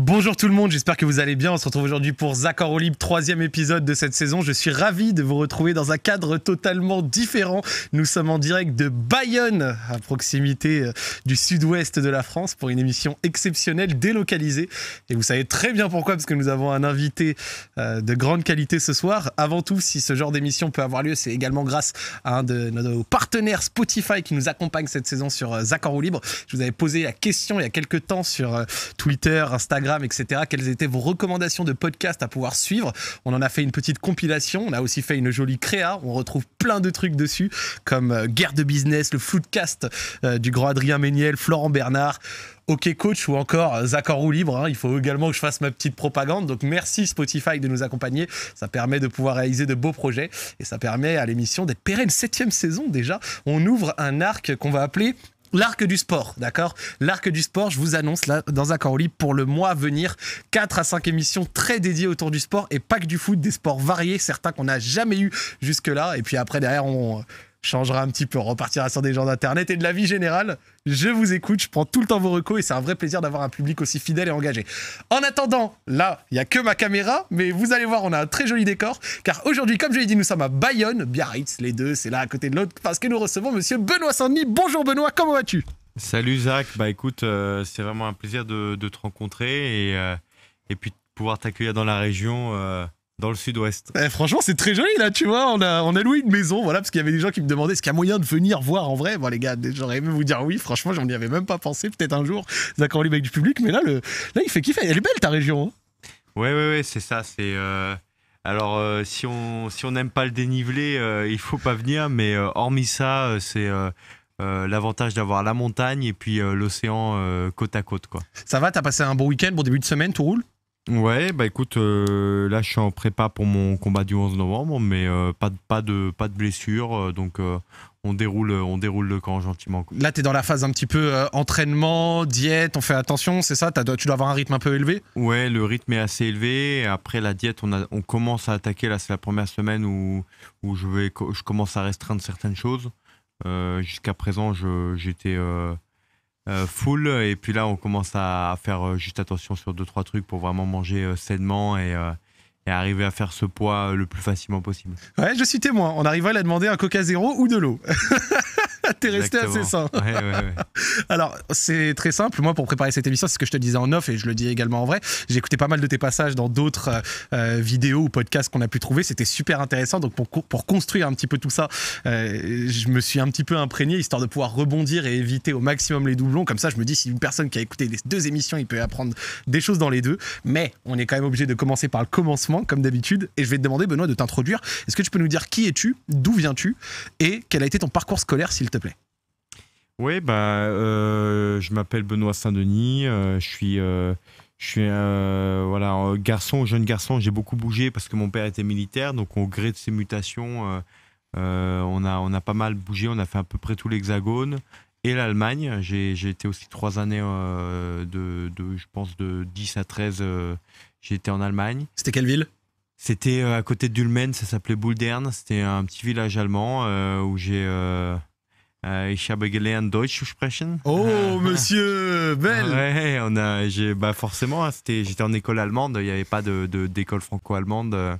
Bonjour tout le monde, j'espère que vous allez bien. On se retrouve aujourd'hui pour Zaccord au Libre, troisième épisode de cette saison. Je suis ravi de vous retrouver dans un cadre totalement différent. Nous sommes en direct de Bayonne, à proximité euh, du sud-ouest de la France, pour une émission exceptionnelle, délocalisée. Et vous savez très bien pourquoi, parce que nous avons un invité euh, de grande qualité ce soir. Avant tout, si ce genre d'émission peut avoir lieu, c'est également grâce à un de nos partenaires Spotify qui nous accompagne cette saison sur euh, Zaccord au Libre. Je vous avais posé la question il y a quelques temps sur Twitter, Instagram etc. Quelles étaient vos recommandations de podcast à pouvoir suivre On en a fait une petite compilation. On a aussi fait une jolie créa. On retrouve plein de trucs dessus, comme euh, Guerre de business, le Foodcast euh, du grand Adrien Méniel, Florent Bernard. OK Coach ou encore euh, Zach libre. Hein. Il faut également que je fasse ma petite propagande. Donc merci Spotify de nous accompagner. Ça permet de pouvoir réaliser de beaux projets et ça permet à l'émission d'être pérenne. Septième saison déjà. On ouvre un arc qu'on va appeler L'arc du sport, d'accord L'arc du sport, je vous annonce là dans libre, pour le mois à venir, 4 à 5 émissions très dédiées autour du sport et pas que du foot, des sports variés, certains qu'on n'a jamais eu jusque-là. Et puis après, derrière, on, changera un petit peu, repartira sur des gens d'Internet et de la vie générale. Je vous écoute, je prends tout le temps vos recos et c'est un vrai plaisir d'avoir un public aussi fidèle et engagé. En attendant, là, il n'y a que ma caméra, mais vous allez voir, on a un très joli décor, car aujourd'hui, comme je l'ai dit, nous sommes à Bayonne, Biarritz, les deux, c'est là à côté de l'autre, parce que nous recevons monsieur Benoît saint Bonjour Benoît, comment vas-tu Salut Zach, bah écoute, euh, c'est vraiment un plaisir de, te rencontrer euh, et, puis de pouvoir t'accueillir dans la région. Euh, dans le sud-ouest. Eh, franchement, c'est très joli là, tu vois. On a, loué une maison, voilà, parce qu'il y avait des gens qui me demandaient ce qu'il y a moyen de venir voir en vrai. Bon, les gars, j'aurais aimé vous dire oui. Franchement, j'en y avais même pas pensé. Peut-être un jour, d'accord, les mecs du public, mais là, là, il fait kiffer. Elle est belle ta région. Hein. ouais, ouais, ouais, c'est ça. C'est. Euh, alors, euh, si on si on n'aime pas le dénivelé, euh, il faut pas venir. Mais hormis ça, c'est l'avantage d'avoir la montagne et puis l'océan côte à côte. Quoi. Ça va, t'as passé un bon week-end, bon début de semaine, tout roule Ouais, bah écoute, euh, là je suis en prépa pour mon combat du 11 novembre, mais euh, pas, de, pas, de, pas de blessure, euh, donc on, déroule, on déroule le camp gentiment. Là tu es dans la phase un petit peu entraînement, diète, on fait attention, c'est ça Tu dois avoir un rythme un peu élevé Ouais, le rythme est assez élevé. Après la diète, on, a, on commence à attaquer, là c'est la première semaine où, où je, vais, je commence à restreindre certaines choses. Jusqu'à présent, j'étais... Euh, full. Et puis là, on commence à, faire euh, juste attention sur deux, trois trucs pour vraiment manger euh, sainement et, arriver à faire ce poids le plus facilement possible. Ouais, je suis témoin. On arrive à demander un Coca Zéro ou de l'eau. T'es resté assez sain. Alors, c'est très simple. Moi, pour préparer cette émission, c'est ce que je te disais en off et je le dis également en vrai. J'ai écouté pas mal de tes passages dans d'autres euh, euh, vidéos ou podcasts qu'on a pu trouver. C'était super intéressant. Donc, pour, pour construire un petit peu tout ça, euh, je me suis un petit peu imprégné histoire de pouvoir rebondir et éviter au maximum les doublons. Comme ça, je me dis, si une personne qui a écouté les deux émissions, il peut apprendre des choses dans les deux. Mais on est quand même obligé de commencer par le commencement, comme d'habitude. Et je vais te demander, Benoît, de t'introduire. Est-ce que tu peux nous dire qui es-tu, d'où viens-tu et quel a été ton parcours scolaire, s'il te oui, bah, euh, je m'appelle Benoît Saint-Denis. Euh, je suis, euh, je suis voilà, garçon, jeune garçon. J'ai beaucoup bougé parce que mon père était militaire. Donc, au gré de ces mutations, euh, on, a, on a pas mal bougé. On a fait à peu près tout l'Hexagone et l'Allemagne. J'ai été aussi trois années, de, je pense, de 10 à 13. J'ai été en Allemagne. C'était quelle ville C'était à côté d'Ulmen. Ça s'appelait Bouldern. C'était un petit village allemand où j'ai euh, ich habe Oh, ah. monsieur, belle on a, j'ai, bah forcément, c'était, j'étais en école allemande, il n'y avait pas de, d'école franco-allemande. Euh,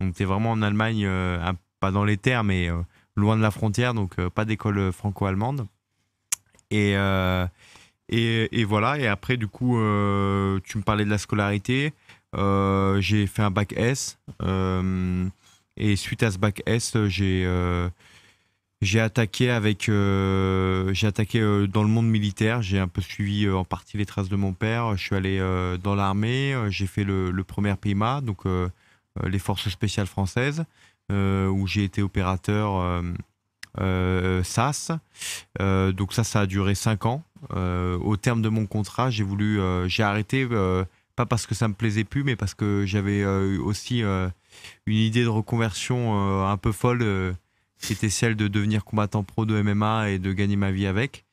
on était vraiment en Allemagne, euh, pas dans les terres, mais loin de la frontière, donc pas d'école franco-allemande. Et, et, et, voilà, et après, du coup, tu me parlais de la scolarité. j'ai fait un bac S. et suite à ce bac S, j'ai j'ai attaqué avec, euh, j'ai attaqué euh, dans le monde militaire. J'ai un peu suivi euh, en partie les traces de mon père. Je suis allé dans l'armée. J'ai fait le, premier PIMA, donc les forces spéciales françaises, où j'ai été opérateur SAS. donc ça, ça a duré cinq ans. au terme de mon contrat, j'ai voulu, j'ai arrêté, pas parce que ça me plaisait plus, mais parce que j'avais aussi une idée de reconversion un peu folle qui était celle de devenir combattant pro de MMA et de gagner ma vie avec.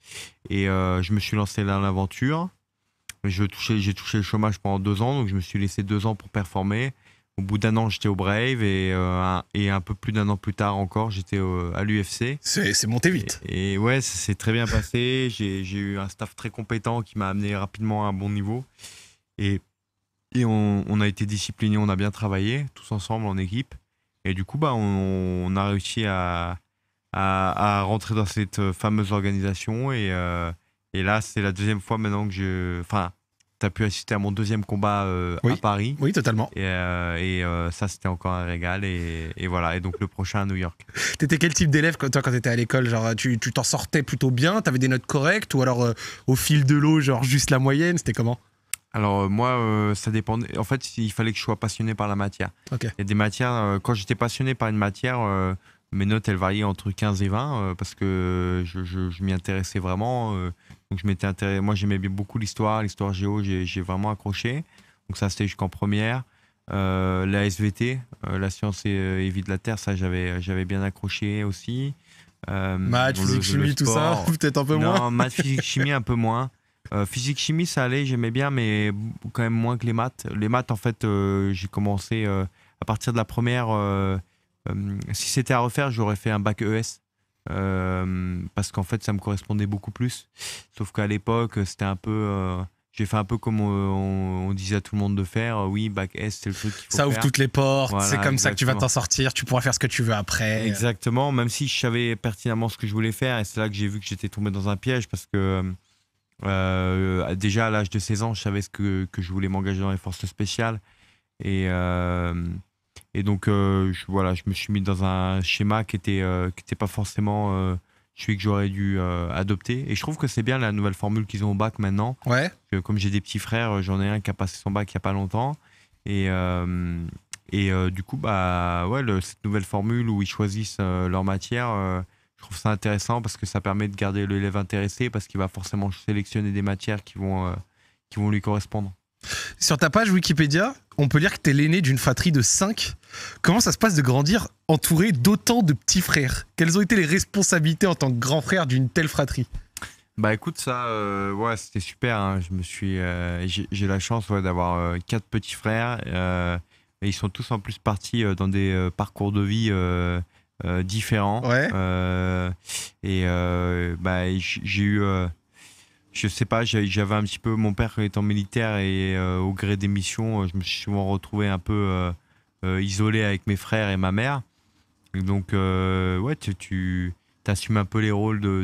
Et euh, je me suis lancé dans l'aventure. J'ai touché, le chômage pendant deux ans, donc je me suis laissé deux ans pour performer. Au bout d'un an, j'étais au Brave et, euh, un, et un peu plus d'un an plus tard encore, j'étais à l'UFC. C'est monté vite. Et, ouais, ça s'est très bien passé. J'ai eu un staff très compétent qui m'a amené rapidement à un bon niveau. Et, on, on a été disciplinés, on a bien travaillé tous ensemble en équipe. Et du coup, bah, on, a réussi à, à, rentrer dans cette euh, fameuse organisation. Et, euh, et là, c'est la deuxième fois maintenant que je. Enfin, tu as pu assister à mon deuxième combat euh, à Paris. Oui, totalement. Et, ça, c'était encore un régal. Et, voilà. Et donc, le prochain à New York. étais quel type d'élève, toi, quand étais à l'école Genre, tu t'en sortais plutôt bien Tu avais des notes correctes Ou alors, au fil de l'eau, genre, juste la moyenne C'était comment alors euh, moi, euh, ça dépend. En fait, il fallait que je sois passionné par la matière. des matières, euh, quand j'étais passionné par une matière, mes notes, elles variaient entre 15 et 20 parce que je, m'y intéressais vraiment. donc je m'étais intéressé, moi j'aimais beaucoup l'histoire, l'histoire géo, j'ai vraiment accroché. Donc ça, c'était jusqu'en première. la SVT, la science et, vie de la Terre, ça j'avais bien accroché aussi. maths, physique, chimie, tout ça, peut-être un peu moins. maths, physique, chimie, un peu moins. Euh, physique chimie, ça allait, j'aimais bien, mais quand même moins que les maths. Les maths, en fait, euh, j'ai commencé euh, à partir de la première. si c'était à refaire, j'aurais fait un bac ES. parce qu'en fait, ça me correspondait beaucoup plus. Sauf qu'à l'époque, c'était un peu. j'ai fait un peu comme on, disait à tout le monde de faire. Oui, bac S, c'est le truc faut Ça ouvre toutes les portes. c'est comme ça que tu vas t'en sortir. Tu pourras faire ce que tu veux après. Exactement. Même si je savais pertinemment ce que je voulais faire, et c'est là que j'ai vu que j'étais tombé dans un piège parce que euh, déjà à l'âge de 16 ans, je savais ce que, que je voulais m'engager dans les forces spéciales. Et, euh, et donc, euh, je, voilà, je me suis mis dans un schéma qui n'était pas forcément celui que j'aurais dû adopter. Et je trouve que c'est bien la nouvelle formule qu'ils ont au bac maintenant. Ouais. comme j'ai des petits frères, j'en ai un qui a passé son bac il n'y a pas longtemps. Et, et du coup, bah, ouais, cette nouvelle formule où ils choisissent leur matière trouve ça intéressant parce que ça permet de garder l'élève intéressé parce qu'il va forcément sélectionner des matières qui vont, euh, qui vont lui correspondre. Sur ta page Wikipédia, on peut lire que tu es l'aîné d'une fratrie de 5. Comment ça se passe de grandir entouré d'autant de petits frères Quelles ont été les responsabilités en tant que grand frère d'une telle fratrie bah écoute, ça, euh, ouais, c'était super. Hein. Je me suis, euh, j'ai la chance d'avoir quatre petits frères et ils sont tous en plus partis dans des parcours de vie euh, différents. Euh, et euh, bah, j'ai eu. je sais pas, j'avais un petit peu. Mon père étant militaire et au gré des missions, je me suis souvent retrouvé un peu isolé avec mes frères et ma mère. Donc, ouais, tu, tu assumes un peu les rôles de,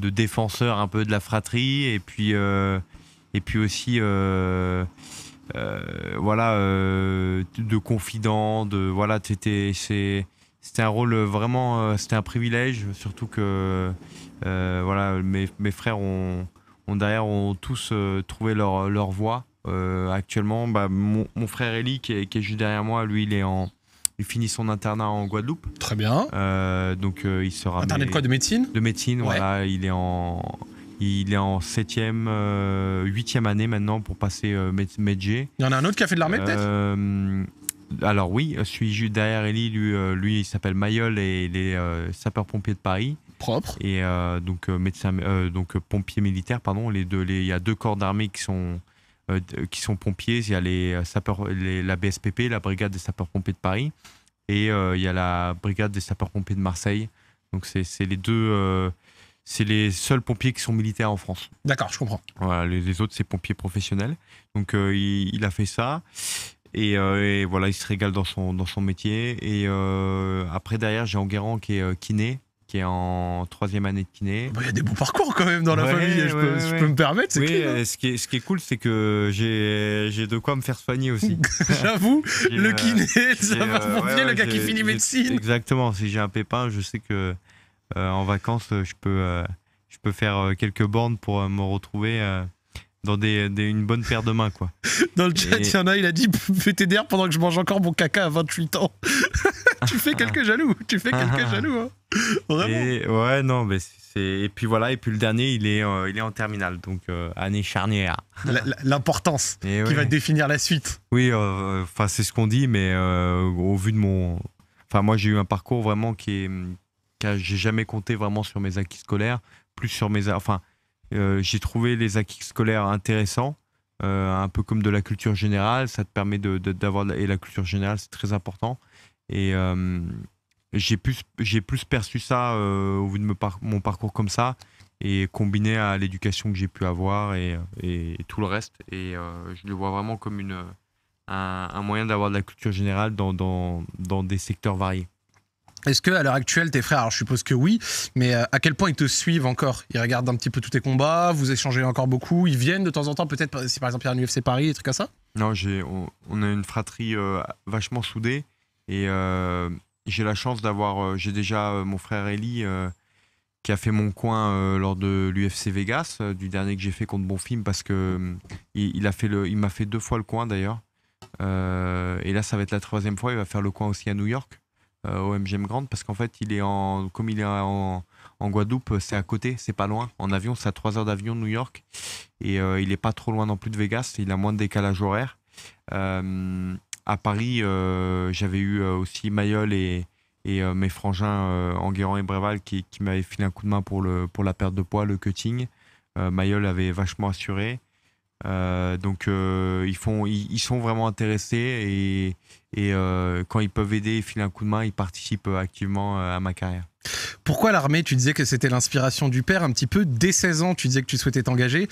de, défenseur un peu de la fratrie. Et puis, et puis aussi. voilà de confident de voilà c'était c'est c'était un rôle euh, vraiment, euh, c'était un privilège, surtout que euh, voilà, mes, frères ont, derrière ont tous trouvé leur, leur voie. actuellement, bah, mon, frère Eli qui est, juste derrière moi, lui, il est en, il finit son internat en Guadeloupe. Très bien. donc il sera internat de quoi de médecine De médecine, voilà, il est en il est en 7e, 8e année maintenant pour passer euh, Il y en a un autre qui a fait de l'armée peut-être alors oui, je euh, suis derrière Eli, lui, euh, lui il s'appelle Mayol et il est euh, sapeur-pompier de Paris. Propre. Et donc médecin, donc pompier militaire, pardon. Les deux, il y a deux corps d'armée qui sont qui sont pompiers. Il y a la BSPP, la brigade des sapeurs-pompiers de Paris, et il y a la brigade des sapeurs-pompiers de Marseille. Donc c'est les deux. c'est les seuls pompiers qui sont militaires en France. D'accord, je comprends. Voilà, les, autres, c'est pompiers professionnels. Donc, il a fait ça. Euh, et, voilà, il se régale dans son, dans son métier. Et euh, après, derrière, j'ai Enguerrand qui est euh, kiné, qui est en troisième année de kiné. Il y a des beaux parcours quand même dans la famille, je, peux, me permettre. Hein. ce, qui est, ce qui est cool, c'est que j'ai, j'ai de quoi me faire soigner aussi. J'avoue, le kiné, ça va le gars qui finit médecine. Exactement, si j'ai un pépin, je sais que en vacances, je peux, je peux faire quelques bornes pour me retrouver dans des, une bonne paire de mains, quoi. Dans le chat, il y en a, il a dit PTDR pendant que je mange encore mon caca à 28 ans. tu fais quelques jaloux, tu fais quelques jaloux, hein. Vraiment. Et, ouais, non, mais c'est. Et puis voilà, et puis le dernier, il est, euh, il est en terminale, donc euh, année charnière. L'importance qui va définir la suite. Oui, euh, enfin, c'est ce qu'on dit, mais au vu de mon. Enfin, moi, j'ai eu un parcours vraiment qui est. J'ai jamais compté vraiment sur mes acquis scolaires, plus sur mes. Enfin euh, j'ai trouvé les acquis scolaires intéressants. Euh, un peu comme de la culture générale. Ça te permet d'avoir de, et la culture générale, c'est très important. Et euh, j'ai plus plus perçu ça au vu de mon parcours comme ça et combiné à l'éducation que j'ai pu avoir et, tout le reste. Et je le vois vraiment comme une un, moyen d'avoir de la culture générale dans, dans des secteurs variés. Est-ce que à l'heure actuelle, tes frères, alors je suppose que oui, mais euh, à quel point ils te suivent encore Ils regardent un petit peu tous tes combats, vous échangez encore beaucoup, ils viennent de temps en temps, peut-être si par exemple il y a un UFC Paris, des trucs comme ça Non, j'ai, on, a une fratrie euh, vachement soudée et euh, j'ai la chance d'avoir, j'ai déjà mon frère Eli qui a fait mon coin lors de l'UFC Vegas, du dernier que j'ai fait contre Bonfim parce que a fait le, il m'a fait deux fois le coin d'ailleurs. et là, ça va être la troisième fois, il va faire le coin aussi à New York au euh, MGM Grand parce qu'en fait, il est en, comme il est en, Guadeloupe, c'est à côté, c'est pas loin. En avion, c'est à 3 heures d'avion de New York. Et euh, il est pas trop loin non plus de Vegas, il a moins de décalage horaire. Euh, à Paris, j'avais eu aussi Mayol et, mes frangins Enguerrand et Bréval qui, qui m'avaient filé un coup de main pour, le, pour la perte de poids, le cutting. Mayol avait vachement assuré. Euh, donc euh, ils, font, ils, sont vraiment intéressés et, euh, quand ils peuvent aider, filer un coup de main, ils participent activement à ma carrière. Pourquoi l'armée Tu disais que c'était l'inspiration du père un petit peu. Dès 16 ans, tu disais que tu souhaitais t'engager.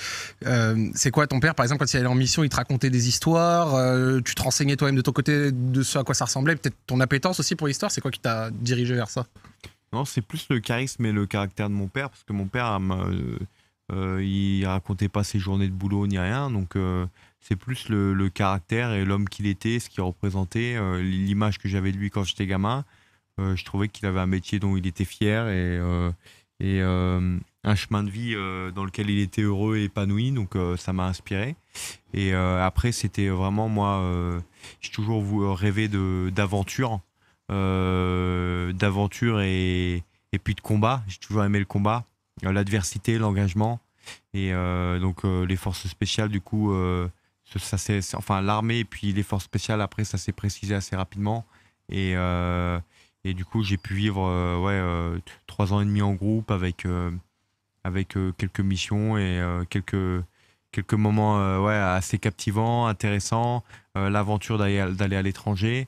c'est quoi ton père, par exemple, quand il allait en mission, il te racontait des histoires Tu te renseignais toi-même de ton côté de ce à quoi ça ressemblait Peut-être ton appétence aussi pour l'histoire C'est quoi qui t'a dirigé vers ça Non, c'est plus le charisme et le caractère de mon père, parce que mon père, euh, il racontait pas ses journées de boulot ni rien. Donc euh, c'est plus le, caractère et l'homme qu'il était, ce qu'il représentait, euh, l'image que j'avais de lui quand j'étais gamin. Euh, je trouvais qu'il avait un métier dont il était fier et, et un chemin de vie dans lequel il était heureux et épanoui. Donc ça m'a inspiré. Et après, c'était vraiment moi, j'ai toujours rêvé d'aventure. d'aventure et, et puis de combat. J'ai toujours aimé le combat. Euh, l'adversité, l'engagement. Et euh, donc euh, les forces spéciales, du coup, ça c'est enfin l'armée et puis les forces spéciales après ça s'est précisé assez rapidement. Et, du coup j'ai pu vivre ouais trois ans et demi en groupe avec avec quelques missions et quelques quelques moments ouais assez captivants, intéressants, l'aventure d'aller à l'étranger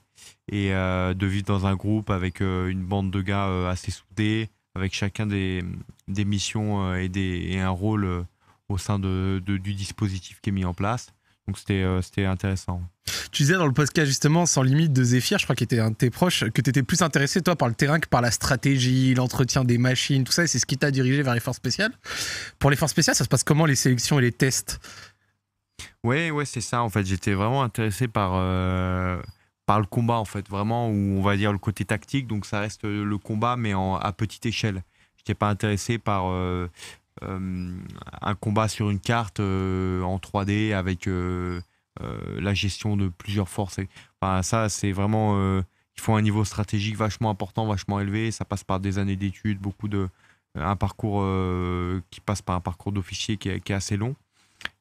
et de vivre dans un groupe avec une bande de gars assez soudés avec chacun des, des missions euh, et, des, un rôle euh, au sein de, du dispositif qui est mis en place. Donc euh, c'était intéressant. Tu disais dans le podcast justement sans limite de Zephyr, je crois qu'il était un de tes proches, que tu étais plus intéressé toi par le terrain que par la stratégie, l'entretien des machines, tout ça, et c'est ce qui t'a dirigé vers les forces spéciales. Pour l'effort spécial, ça se passe comment les sélections et les tests Ouais, ouais, c'est ça. En fait, j'étais vraiment intéressé par par le combat en fait, vraiment ou on va dire le côté tactique, donc ça reste le combat mais à petite échelle. Je n'étais pas intéressé par euh, euh, un combat sur une carte euh, en 3D avec la gestion de plusieurs forces. Enfin, ça c'est vraiment, ils font un niveau stratégique vachement important, vachement élevé. Ça passe par des années d'études, beaucoup de un parcours qui passe par un parcours d'officier qui, qui, est assez long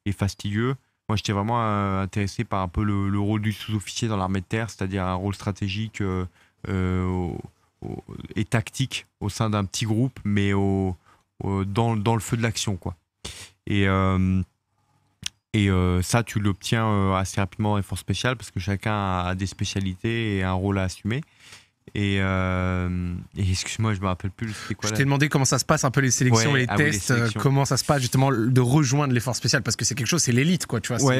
et fastidieux. Moi, j'étais vraiment euh, intéressé par un peu le, rôle du sous-officier dans l'armée de terre, c'est-à-dire un rôle stratégique euh, euh, et tactique au sein d'un petit groupe, mais au, dans, le feu de l'action, quoi. Et et ça, tu l'obtiens assez rapidement en effort spécial parce que chacun a des spécialités et un rôle à assumer. Euh, et, excuse-moi, je me rappelle plus. je t'ai demandé comment ça se passe un peu les sélections et les ah tests, euh, comment ça se passe justement de rejoindre les forces spéciales parce que c'est quelque chose, c'est l'élite quoi, tu vois.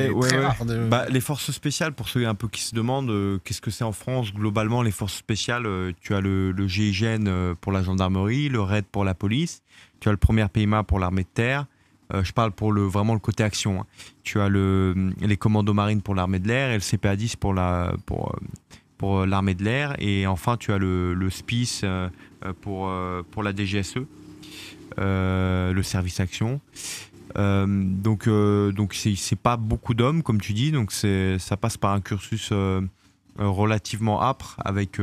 Bah, les forces spéciales, pour ceux un peu qui se demandent, euh, qu'est-ce que c'est en France globalement les forces spéciales Tu as le, GIGN pour la gendarmerie, le RAID pour la police, tu as le premier PMA pour l'armée de terre. je parle pour le, vraiment le côté action. Hein. Tu as le, les commandos marines pour l'armée de l'air et le CPA 10 pour la pour euh, l'armée de l'air. Et enfin, tu as le, le SPICE euh, euh, pour, pour la DGSE, le service action. donc, donc c'est pas beaucoup d'hommes, comme tu dis. Donc, ça passe par un cursus relativement âpre, avec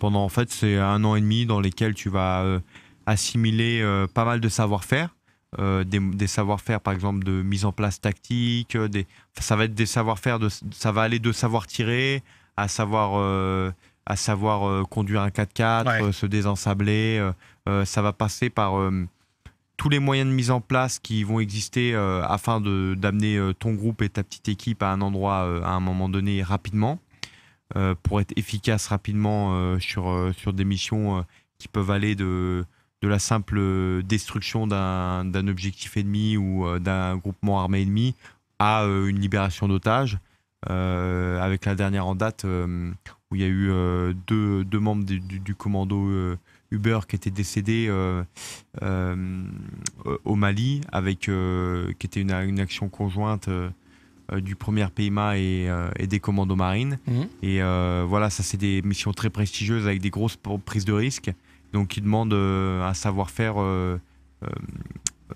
pendant en fait c'est un an et demi dans lesquels tu vas assimiler pas mal de savoir-faire, des, des savoir-faire par exemple de mise en place tactique, des, ça va être des savoir-faire de, ça va aller de savoir tirer à savoir, euh, à savoir euh, conduire un 4 4 euh, se désensabler. ça va passer par tous les moyens de mise en place qui vont exister afin d'amener ton groupe et ta petite équipe à un endroit à un moment donné rapidement, pour être efficace rapidement sur, sur des missions qui peuvent aller de, de la simple destruction d'un objectif ennemi ou d'un groupement armé ennemi à une libération d'otages. Euh, avec la dernière en date euh, où il y a eu euh, deux, deux, membres du, commando Uber qui étaient décédés au Mali, avec, qui était une, action conjointe du premier PMA et, des commandos marines. Mhm. Et voilà, ça c'est des missions très prestigieuses avec des grosses prises de risques, donc qui demandent un savoir-faire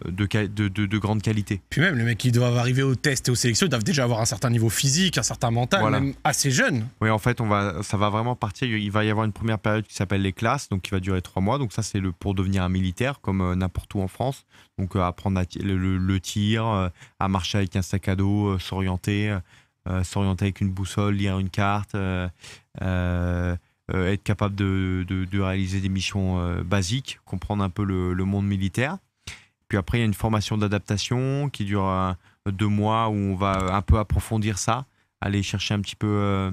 de, grande qualité. Puis même, les mecs qui doivent arriver au test et aux sélections, ils doivent déjà avoir un certain niveau physique, un certain mental, même assez jeune. Oui, en fait, on va, ça va vraiment partir. Il va y avoir une première période qui s'appelle les classes, donc qui va durer trois mois. Donc ça, c'est pour devenir un militaire, comme euh, n'importe où en France. Donc euh, apprendre le, tir, euh, à marcher avec un sac à dos, s'orienter, s'orienter avec une boussole, lire une carte. être capable de, réaliser des missions basiques, comprendre un peu le monde militaire après, il y a une formation d'adaptation qui dure euh, deux mois où on va euh, un peu approfondir ça, aller chercher un petit peu euh,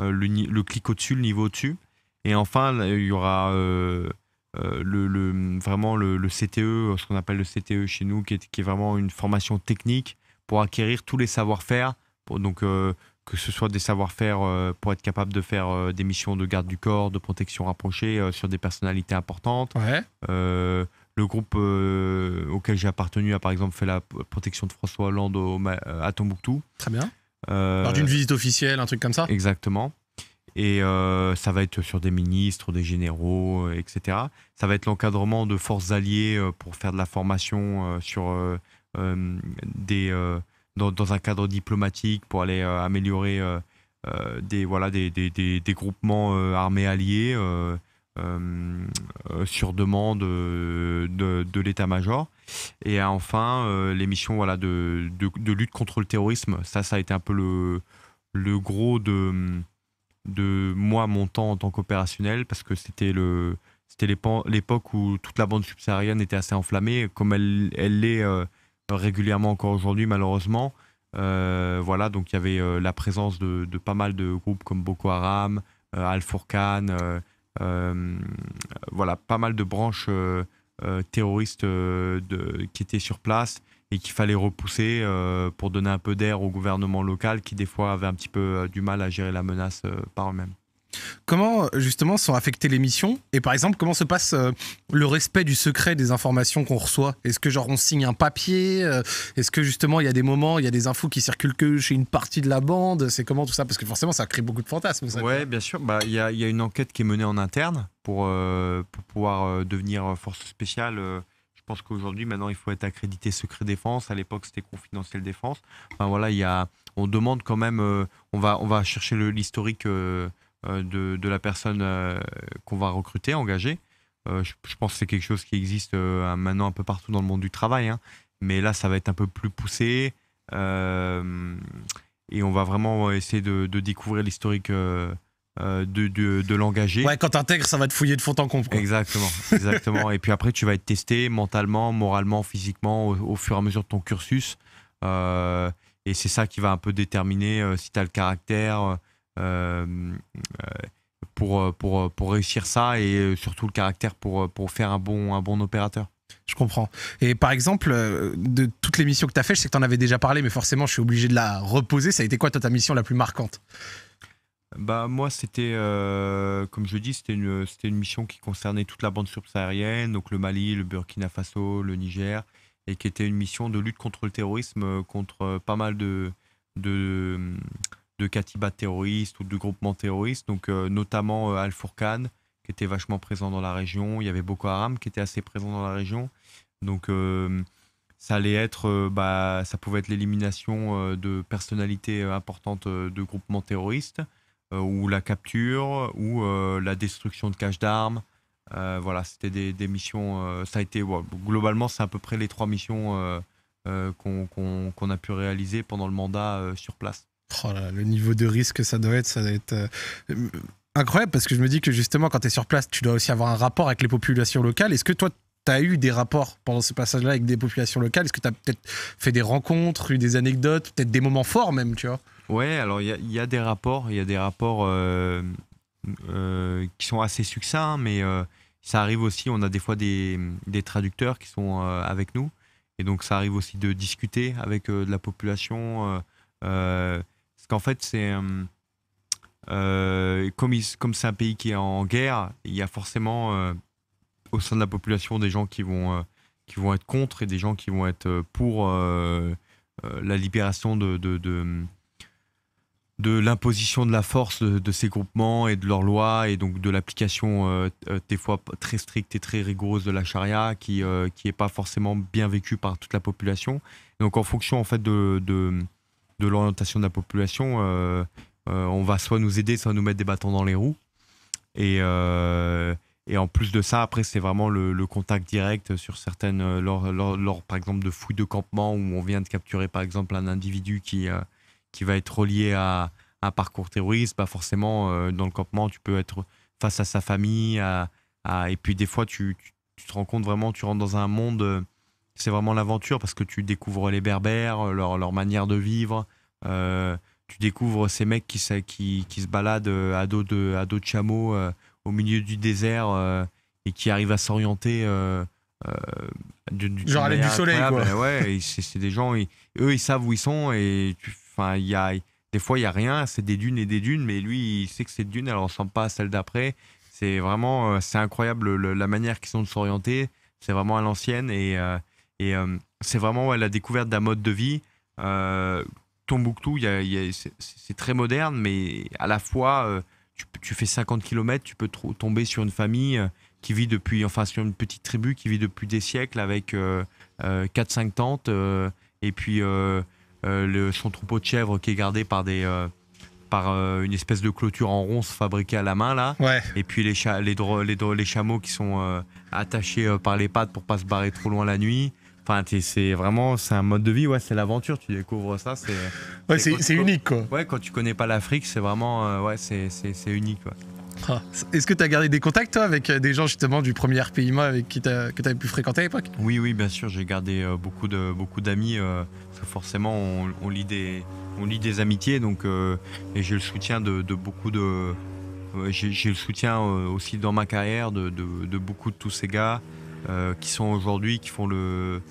le, clic au-dessus, le niveau au-dessus. Et enfin, il y aura le, vraiment le, CTE, e, ce qu'on appelle le CTE chez nous, qui est, vraiment une formation technique pour acquérir tous les savoir-faire. Donc, que ce soit des savoir-faire pour être capable de faire des missions de garde du corps, de protection rapprochée sur des personnalités importantes. Ouais. Le groupe euh, auquel j'ai appartenu a par exemple fait la protection de François Hollande euh, à Tombouctou. Très bien. Euh, Lors d'une visite officielle, un truc comme ça Exactement. Et ça va être sur des ministres, des généraux, etc. Ça va être l'encadrement de forces alliées pour faire de la formation sur des, dans, un cadre diplomatique pour aller améliorer des, voilà, des, des groupements armés alliés. Euh, euh, sur demande euh, de, l'état-major. Et enfin, les missions voilà, de, de, lutte contre le terrorisme. Ça, ça a été un peu le, le gros de, de moi, mon temps en tant qu'opérationnel, parce que c'était le, c'était l'époque où toute la bande subsaharienne était assez enflammée, comme elle, elle l'est régulièrement encore aujourd'hui, malheureusement. voilà, donc il y avait la présence de, de, pas mal de groupes comme Boko Haram, Al-Furqan, euh, voilà, pas mal de branches euh, euh, terroristes qui étaient sur place et qu'il fallait repousser pour donner un peu d'air au gouvernement local qui des fois avait un petit peu du mal à gérer la menace par eux-mêmes. Comment justement sont affectées les missions et par exemple comment se passe euh, le respect du secret des informations qu'on reçoit Est-ce que genre on signe un papier euh, Est-ce que justement il y a des moments, il y a des infos qui circulent que chez une partie de la bande C'est comment tout ça Parce que forcément ça crée beaucoup de fantasmes. Oui, Ouais, bien sûr. Bah, il y, a une enquête qui est menée en interne pour, euh, pouvoir devenir force spéciale. je pense qu'aujourd'hui maintenant il faut être accrédité secret défense. À l'époque c'était confidentiel défense. Enfin, voilà, il a, on demande quand même, on va on va chercher l'historique. Euh, de, la personne euh, qu'on va recruter, engager. Euh, je, pense que c'est quelque chose qui existe maintenant un peu partout dans le monde du travail, hein. mais là, ça va être un peu plus poussé. et on va vraiment essayer de, découvrir l'historique de, de, de l'engager. Ouais, quand t'intègres, ça va te fouiller de fond en comble. Exactement, exactement. et puis après, tu vas être testé mentalement, moralement, physiquement, au, fur et à mesure de ton cursus. et c'est ça qui va un peu déterminer si tu as le caractère, euh, euh, pour, pour, pour réussir ça et euh, surtout le caractère pour, pour faire un bon, un bon opérateur. Je comprends. Et par exemple, de toutes les missions que tu as fait, je sais que tu en avais déjà parlé, mais forcément, je suis obligé de la reposer. Ça a été quoi, ta mission la plus marquante bah, Moi, c'était, comme je dis, c'était une, c'était une mission qui concernait toute la bande subsaharienne, donc le Mali, le Burkina Faso, le Niger, et qui était une mission de lutte contre le terrorisme, contre pas mal de, de, de Katiba terroriste ou de groupements terroristes, donc euh, notamment euh, Al-Furqan, qui était vachement présent dans la région. Il y avait Boko Haram qui était assez présent dans la région. Donc euh, ça allait être, bah, ça pouvait être l'élimination de personnalités importantes de groupements terroristes, ou la capture, ou la destruction de caches d'armes. voilà, c'était des, missions. ça a été globalement, c'est à peu près les trois missions qu'on a pu réaliser pendant le mandat sur place. Oh là, le niveau de risque que ça doit être, ça doit être euh, incroyable parce que je me dis que justement, quand tu es sur place, tu dois aussi avoir un rapport avec les populations locales. Est-ce que toi, tu as eu des rapports pendant ce passage-là avec des populations locales Est-ce que tu as peut-être fait des rencontres, eu des anecdotes, peut-être des moments forts même, tu vois Ouais, alors il y, a des rapports, il y a des rapports euh, euh, qui sont assez succincts, hein, mais ça arrive aussi, on a des fois des, des traducteurs qui sont avec nous, et donc ça arrive aussi de discuter avec de la population. Parce qu'en fait, c'est. Euh, euh, comme, c'est un pays qui est en guerre, il y a forcément euh, au sein de la population des gens qui vont, qui vont être contre et des gens qui vont être pour la libération de, de, de, l'imposition de la force de, ces groupements et de leurs lois et donc de l'application des fois très stricte et très rigoureuse de la charia qui n'est pas forcément bien vécue par toute la population. Donc en fonction en fait de de l'orientation de la population, euh, euh, on va soit nous aider, soit nous mettre des bâtons dans les roues. Et, euh, et en plus de ça, après, c'est vraiment le, contact direct sur certaines, lors, par exemple, de fouilles de campement où on vient de capturer, par exemple, un individu qui, qui va être relié à, un parcours terroriste. Bah forcément, dans le campement, tu peux être face à sa famille. et puis, des fois, tu, tu, te rends compte vraiment, tu rentres dans un monde c'est vraiment l'aventure parce que tu découvres les Berbères, euh, leur, manière de vivre. Euh, tu découvres ces mecs qui, qui, qui se baladent euh, à dos de, à dos de chameau au milieu du désert et qui arrivent à s'orienter. Du, du, Genre aller du soleil, Ouais, c'est des gens, eux, ils savent où ils sont et enfin, il y a. Des fois, il n'y a rien, c'est des dunes et des dunes, mais lui, il sait que cette dunes elle ne ressemble pas à celle d'après. C'est vraiment, c'est incroyable la manière qu'ils ont de s'orienter. C'est vraiment à l'ancienne et, euh, c'est vraiment la découverte d'un mode de vie. Euh, Tombouctou, c'est très moderne, mais à la fois, euh, tu, fais 50 km, tu peux tomber sur une famille qui vit depuis, enfin sur une petite tribu qui vit depuis des siècles avec 4-5 tentes et puis le, son troupeau de chèvres qui est gardé par des par une espèce de clôture en ronce fabriquée à la main là et puis les, les, les, les, chameaux qui sont attachés par les pattes pour pas se barrer trop loin la nuit c'est vraiment, c'est un mode de vie, ouais, c'est l'aventure, tu découvres ça, c'est. c'est unique, quoi. Ouais, quand tu connais pas l'Afrique, c'est vraiment, euh, ouais, c'est unique, ah, Est-ce que tu as gardé des contacts, toi, avec euh, des gens justement du premier RPIMA avec qui que tu avais pu fréquenter à l'époque Oui, oui, bien sûr, j'ai gardé euh, beaucoup de beaucoup d'amis, forcément, on, lit des, amitiés, donc, et j'ai le soutien de, beaucoup de. j'ai le soutien aussi dans ma carrière de beaucoup de tous ces gars. Euh, qui sont aujourd'hui, qui font le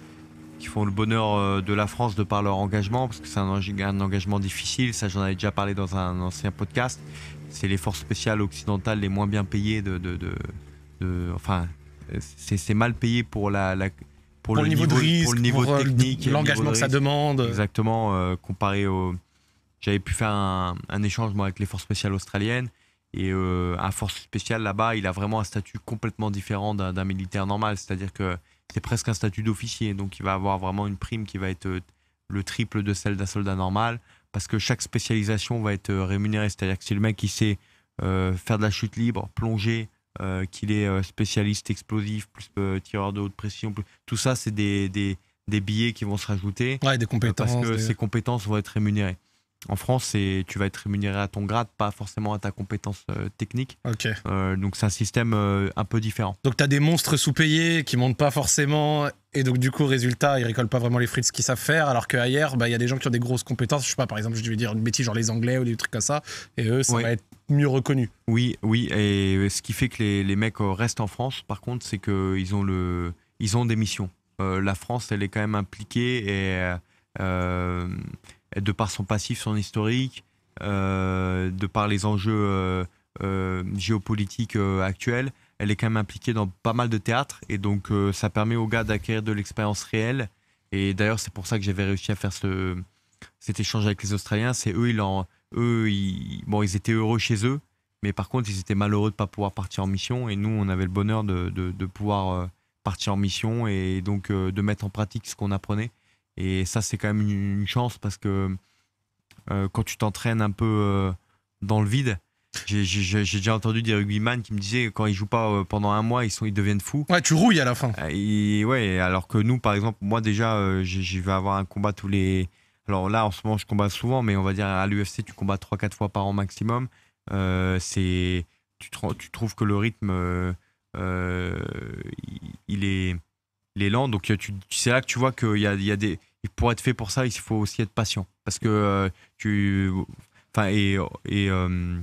qui font le bonheur euh, de la France de par leur engagement, parce que c'est un, engagement difficile, ça j'en avais déjà parlé dans un ancien podcast, c'est les forces spéciales occidentales les moins bien payées de... de, de, enfin, c'est mal payé pour, la, la pour, le niveau, de risque, pour le niveau euh, technique. L'engagement que ça demande. Exactement, comparé au... J'avais pu faire un, un échange avec les forces spéciales australiennes, et euh, un force spécial là-bas, il a vraiment un statut complètement différent d'un militaire normal. C'est-à-dire que c'est presque un statut d'officier. Donc il va avoir vraiment une prime qui va être euh, le triple de celle d'un soldat normal. Parce que chaque spécialisation va être euh, rémunérée. C'est-à-dire que si le mec qui sait faire de la chute libre, plonger, qu'il est spécialiste explosif, plus tireur de haute pression, tout ça, c'est des, des, billets qui vont se rajouter. Ouais, des compétences. Parce que ces compétences vont être rémunérées en France, et tu vas être rémunéré à ton grade, pas forcément à ta compétence euh, technique. Euh, donc c'est un système euh, un peu différent. Donc tu as des monstres sous-payés qui montent pas forcément, et donc du coup, résultat, ils récoltent pas vraiment les fruits de ce qu'ils savent faire, alors qu'ailleurs, bah, il bah, y a des gens qui ont des grosses compétences, je sais pas, par exemple, je vais dire une bêtise, genre les Anglais ou des trucs comme ça, et eux, ça va être mieux reconnu. Oui, oui, et ce qui fait que les, les mecs restent en France, par contre, c'est qu'ils ont, le, ils ont des missions. la France, elle est quand même impliquée et de par son passif, son historique, euh, de par les enjeux euh, euh, géopolitiques actuels, elle est quand même impliquée dans pas mal de théâtres et donc ça permet aux gars d'acquérir de l'expérience réelle. Et d'ailleurs, c'est pour ça que j'avais réussi à faire ce, cet échange avec les Australiens. C'est eux, ils eux, ils étaient heureux chez eux, mais par contre, ils étaient malheureux de ne pas pouvoir partir en mission. Et nous, on avait le bonheur de pouvoir partir en mission et donc de mettre en pratique ce qu'on apprenait. Et ça, c'est quand même une, chance parce que euh, quand tu t'entraînes un peu euh, dans le vide, j'ai déjà entendu des rugbyman qui me disaient quand ils jouent pas euh, pendant un mois, ils, sont, ils deviennent fous. Ouais, tu rouilles à la fin. ouais, alors que nous, par exemple, moi déjà, je vais avoir un combat tous les. Alors là, en ce moment, je combat souvent, mais on va dire à l'UFC, tu combats 3-4 fois par an maximum. c'est tu, trouves que le rythme, il est l'élan. Donc euh, tu, c'est là que tu vois qu'il y il y a des. Pour être fait pour ça, il faut aussi être patient. Parce que euh, tu. Enfin, et, et, euh,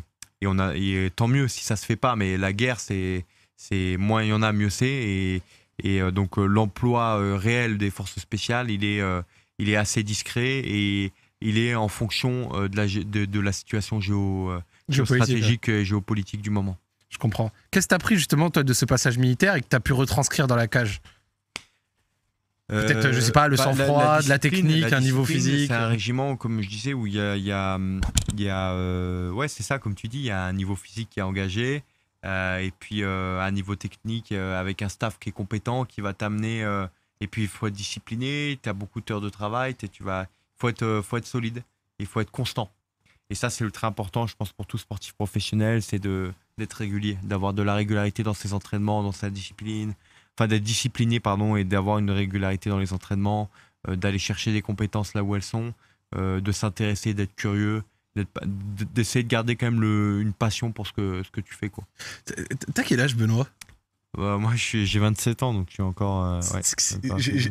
on a, tant mieux si ça se fait pas, mais la guerre, c'est, c'est moins il y en a, mieux c'est. Et, donc l'emploi réel des forces spéciales, il est, il est assez discret et il est en fonction de la, de, la situation géo, géostratégique et géopolitique du moment. Je comprends. Qu'est-ce que tu as pris justement toi de ce passage militaire et que tu as pu retranscrire dans la cage Peut-être, je sais pas, le euh, sang-froid, bah, de la, technique, un niveau physique. C'est un régiment, comme je disais, où il y a. y a euh, ouais, c'est ça, comme tu dis, il y a un niveau physique qui est engagé, euh, et puis un niveau technique avec un staff qui est compétent, qui va t'amener. et puis, il faut être discipliné, tu as beaucoup d'heures de travail, tu vas. Il faut être, faut être solide, il faut être constant. Et ça, c'est très important, je pense, pour tout sportif professionnel, c'est d'être régulier, d'avoir de la régularité dans ses entraînements, dans sa discipline, enfin d'être discipliné pardon et d'avoir une régularité dans les entraînements, euh, d'aller chercher des compétences là où elles sont, euh, de s'intéresser, d'être curieux, d'essayer de garder quand même le, une passion pour ce que, ce que tu fais quoi. T'as quel âge Benoît bah, moi, j'ai 27 ans, donc tu suis encore. Euh,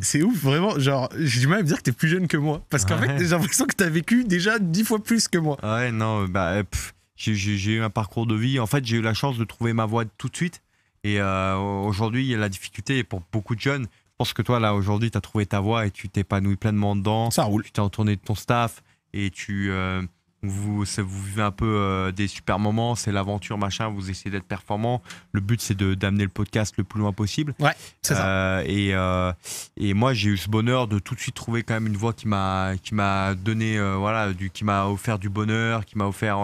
c'est ouf, vraiment. Genre, j'ai du mal à me dire que t'es plus jeune que moi. Parce qu'en fait, j'ai l'impression que t'as vécu déjà 10 fois plus que moi. Ouais, non, bah, j'ai eu un parcours de vie. En fait, j'ai eu la chance de trouver ma voie tout de suite. Et y euh, aujourd'hui, la difficulté pour beaucoup de jeunes, je pense que toi, là, aujourd'hui, tu as trouvé ta voie et tu t'épanouis pleinement dedans. Ça roule. Tu t'es entouré de ton staff et tu. Euh, vous, vous vivez un peu euh, des super moments, c'est l'aventure, machin, vous essayez d'être performant. Le but, c'est d'amener le podcast le plus loin possible. Ouais, c'est Et, et moi, j'ai eu ce bonheur de tout de suite trouver quand même une voix qui m'a donné, voilà, du, qui m'a offert du bonheur, qui m'a offert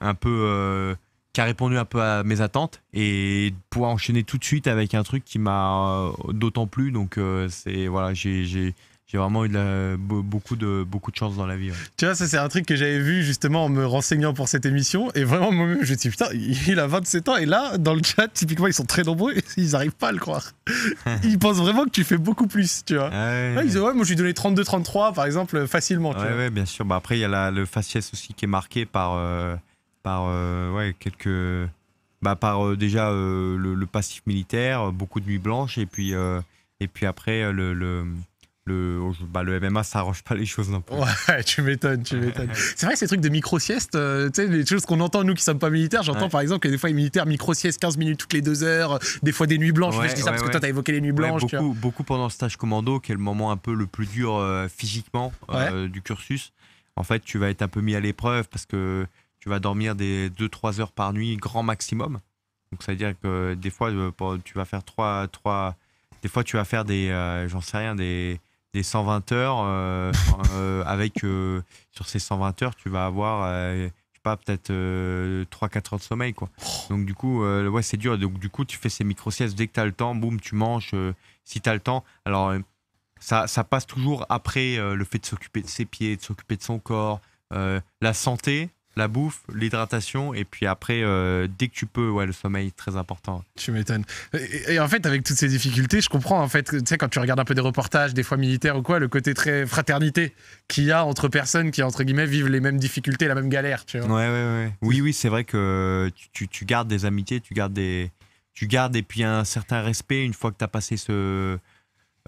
un peu qui a répondu un peu à mes attentes et pouvoir enchaîner tout de suite avec un truc qui m'a euh, d'autant plus. Donc euh, c'est voilà, j'ai j'ai vraiment eu beaucoup, de, beaucoup de chance dans la vie. Tu vois, ça, c'est un truc que j'avais vu justement en me renseignant pour cette émission. Et vraiment, moi-même, je me suis dit, putain, il a 27 ans. Et là, dans le chat, typiquement, ils sont très nombreux. ils n'arrivent pas à le croire. ils pensent vraiment que tu fais beaucoup plus, tu vois. ils disent, ouais, moi, je lui donné 32, 33, par exemple, euh, facilement. Tu ouais, bien sûr. Bah, après, il y a le faciès aussi qui est marqué par par euh, ouais, quelques. Bah, par euh, déjà euh, le, passif militaire, beaucoup de nuits blanches, et puis, et puis après le, le le, bah, le MMA, ça arrange pas les choses non plus. Ouais, tu m'étonnes, tu m'étonnes. c'est vrai que ces trucs de micro-sieste, les choses qu'on entend, nous qui sommes pas militaires, j'entends par exemple que des fois les militaires micro-sieste 15 minutes toutes les deux heures, des fois des nuits blanches. je dis ça parce que toi, t'as évoqué les nuits blanches. Beaucoup, beaucoup, pendant le stage commando, qui est le moment un peu le plus dur physiquement du cursus. En fait, tu vas être un peu mis à l'épreuve parce que tu vas dormir des 2-3 heures par nuit, grand maximum. Donc, ça veut dire que des fois, euh, tu vas faire 3. 3 des fois, tu vas faire des. Euh, j'en sais rien, des, des 120 heures. Euh, avec. sur ces 120 heures, tu vas avoir. pas, peut-être 3-4 heures de sommeil, quoi. Donc, du coup, ouais, c'est dur. Donc, du coup, tu fais ces micro-siestes. Dès que tu as le temps, boum, tu manges. si tu as le temps. Alors. Ça, ça, passe toujours après le fait de s'occuper de ses pieds, de s'occuper de son corps. la santé, la bouffe, l'hydratation, et puis après, euh, dès que tu peux, ouais, le sommeil, très important. Tu m'étonnes. Et, en fait, avec toutes ces difficultés, je comprends, en fait, tu sais, quand tu regardes un peu des reportages, des fois militaires ou quoi, le côté très fraternité qu'il y a entre personnes qui, entre guillemets, vivent les mêmes difficultés, la même galère, tu vois. Ouais, ouais, ouais. Oui, oui, c'est vrai que tu, gardes des amitiés, tu gardes des... Tu gardes et puis un certain respect une fois que tu as passé ce...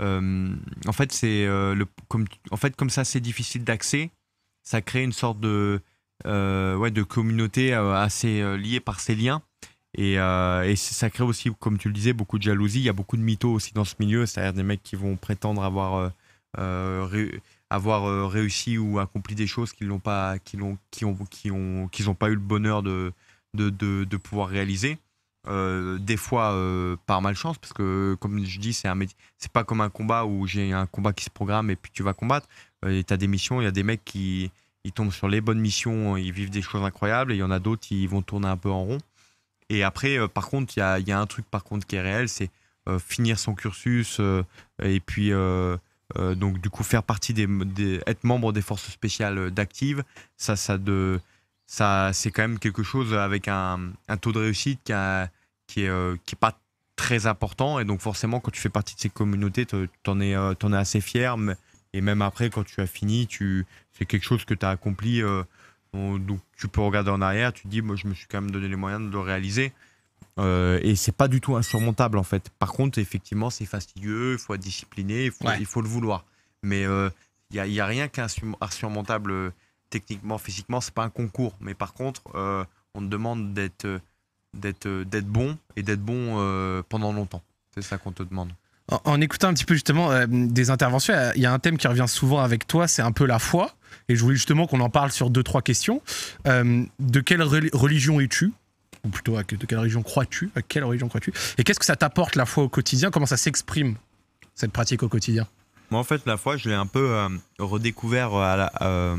Euh, en fait, c'est euh, le... Comme, en fait, comme ça, c'est difficile d'accès. Ça crée une sorte de euh, ouais, de communautés euh, assez euh, liées par ces liens. Et, et, ça crée aussi, comme tu le disais, beaucoup de jalousie. Il y a beaucoup de mythos aussi dans ce milieu, c'est-à-dire des mecs qui vont prétendre avoir, avoir réussi ou accompli des choses qu'ils n'ont pas, qui ont, qui ont, qu'ils pas eu le bonheur de, de, de, pouvoir réaliser. des fois par malchance, parce que comme je dis, c'est un c'est pas comme un combat où j'ai un combat qui se programme et puis tu vas combattre. et as des missions, il y a des mecs qui, ils tombent sur les bonnes missions, hein, ils vivent des choses incroyables, et il y en a d'autres qui vont tourner un peu en rond. Et après, euh, par contre, il y a, un truc par contre qui est réel, c'est euh, finir son cursus euh, et puis donc du coup faire partie des, être membre des forces spéciales d'active. Ça, ça de, ça, c'est quand même quelque chose avec un, taux de réussite qui, a, est qui est pas très important. Et donc forcément, quand tu fais partie de ces communautés, t'en es, en es assez fier. Mais, et même après, quand tu as fini, tu, c'est quelque chose que tu as accompli. Euh, donc tu peux regarder en arrière, tu te dis, moi je me suis quand même donné les moyens de le réaliser. Euh, et c'est pas du tout insurmontable en fait. Par contre, effectivement, c'est fastidieux, il faut être discipliné, il faut, le vouloir. Mais il euh, n'y a, y a, rien qu'insurmontable euh, techniquement, physiquement, c'est pas un concours. Mais par contre, on te demande d'être, d'être, d'être bon et d'être bon pendant longtemps. C'est ça qu'on te demande. En, écoutant un petit peu justement euh, des interventions, il y a un thème qui revient souvent avec toi, c'est un peu la foi. Et je voulais justement qu'on en parle sur deux, trois questions. Euh, de quelle religion es-tu Ou plutôt, de quelle religion crois-tu À quelle religion crois-tu Et qu'est-ce que ça t'apporte la foi au quotidien Comment ça s'exprime, cette pratique au quotidien Moi, en fait, la foi, je l'ai un peu euh, redécouvert, à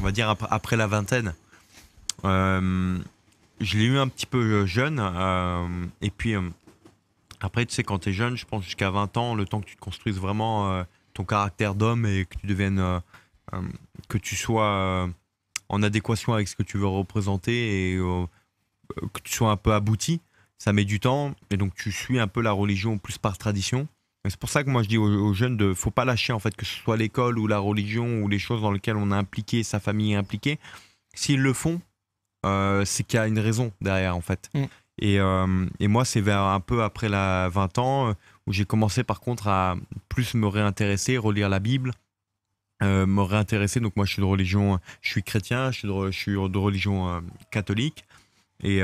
on va dire, après, après la vingtaine. je l'ai eu un petit peu jeune. et puis, après, tu sais, quand tu es jeune, je pense jusqu'à 20 ans, le temps que tu te construises vraiment euh, ton caractère d'homme et que tu deviennes. Euh, euh, que tu sois en adéquation avec ce que tu veux représenter et que tu sois un peu abouti, ça met du temps. Et donc, tu suis un peu la religion plus par tradition. C'est pour ça que moi je dis aux, jeunes de faut pas lâcher en fait que ce soit l'école ou la religion ou les choses dans lesquelles on a impliqué, sa famille est impliquée. S'ils le font, c'est qu'il y a une raison derrière en fait. Mm. Et, euh, et moi, c'est vers un peu après la 20 ans euh, où j'ai commencé par contre à plus me réintéresser, relire la Bible, euh, me réintéresser. Donc moi, je suis de religion, je suis chrétien, je suis de, suis de religion catholique, et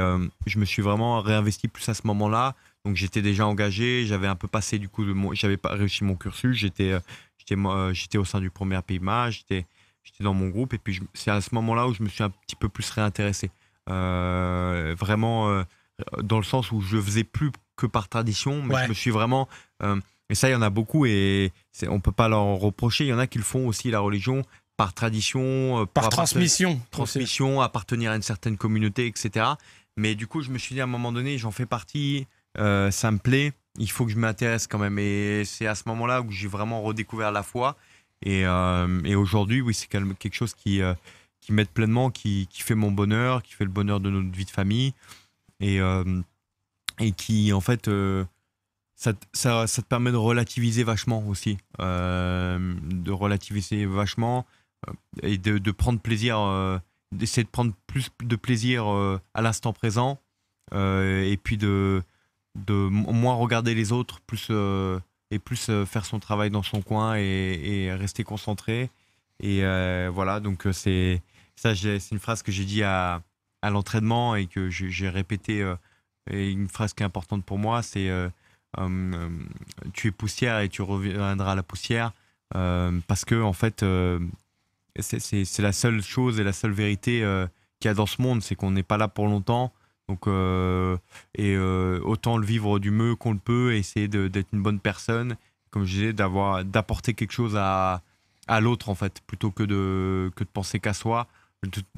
je me suis vraiment réinvesti plus à ce moment-là. Donc j'étais déjà engagé, j'avais un peu passé du coup, j'avais pas réussi mon cursus, j'étais, j'étais, au sein du premier pèmage j'étais, j'étais dans mon groupe, et puis c'est à ce moment-là où je me suis un petit peu plus réintéressé, vraiment euh, dans le sens où je faisais plus que par tradition, mais je me suis vraiment. Euh, et ça, il y en a beaucoup et on ne peut pas leur reprocher. Il y en a qui le font aussi, la religion, par tradition, euh, par transmission. Transmission, appartenir à une certaine communauté, etc. Mais du coup, je me suis dit à un moment donné, j'en fais partie, ça me plaît, il faut que je m'intéresse quand même. Et c'est à ce moment-là où j'ai vraiment redécouvert la foi. Et, et aujourd'hui, oui, c'est quelque chose qui, qui m'aide pleinement, qui, qui, fait mon bonheur, qui fait le bonheur de notre vie de famille et, euh, et qui, en fait, euh, ça, ça, te permet de relativiser vachement aussi. Euh, de relativiser vachement et de, de, prendre plaisir, d'essayer de prendre plus de plaisir à l'instant présent et puis de, de moins regarder les autres, plus et plus faire son travail dans son coin et, rester concentré. Et voilà, donc c'est ça, c'est une phrase que j'ai dit à, à l'entraînement et que j'ai répété euh, une phrase qui est importante pour moi, c'est euh, hum, hum, tu es poussière et tu reviendras à la poussière euh, parce que en fait c'est la seule chose et la seule vérité qu'il y a dans ce monde, c'est qu'on n'est pas là pour longtemps. Donc, et autant le vivre du mieux qu'on le peut, essayer d'être une bonne personne, comme je disais, d'avoir, d'apporter quelque chose à, à l'autre en fait, plutôt que de, que de penser qu'à soi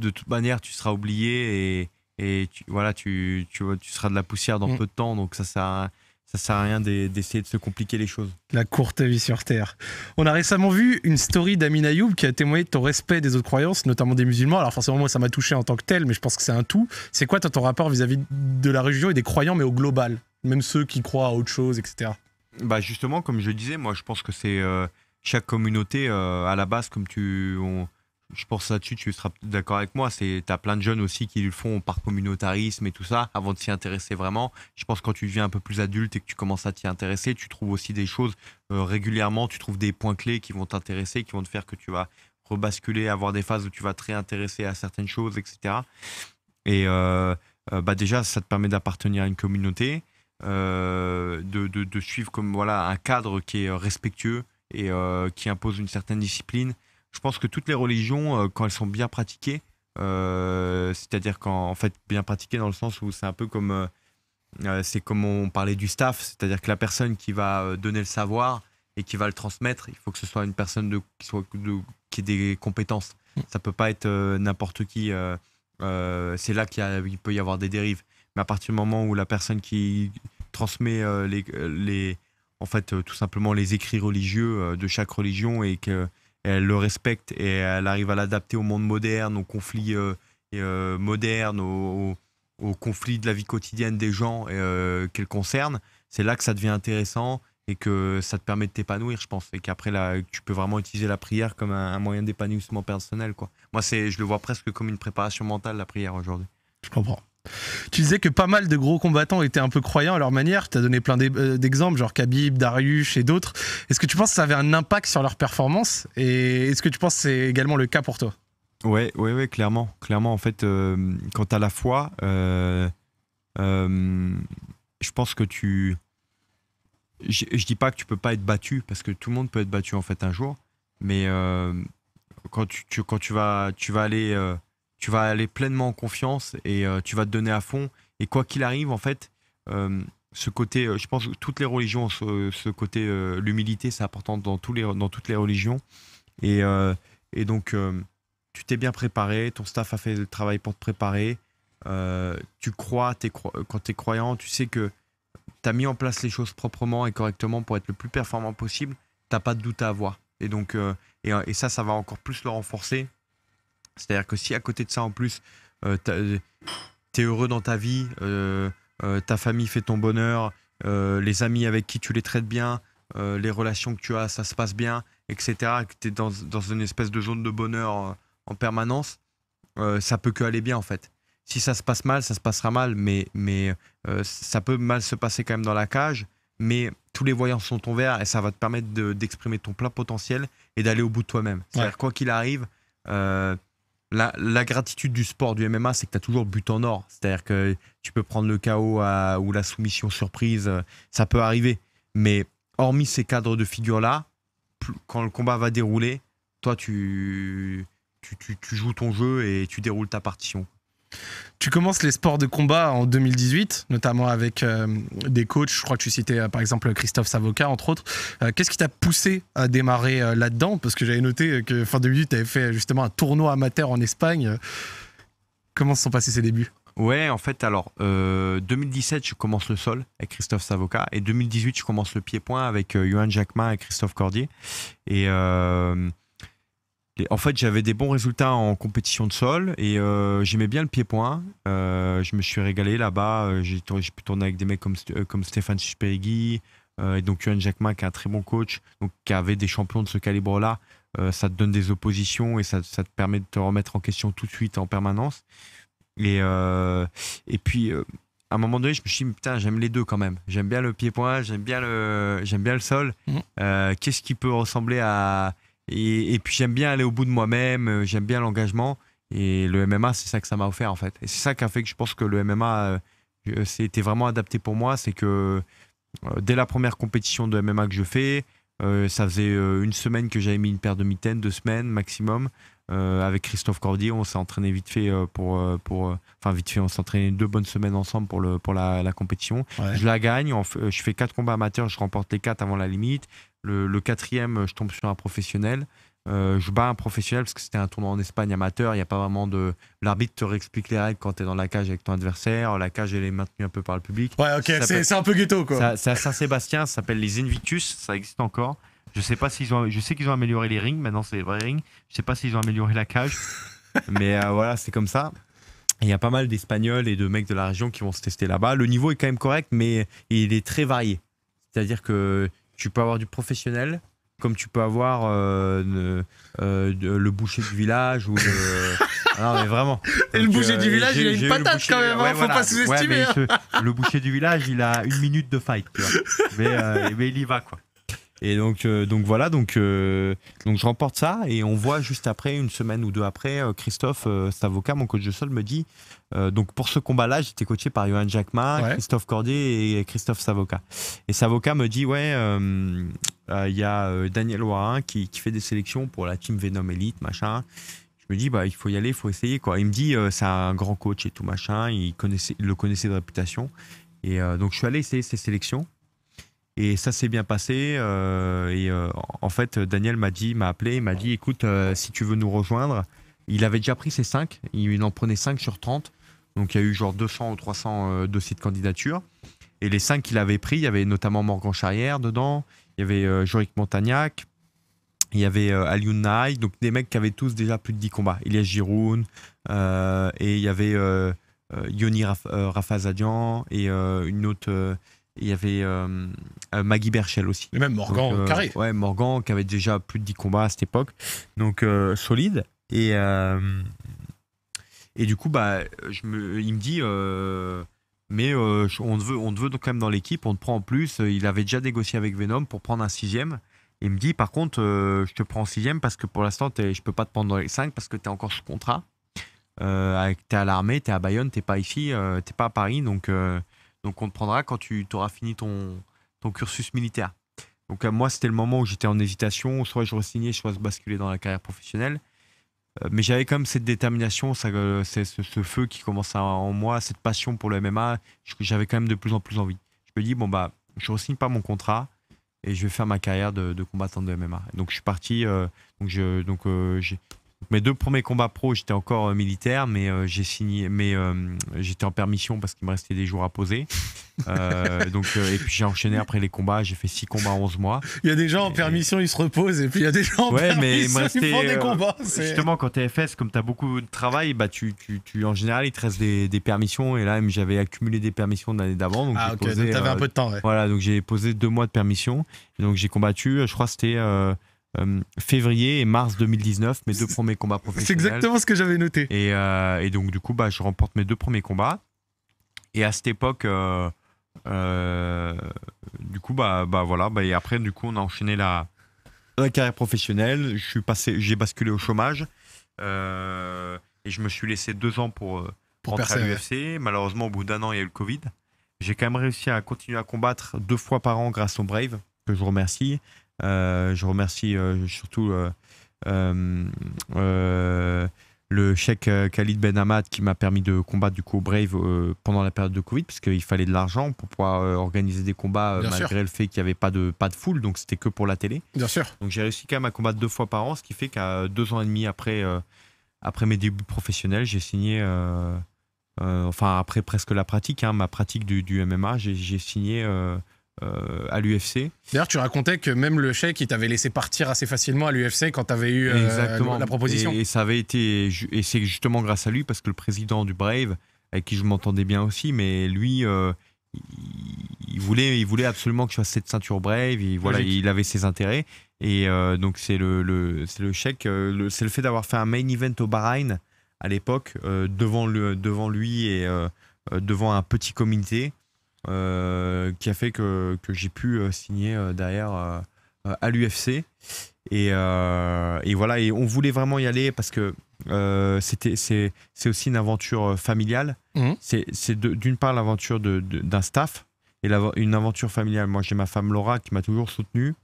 de, toute manière, tu seras oublié et, tu, voilà, tu, seras de la poussière dans mm. peu de temps. Donc ça, ça, ça sert à rien d'essayer de se compliquer les choses. La courte vie sur Terre. On a récemment vu une story d'Amin Ayoub qui a témoigné de ton respect des autres croyances, notamment des musulmans. Alors forcément, moi, ça m'a touché en tant que tel, mais je pense que c'est un tout. C'est quoi ton rapport vis-à-vis de la religion et des croyants, mais au global Même ceux qui croient à autre chose, etc. Bah justement, comme je disais, moi, je pense que c'est euh, chaque communauté, euh, à la base, comme tu je pense là-dessus, tu seras d'accord avec moi. C'est, as plein de jeunes aussi qui le font par communautarisme et tout ça, avant de s'y intéresser vraiment. Je pense que quand tu deviens un peu plus adulte et que tu commences à t'y intéresser, tu trouves aussi des choses euh, régulièrement. Tu trouves des points clés qui vont t'intéresser, qui vont te faire que tu vas rebasculer, avoir des phases où tu vas très réintéresser à certaines choses, etc. Et euh, euh, bah déjà, ça te permet d'appartenir à une communauté, de, de, suivre comme voilà un cadre qui est respectueux et qui impose une certaine discipline je pense que toutes les religions, euh, quand elles sont bien pratiquées, euh, c'est-à-dire qu'en fait, bien pratiquées dans le sens où c'est un peu comme, euh, c'est comme on parlait du staff, c'est-à-dire que la personne qui va donner le savoir et qui va le transmettre, il faut que ce soit une personne de, qui, ait des compétences. Mm. Ça peut pas être n'importe qui. c'est là qu'il, peut y avoir des dérives. Mais à partir du moment où la personne qui transmet les, les, en fait, tout simplement les écrits religieux de chaque religion et que elle le respecte et elle arrive à l'adapter au monde moderne, aux conflits euh, euh, modernes, aux, conflits de la vie quotidienne des gens euh, qu'elle concerne, c'est là que ça devient intéressant et que ça te permet de t'épanouir, je pense. Et qu'après, là, tu peux vraiment utiliser la prière comme un, un moyen d'épanouissement personnel. Quoi. Moi, c'est, je le vois presque comme une préparation mentale, la prière aujourd'hui. Je comprends. Tu disais que pas mal de gros combattants étaient un peu croyants à leur manière. Tu as donné plein euh, d'exemples, genre Khabib, Darius et d'autres. Est-ce que tu penses que ça avait un impact sur leur performance Et est-ce que tu penses que c'est également le cas pour toi Ouais, ouais, ouais, clairement. Clairement, en fait, euh, quand quant à la foi, euh, je pense que tu. Je, ne dis pas que tu peux pas être battu, parce que tout le monde peut être battu en fait un jour. Mais quand, tu, quand tu, vas, tu vas aller tu vas aller pleinement en confiance et euh, tu vas te donner à fond. Et quoi qu'il arrive, en fait, euh, ce côté, euh, je pense que toutes les religions ont ce, côté, l'humilité, c'est important dans, toutes les religions. Et, donc, tu t'es bien préparé, ton staff a fait le travail pour te préparer. tu crois, quand tu es croyant, tu sais que tu as mis en place les choses proprement et correctement pour être le plus performant possible. Tu pas de doute à avoir. Et donc, et, et ça, ça va encore plus le renforcer c'est-à-dire que si à côté de ça, en plus, euh, euh, t'es heureux dans ta vie, euh, ta famille fait ton bonheur, les amis avec qui tu les traites bien, les relations que tu as, ça se passe bien, etc., que t'es dans, dans une espèce de zone de bonheur en permanence, ça peut que aller bien, en fait. Si ça se passe mal, ça se passera mal, mais, mais ça peut mal se passer quand même dans la cage, mais tous les voyants sont ton verre et ça va te permettre d'exprimer ton plein potentiel et d'aller au bout de toi-même. C'est-à-dire, quoi qu'il arrive, la, gratitude du sport du MMA, c'est que tu as toujours but en or. C'est-à-dire que tu peux prendre le KO ou la soumission surprise, euh, ça peut arriver. Mais hormis ces cadres de figure-là, quand le combat va dérouler, toi, tu, tu, tu, joues ton jeu et tu déroules ta partition. Tu commences les sports de combat en 2018, notamment avec euh, des coachs. Je crois que tu citais euh, par exemple Christophe Savoca, entre autres. Euh, qu'est-ce qui t'a poussé à démarrer là-dedans Parce que j'avais noté que fin 2018, tu avais fait justement un tournoi amateur en Espagne. Comment se sont passés ces débuts Ouais, en fait, alors, 2017, je commence le sol avec Christophe Savoca Et 2018, je commence le pied-point avec Johan Jacquemin et Christophe Cordier. Et en fait, j'avais des bons résultats en compétition de sol et euh, j'aimais bien le pied-point. Euh, je me suis régalé là-bas. Euh, j'ai pu tourner avec des mecs comme, comme Stéphane Susperegui et donc Johan Jacquemin, qui est un très bon coach, donc, qui avait des champions de ce calibre-là. ça te donne des oppositions et ça, te permet de te remettre en question tout de suite en permanence. Et, et puis, à un moment donné, je me suis dit, putain, j'aime les deux quand même. J'aime bien le pied-point, j'aime bien, le, bien le sol. Mmh. Qu'est-ce qui peut ressembler à et, puis j'aime bien aller au bout de moi-même, euh, j'aime bien l'engagement. Et le MMA, c'est ça que ça m'a offert en fait. Et c'est ça qui a fait que je pense que le MMA, euh, c'était vraiment adapté pour moi. C'est que euh, dès la première compétition de MMA que je fais, ça faisait une semaine que j'avais mis une paire de mitaines, deux semaines maximum. avec Christophe Cordier, on s'est entraîné vite fait pour, pour enfin vite fait, on s'est entraîné deux bonnes semaines ensemble pour le pour la, compétition. Je la gagne, je fais quatre combats amateurs, je remporte les quatre avant la limite. Le, quatrième, je tombe sur un professionnel. Euh, je bats un professionnel parce que c'était un tournoi en Espagne amateur. Il n'y a pas vraiment de. L'arbitre te réexplique les règles quand tu es dans la cage avec ton adversaire. La cage, elle est maintenue un peu par le public. Ouais, ok, c'est un peu ghetto quoi. C'est à Saint-Sébastien, ça s'appelle les Invictus, ça existe encore. Je sais pas s'ils ont. Je sais qu'ils ont amélioré les rings, maintenant c'est les vrais rings. Je sais pas s'ils ont amélioré la cage. mais euh, voilà, c'est comme ça. Il y a pas mal d'Espagnols et de mecs de la région qui vont se tester là-bas. Le niveau est quand même correct, mais il est très varié. C'est-à-dire que tu peux avoir du professionnel, comme tu peux avoir euh, euh, le boucher du village ou ah non, mais vraiment. Et le boucher du euh, village, il a une patate quand même, hein, faut pas sous-estimer, hein. le boucher du village, il a une minute de fight, Mais, il y va, quoi. Et donc, donc voilà, donc, donc je remporte ça et on voit juste après, une semaine ou deux après, Christophe, cet avocat, mon coach de sol, me dit euh, donc pour ce combat-là, j'étais coaché par Johan Jackman, Christophe Cordier et Christophe Savoca. Et Savoca me dit ouais, euh, euh, il y a Daniel Warin qui, fait des sélections pour la team Venom Elite, machin. Je me dis bah il faut y aller, il faut essayer quoi. Il me dit c'est un grand coach et tout machin, il connaissait, le connaissait de réputation. Et donc je suis allé essayer ses sélections. Et ça s'est bien passé. et en fait, Daniel m'a dit, m'a appelé, m'a dit, écoute, si tu veux nous rejoindre, il avait déjà pris ses 5, il en prenait 5 sur 30. Donc il y a eu genre 200 ou 300 dossiers euh, de candidature. Et les cinq qu'il avait pris, il y avait notamment Morgan Charrière dedans, il y avait euh, Joric Montagnac, il y avait euh, donc des mecs qui avaient tous déjà plus de 10 combats. Il y Giroun, euh, et il y avait euh, Yoni Rafazadian, et une autre. il y avait Maggie Berchel aussi. Et même Morgan Carré. Ouais, Morgan qui avait déjà plus de 10 combats à cette époque. Donc solide. Et et du coup, bah, je me, il me dit, euh, mais euh, on, te veut, on te veut quand même dans l'équipe, on te prend en plus. Il avait déjà négocié avec Venom pour prendre un sixième. Il me dit, par contre, euh, je te prends en sixième parce que pour l'instant, je peux pas te prendre dans les cinq parce que tu es encore sous contrat. Euh, tu es à l'armée, tu es à Bayonne, tu pas ici, tu t'es pas à Paris. Donc, donc on te prendra quand tu auras fini ton, ton cursus militaire. Donc, moi, c'était le moment où j'étais en hésitation. Soit je resignais, soit je basculais dans la carrière professionnelle. Euh, mais j'avais quand même cette détermination, ça, euh, c'est ce, feu qui commence en moi, cette passion pour le MMA. J'avais quand même de plus en plus envie. Je me dis, bon, bah, je ne signe pas mon contrat et je vais faire ma carrière de, combattant de MMA. Donc, je suis parti. Euh, donc, je, donc mes deux premiers combats pro, j'étais encore euh, militaire, mais euh, j'ai signé, mais euh, j'étais en permission parce qu'il me restait des jours à poser. donc, et puis j'ai enchaîné après les combats. J'ai fait six combats en 11 mois. Il y a des gens en permission, ils se reposent, et puis il y a des gens en ouais, mais font des combats. Justement, quand es FS, comme tu as beaucoup de travail, bah tu, tu, en général, il te reste des, des permissions. Et là, j'avais accumulé des permissions de l'année d'avant. Donc ah, ok, un peu de temps, ouais. Voilà, donc j'ai posé deux mois de permission. donc j'ai combattu, je crois que c'était. Euh, février et mars 2019, mes deux premiers combats professionnels. C'est exactement ce que j'avais noté. Euh, et, donc, du coup, bah, je remporte mes deux premiers combats. Et à cette époque, euh, du coup, bah, bah voilà. Bah, et après, du coup, on a enchaîné la, carrière professionnelle. Je suis passé, j'ai basculé au chômage. et je me suis laissé deux ans pour, rentrer à l'UFC. Malheureusement, au bout d'un an, il y a eu le Covid. J'ai quand même réussi à continuer à combattre deux fois par an grâce au Brave, que je remercie. Euh, je remercie euh, surtout euh, le chèque Khalid Ben Hamad qui m'a permis de combattre du coup Brave pendant la période de Covid, puisqu'il fallait de l'argent pour pouvoir organiser des combats malgré le fait qu'il n'y avait pas de, pas de foule, donc c'était que pour la télé. Bien sûr. Donc j'ai réussi quand même à combattre deux fois par an, ce qui fait qu'à deux ans et demi après, après mes débuts professionnels, j'ai signé, enfin après presque la pratique, hein, ma pratique du, du MMA, j'ai signé euh, à l'UFC. D'ailleurs, tu racontais que même le chèque, il t'avait laissé partir assez facilement à l'UFC quand tu avais eu euh, la proposition. Et, et, ça avait été, et c'est justement grâce à lui, parce que le président du Brave, avec qui je m'entendais bien aussi, mais lui, euh, il, voulait, il voulait absolument que je fasse cette ceinture Brave. Et voilà, il avait ses intérêts. Et donc c'est le, c'est le chèque, c'est le fait d'avoir fait un main event au Bahreïn à l'époque devant, devant lui et devant un petit comité. Euh, qui a fait que, que j'ai pu euh, signer euh, derrière à l'UFC. Et, et, voilà, et on voulait vraiment y aller parce que c'était, c'est, aussi une aventure familiale. Mmh. C'est, d'une part l'aventure de, d'un staff et une aventure familiale. Moi, j'ai ma femme Laura qui m'a toujours soutenu.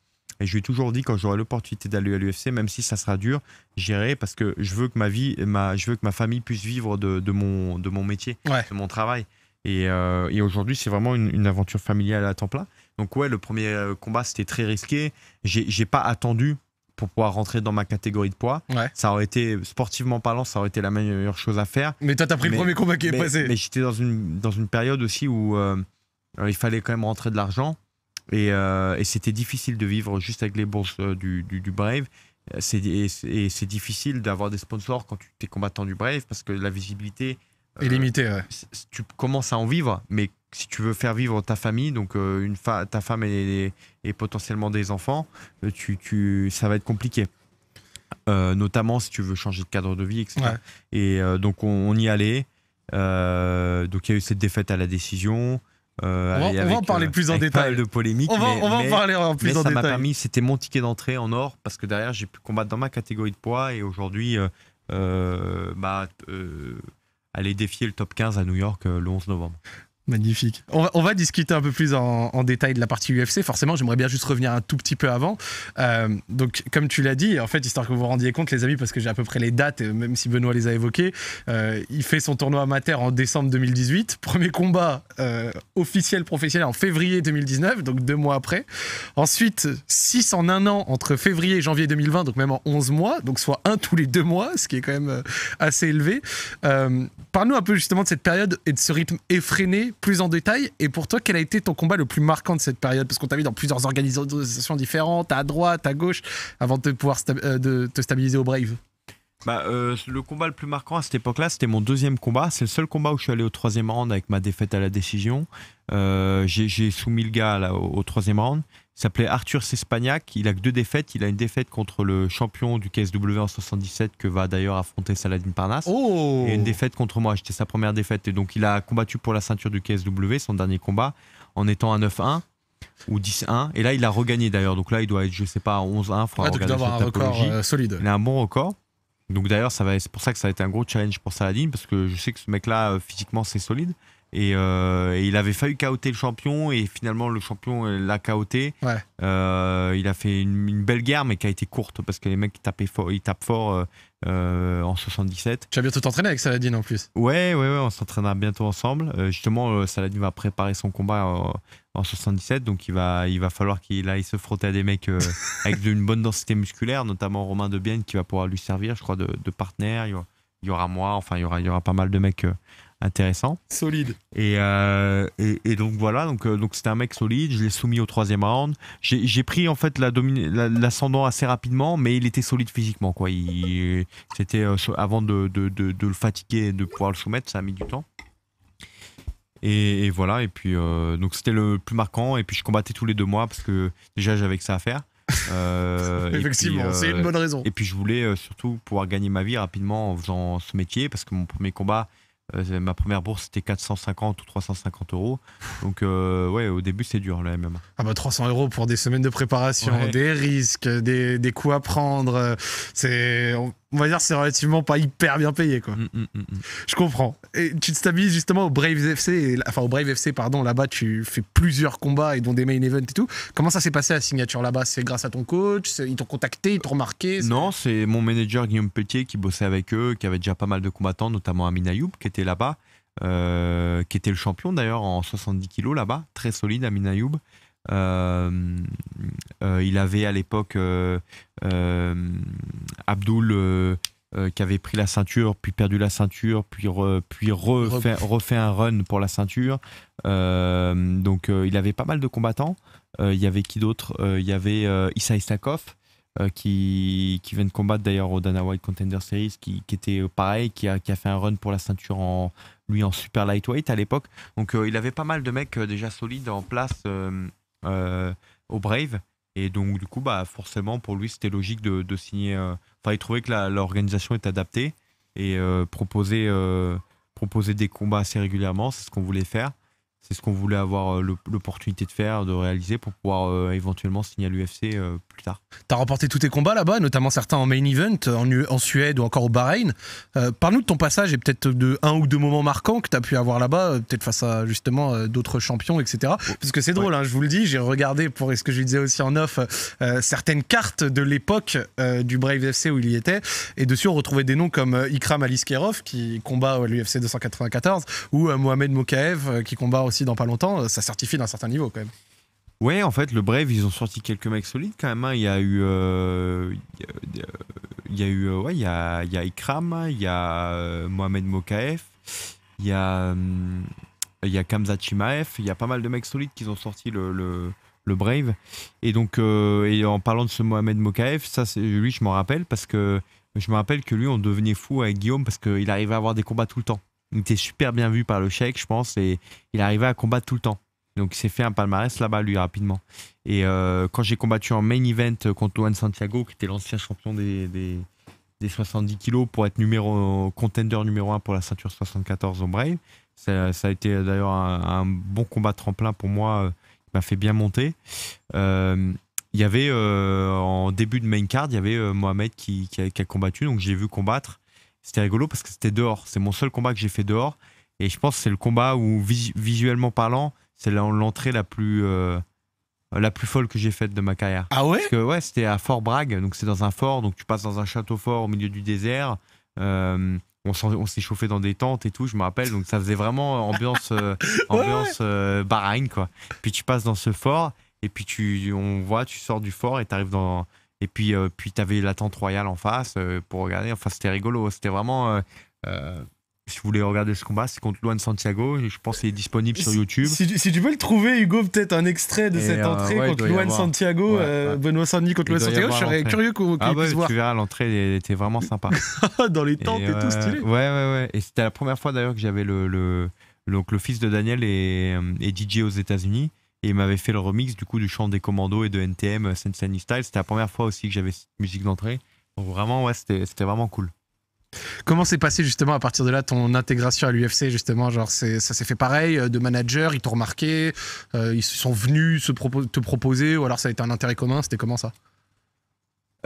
Et je lui ai toujours dit quand j'aurai l'opportunité d'aller à l'UFC, même si ça sera dur, j'irai parce que je veux que ma vie, ma, je veux que ma famille puisse vivre de, de mon, de mon métier, de mon travail. Euh, et, aujourd'hui, c'est vraiment une, aventure familiale à temps plein. Donc, ouais, le premier euh, combat, c'était très risqué. J'ai pas attendu pour pouvoir rentrer dans ma catégorie de poids. Ça aurait été, sportivement parlant, ça aurait été la meilleure chose à faire. Mais toi, t'as pris le premier combat qui est passé. Mais j'étais dans une, dans une période aussi où euh, il fallait quand même rentrer de l'argent. Et, c'était difficile de vivre juste avec les bourses du, du, du Brave. Et c'est difficile d'avoir des sponsors quand tu es combattant du Brave parce que la visibilité, euh, limité ouais. Tu commences à en vivre, mais si tu veux faire vivre ta famille, donc euh, une ta femme et, et, potentiellement des enfants, euh, tu, tu, ça va être compliqué. notamment si tu veux changer de cadre de vie, etc. Et donc on, y allait. donc il y a eu cette défaite à la décision. on va, avec, en parler plus en détail. de polémique. On mais, on va en parler en plus ça m'a permis, c'était mon ticket d'entrée en or parce que derrière j'ai pu combattre dans ma catégorie de poids et aujourd'hui, bah aller défier le top 15 à New York euh, le 11 novembre. Magnifique. On va, discuter un peu plus en, détail de la partie UFC. Forcément, j'aimerais bien juste revenir un tout petit peu avant. Euh, donc, comme tu l'as dit, en fait, histoire que vous vous rendiez compte, les amis, parce que j'ai à peu près les dates, euh, même si Benoît les a évoquées, euh, il fait son tournoi amateur en décembre 2018. Premier combat officiel professionnel en février 2019, donc deux mois après. Ensuite, 6 en un an entre février et janvier 2020, donc même en 11 mois, donc soit un tous les deux mois, ce qui est quand même assez élevé. Parle-nous un peu justement de cette période et de ce rythme effréné plus en détail. Et pour toi, quel a été ton combat le plus marquant de cette période Parce qu'on t'a vu dans plusieurs organisations différentes, à droite, à gauche, avant de pouvoir euh, te stabiliser au Brave. Bah, euh, le combat le plus marquant à cette époque-là, c'était mon deuxième combat. C'est le seul combat où je suis allé au troisième round avec ma défaite à la décision. Euh, j'ai soumis le gars au, troisième round. Il s'appelait Arthur Cespagnac. Il a que deux défaites. Il a une défaite contre le champion du KSW en 77 que va d'ailleurs affronter Saladin Parnasse. Oh. et une défaite contre moi. C'était sa première défaite. Et donc il a combattu pour la ceinture du KSW, son dernier combat, en étant à 9-1 ou 10-1. Et là, il a regagné d'ailleurs. Donc là, il doit être, je sais pas, 11-1. Ah, il avoir un record euh, solide. Il a un bon record. Donc d'ailleurs, c'est pour ça que ça a été un gros challenge pour Saladin, parce que je sais que ce mec-là, euh, physiquement, c'est solide. Euh, et, il avait failli caoter le champion et finalement le champion euh, l'a caoté. Euh, il a fait une, belle guerre mais qui a été courte parce que les mecs tapaient fort, tapent fort en 77. Tu vas bientôt t'entraîner avec Saladin en plus. Ouais, ouais, on s'entraînera bientôt ensemble. justement, Saladin va préparer son combat en 77 donc il va, il va falloir qu'il aille se frotter à des mecs avec une bonne densité musculaire, notamment Romain Debienne qui va pouvoir lui servir, je crois, de, de partenaire. Il y aura moi, enfin il aura, il y aura pas mal de mecs intéressant. Solide. Euh, et, et, donc voilà, donc euh, donc c'était un mec solide. Je l'ai soumis au troisième round. J'ai pris en fait l'ascendant la assez rapidement, mais il était solide physiquement quoi. C'était euh, avant de, de, le fatiguer, Et de pouvoir le soumettre, ça a mis du temps. Et, voilà, et puis donc c'était le plus marquant. Et puis je combattais tous les deux mois parce que déjà j'avais que ça à faire. Effectivement, c'est une bonne raison. Et puis je voulais surtout pouvoir gagner ma vie rapidement en faisant ce métier parce que mon premier combat, euh, ma première bourse, c'était 450 ou 350 euros. Donc, euh, ouais, au début, c'est dur, le MMA. Ah bah 300 euros pour des semaines de préparation, des risques, des, des, coups à prendre. Euh, c'est on va dire c'est relativement pas hyper bien payé quoi. Mm, mm, mm, Je comprends. Et tu te stabilises justement au Brave FC, enfin au Brave FC pardon, là-bas tu fais plusieurs combats et dont des main events et tout. Comment ça s'est passé la signature là-bas C'est grâce à ton coach Ils t'ont contacté Ils t'ont remarqué Non, c'est mon manager Guillaume Pelletier qui bossait avec eux, qui avait déjà pas mal de combattants, notamment Amin Ayoub qui était là-bas, euh, qui était le champion d'ailleurs en 70 kilos là-bas, très solide Amin Ayoub. Euh, euh, il avait à l'époque euh, Abdul qui avait pris la ceinture, puis perdu la ceinture, puis, puis refait, un run pour la ceinture. donc il avait pas mal de combattants. Il y avait qui d'autre Il y avait Issa Istakov. qui, qui vient de combattre d'ailleurs au Dana White Contender Series, qui, était pareil, qui a, qui a, fait un run pour la ceinture en lui en super lightweight à l'époque. Donc il avait pas mal de mecs déjà solides en place euh, au Brave Et donc, du coup, bah, forcément, pour lui, c'était logique de, de signer. Euh, enfin, il trouvait que l'organisation est adaptée et euh, proposer, proposer des combats assez régulièrement, c'est ce qu'on voulait faire. C'est ce qu'on voulait avoir l'opportunité de faire, de réaliser pour pouvoir éventuellement signer à l'UFC T'as Tu as remporté tous tes combats là-bas, notamment certains en main event, euh, en, Suède ou encore au Bahreïn. Euh, parle-nous de ton passage et peut-être de un ou deux moments marquants que tu as pu avoir là-bas, euh, peut-être face à justement d'autres champions, etc. Oh. Parce que c'est drôle, hein, je vous le dis, j'ai regardé, pour ce que je disais aussi en off, certaines cartes de l'époque du Brave FC où il y était. Et dessus, on retrouvait des noms comme Ikram Aliskerov qui combat à l'UFC 294 ou Mohamed Mokaev qui combat aussi dans pas longtemps. ça certifie d'un certain niveau quand même. Ouais, en fait, le Brave, ils ont sorti quelques mecs solides quand même. Hein. Il y a eu. Euh, il y a eu. Euh, ouais, il y a, il y a Ikram, il y a euh, Mohamed Mokaef, il y a. Hum, il y a Kamza il y a pas mal de mecs solides qui ont sorti le, le, le Brave. Et donc, et en parlant de ce Mohamed Mokaef, ça, lui, je m'en rappelle parce que je me rappelle que lui, on devenait fou avec Guillaume parce qu'il arrivait à avoir des combats tout le temps. Il était super bien vu par le chèque, je pense, et il arrivait à combattre tout le temps. Donc, il s'est fait un palmarès là-bas, lui, rapidement. Et euh, quand j'ai combattu en main event contre Juan Santiago, qui était l'ancien champion des, des, 70 kilos pour être numéro, contender numéro 1 pour la ceinture 74 au Brave, ça, a été d'ailleurs un, bon combat tremplin pour moi. Euh, qui m'a fait bien monter. Euh, il y avait en début de main card, il y avait Mohamed qui, a, qui, a, combattu, donc j'ai vu combattre. C'était rigolo parce que c'était dehors. C'est mon seul combat que j'ai fait dehors. Et je pense que c'est le combat où, visuellement parlant, c'est l'entrée la plus euh, la plus folle que j'ai faite de ma carrière. Ah ouais Parce que ouais, c'était à Fort Bragg, donc c'est dans un fort, donc tu passes dans un château fort au milieu du désert. Euh, on s'est chauffé dans des tentes et tout, je me rappelle. Donc ça faisait vraiment ambiance, euh, ambiance Bahreïn, quoi. Puis tu passes dans ce fort, et puis tu, on voit, tu sors du fort et tu arrives dans. Et puis, puis t'avais la tente royale en face pour regarder. Enfin, c'était rigolo. C'était vraiment si vous voulez regarder ce combat, c'est contre Luan Santiago. Je pense qu'il est disponible sur YouTube. Si, tu veux le trouver, Hugo, peut-être un extrait de cette euh, entrée contre Luan Santiago, euh, Benoît Sandy contre Luan Santiago. Je serais curieux qu'on ah puisse voir. Tu verras, l'entrée était vraiment sympa. Dans les tentes et, tout, euh, stylé. Ouais, ouais, ouais. Et c'était la première fois d'ailleurs que j'avais le, le, donc, le fils de Daniel et, DJ aux États-Unis et il m'avait fait le remix du coup du chant des commandos et de NTM Sensei Style. C'était la première fois aussi que j'avais cette musique d'entrée. vraiment, ouais, c'était vraiment cool. Comment s'est passé justement à partir de là ton intégration à l'UFC justement genre ça s'est fait pareil euh, de manager ils t'ont remarqué euh, ils sont venus se te proposer ou alors ça a été un intérêt commun c'était comment ça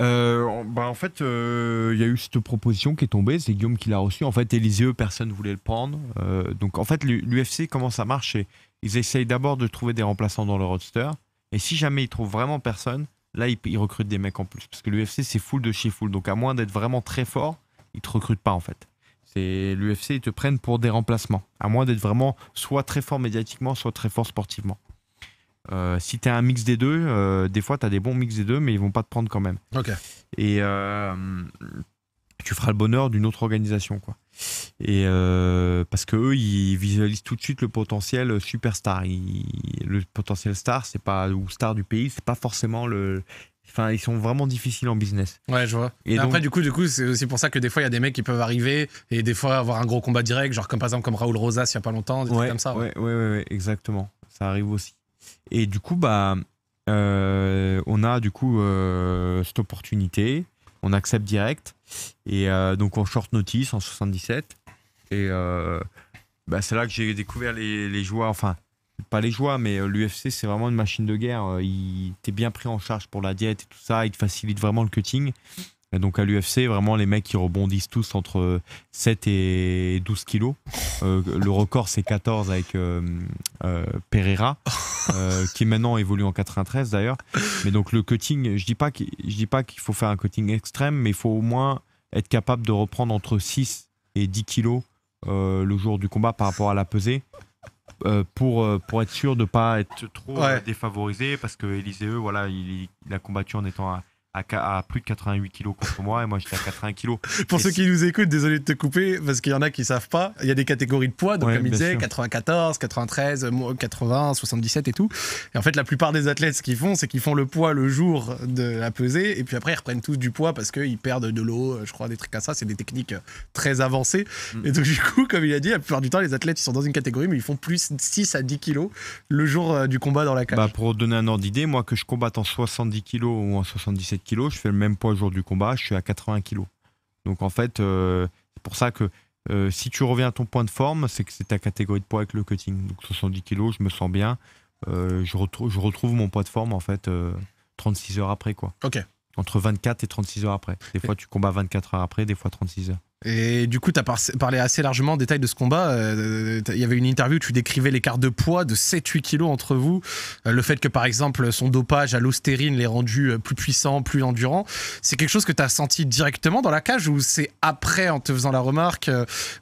euh, bah, en fait, il y a eu cette proposition qui est tombée, c'est Guillaume qui l'a reçue. En fait, Élisée, personne ne voulait le prendre. donc, en fait, l'UFC, comment ça marche Ils essayent d'abord de trouver des remplaçants dans le roadster Et si jamais ils trouvent vraiment personne, là, ils, recrutent des mecs en plus. Parce que l'UFC, c'est full de chez full. Donc, à moins d'être vraiment très fort, ils te recrutent pas en fait. C'est l'UFC, ils te prennent pour des remplacements, à moins d'être vraiment soit très fort médiatiquement, soit très fort sportivement. Euh, si tu es un mix des deux, euh, des fois tu as des bons mix des deux, mais ils vont pas te prendre quand même. Et euh, tu feras le bonheur d'une autre organisation, quoi. Et parce que eux, ils visualisent tout de suite le potentiel superstar. le potentiel star, c'est pas ou star du pays, c'est pas forcément le, Enfin, ils sont vraiment difficiles en business. Ouais, je vois. Et, après, du coup, du coup, c'est aussi pour ça que des fois, il y a des mecs qui peuvent arriver et des fois avoir un gros combat direct, genre comme par exemple comme Raoul Rosas il y a pas longtemps, des trucs comme ça. Ouais. Ouais, ouais, exactement. Ça arrive aussi. Et du coup, bah, euh, on a du coup euh, cette opportunité, on accepte direct et euh, donc on short notice en 77 et bah, c'est là que j'ai découvert les, les joueurs, enfin pas les joies, mais euh, l'UFC, c'est vraiment une machine de guerre. Euh, il t'es bien pris en charge pour la diète et tout ça. Il te facilite vraiment le cutting. donc à l'UFC, vraiment, les mecs, ils rebondissent tous entre 7 euh, et 12 kilos. le record, c'est 14 avec Pereira, qui maintenant évolue en 93 d'ailleurs. Mais donc le cutting, je dis pas qu'il faut faire un cutting extrême, mais il faut au moins être capable de reprendre entre 6 et 10 kilos le jour du combat par rapport à la pesée. Euh, pour, euh, pour être sûr de ne pas être trop euh, défavorisé, parce que Élisée, voilà, il, il, a combattu en étant à, à, plus de 88 kilos contre moi et moi j'étais à 80 kilos. Pour ceux qui nous écoutent, désolé de te couper parce qu'il y en a qui savent pas. Il y a des catégories de poids, donc comme il disait, 94, 93, 80, 77 et tout. Et en fait, la plupart des athlètes, ce qu'ils font, c'est qu'ils font le poids le jour de la pesée et puis après ils reprennent tous du poids parce qu'ils perdent de l'eau, euh, je crois, des trucs comme ça. C'est des techniques euh, très avancées. Mm. Et donc, du coup, comme il a dit, la plupart du temps, les athlètes ils sont dans une catégorie mais ils font plus de 6 à 10 kilos le jour euh, du combat dans la cage. Bah, pour donner un ordre d'idée, moi que je combatte en 70 kg ou en 77 je fais le même poids le jour du combat, je suis à 80 kilos. Donc en fait, euh, c'est pour ça que euh, si tu reviens à ton point de forme, c'est que c'est ta catégorie de poids avec le cutting. Donc 70 kilos, je me sens bien, euh, je, retrouve, je, retrouve mon poids de forme en fait 36 heures après quoi. Ok. Entre 24 et 36 heures après. Des fois tu combats 24 heures après, des fois 36 heures. Et du coup, tu as parlé assez largement en détail de ce combat. Euh, il y avait une interview où tu décrivais l'écart de poids de 7-8 kilos entre vous. Euh, le fait que, par exemple, son dopage à l'ostérine l'ait rendu euh, plus puissant, plus endurant. C'est quelque chose que tu as senti directement dans la cage ou c'est après en te faisant la remarque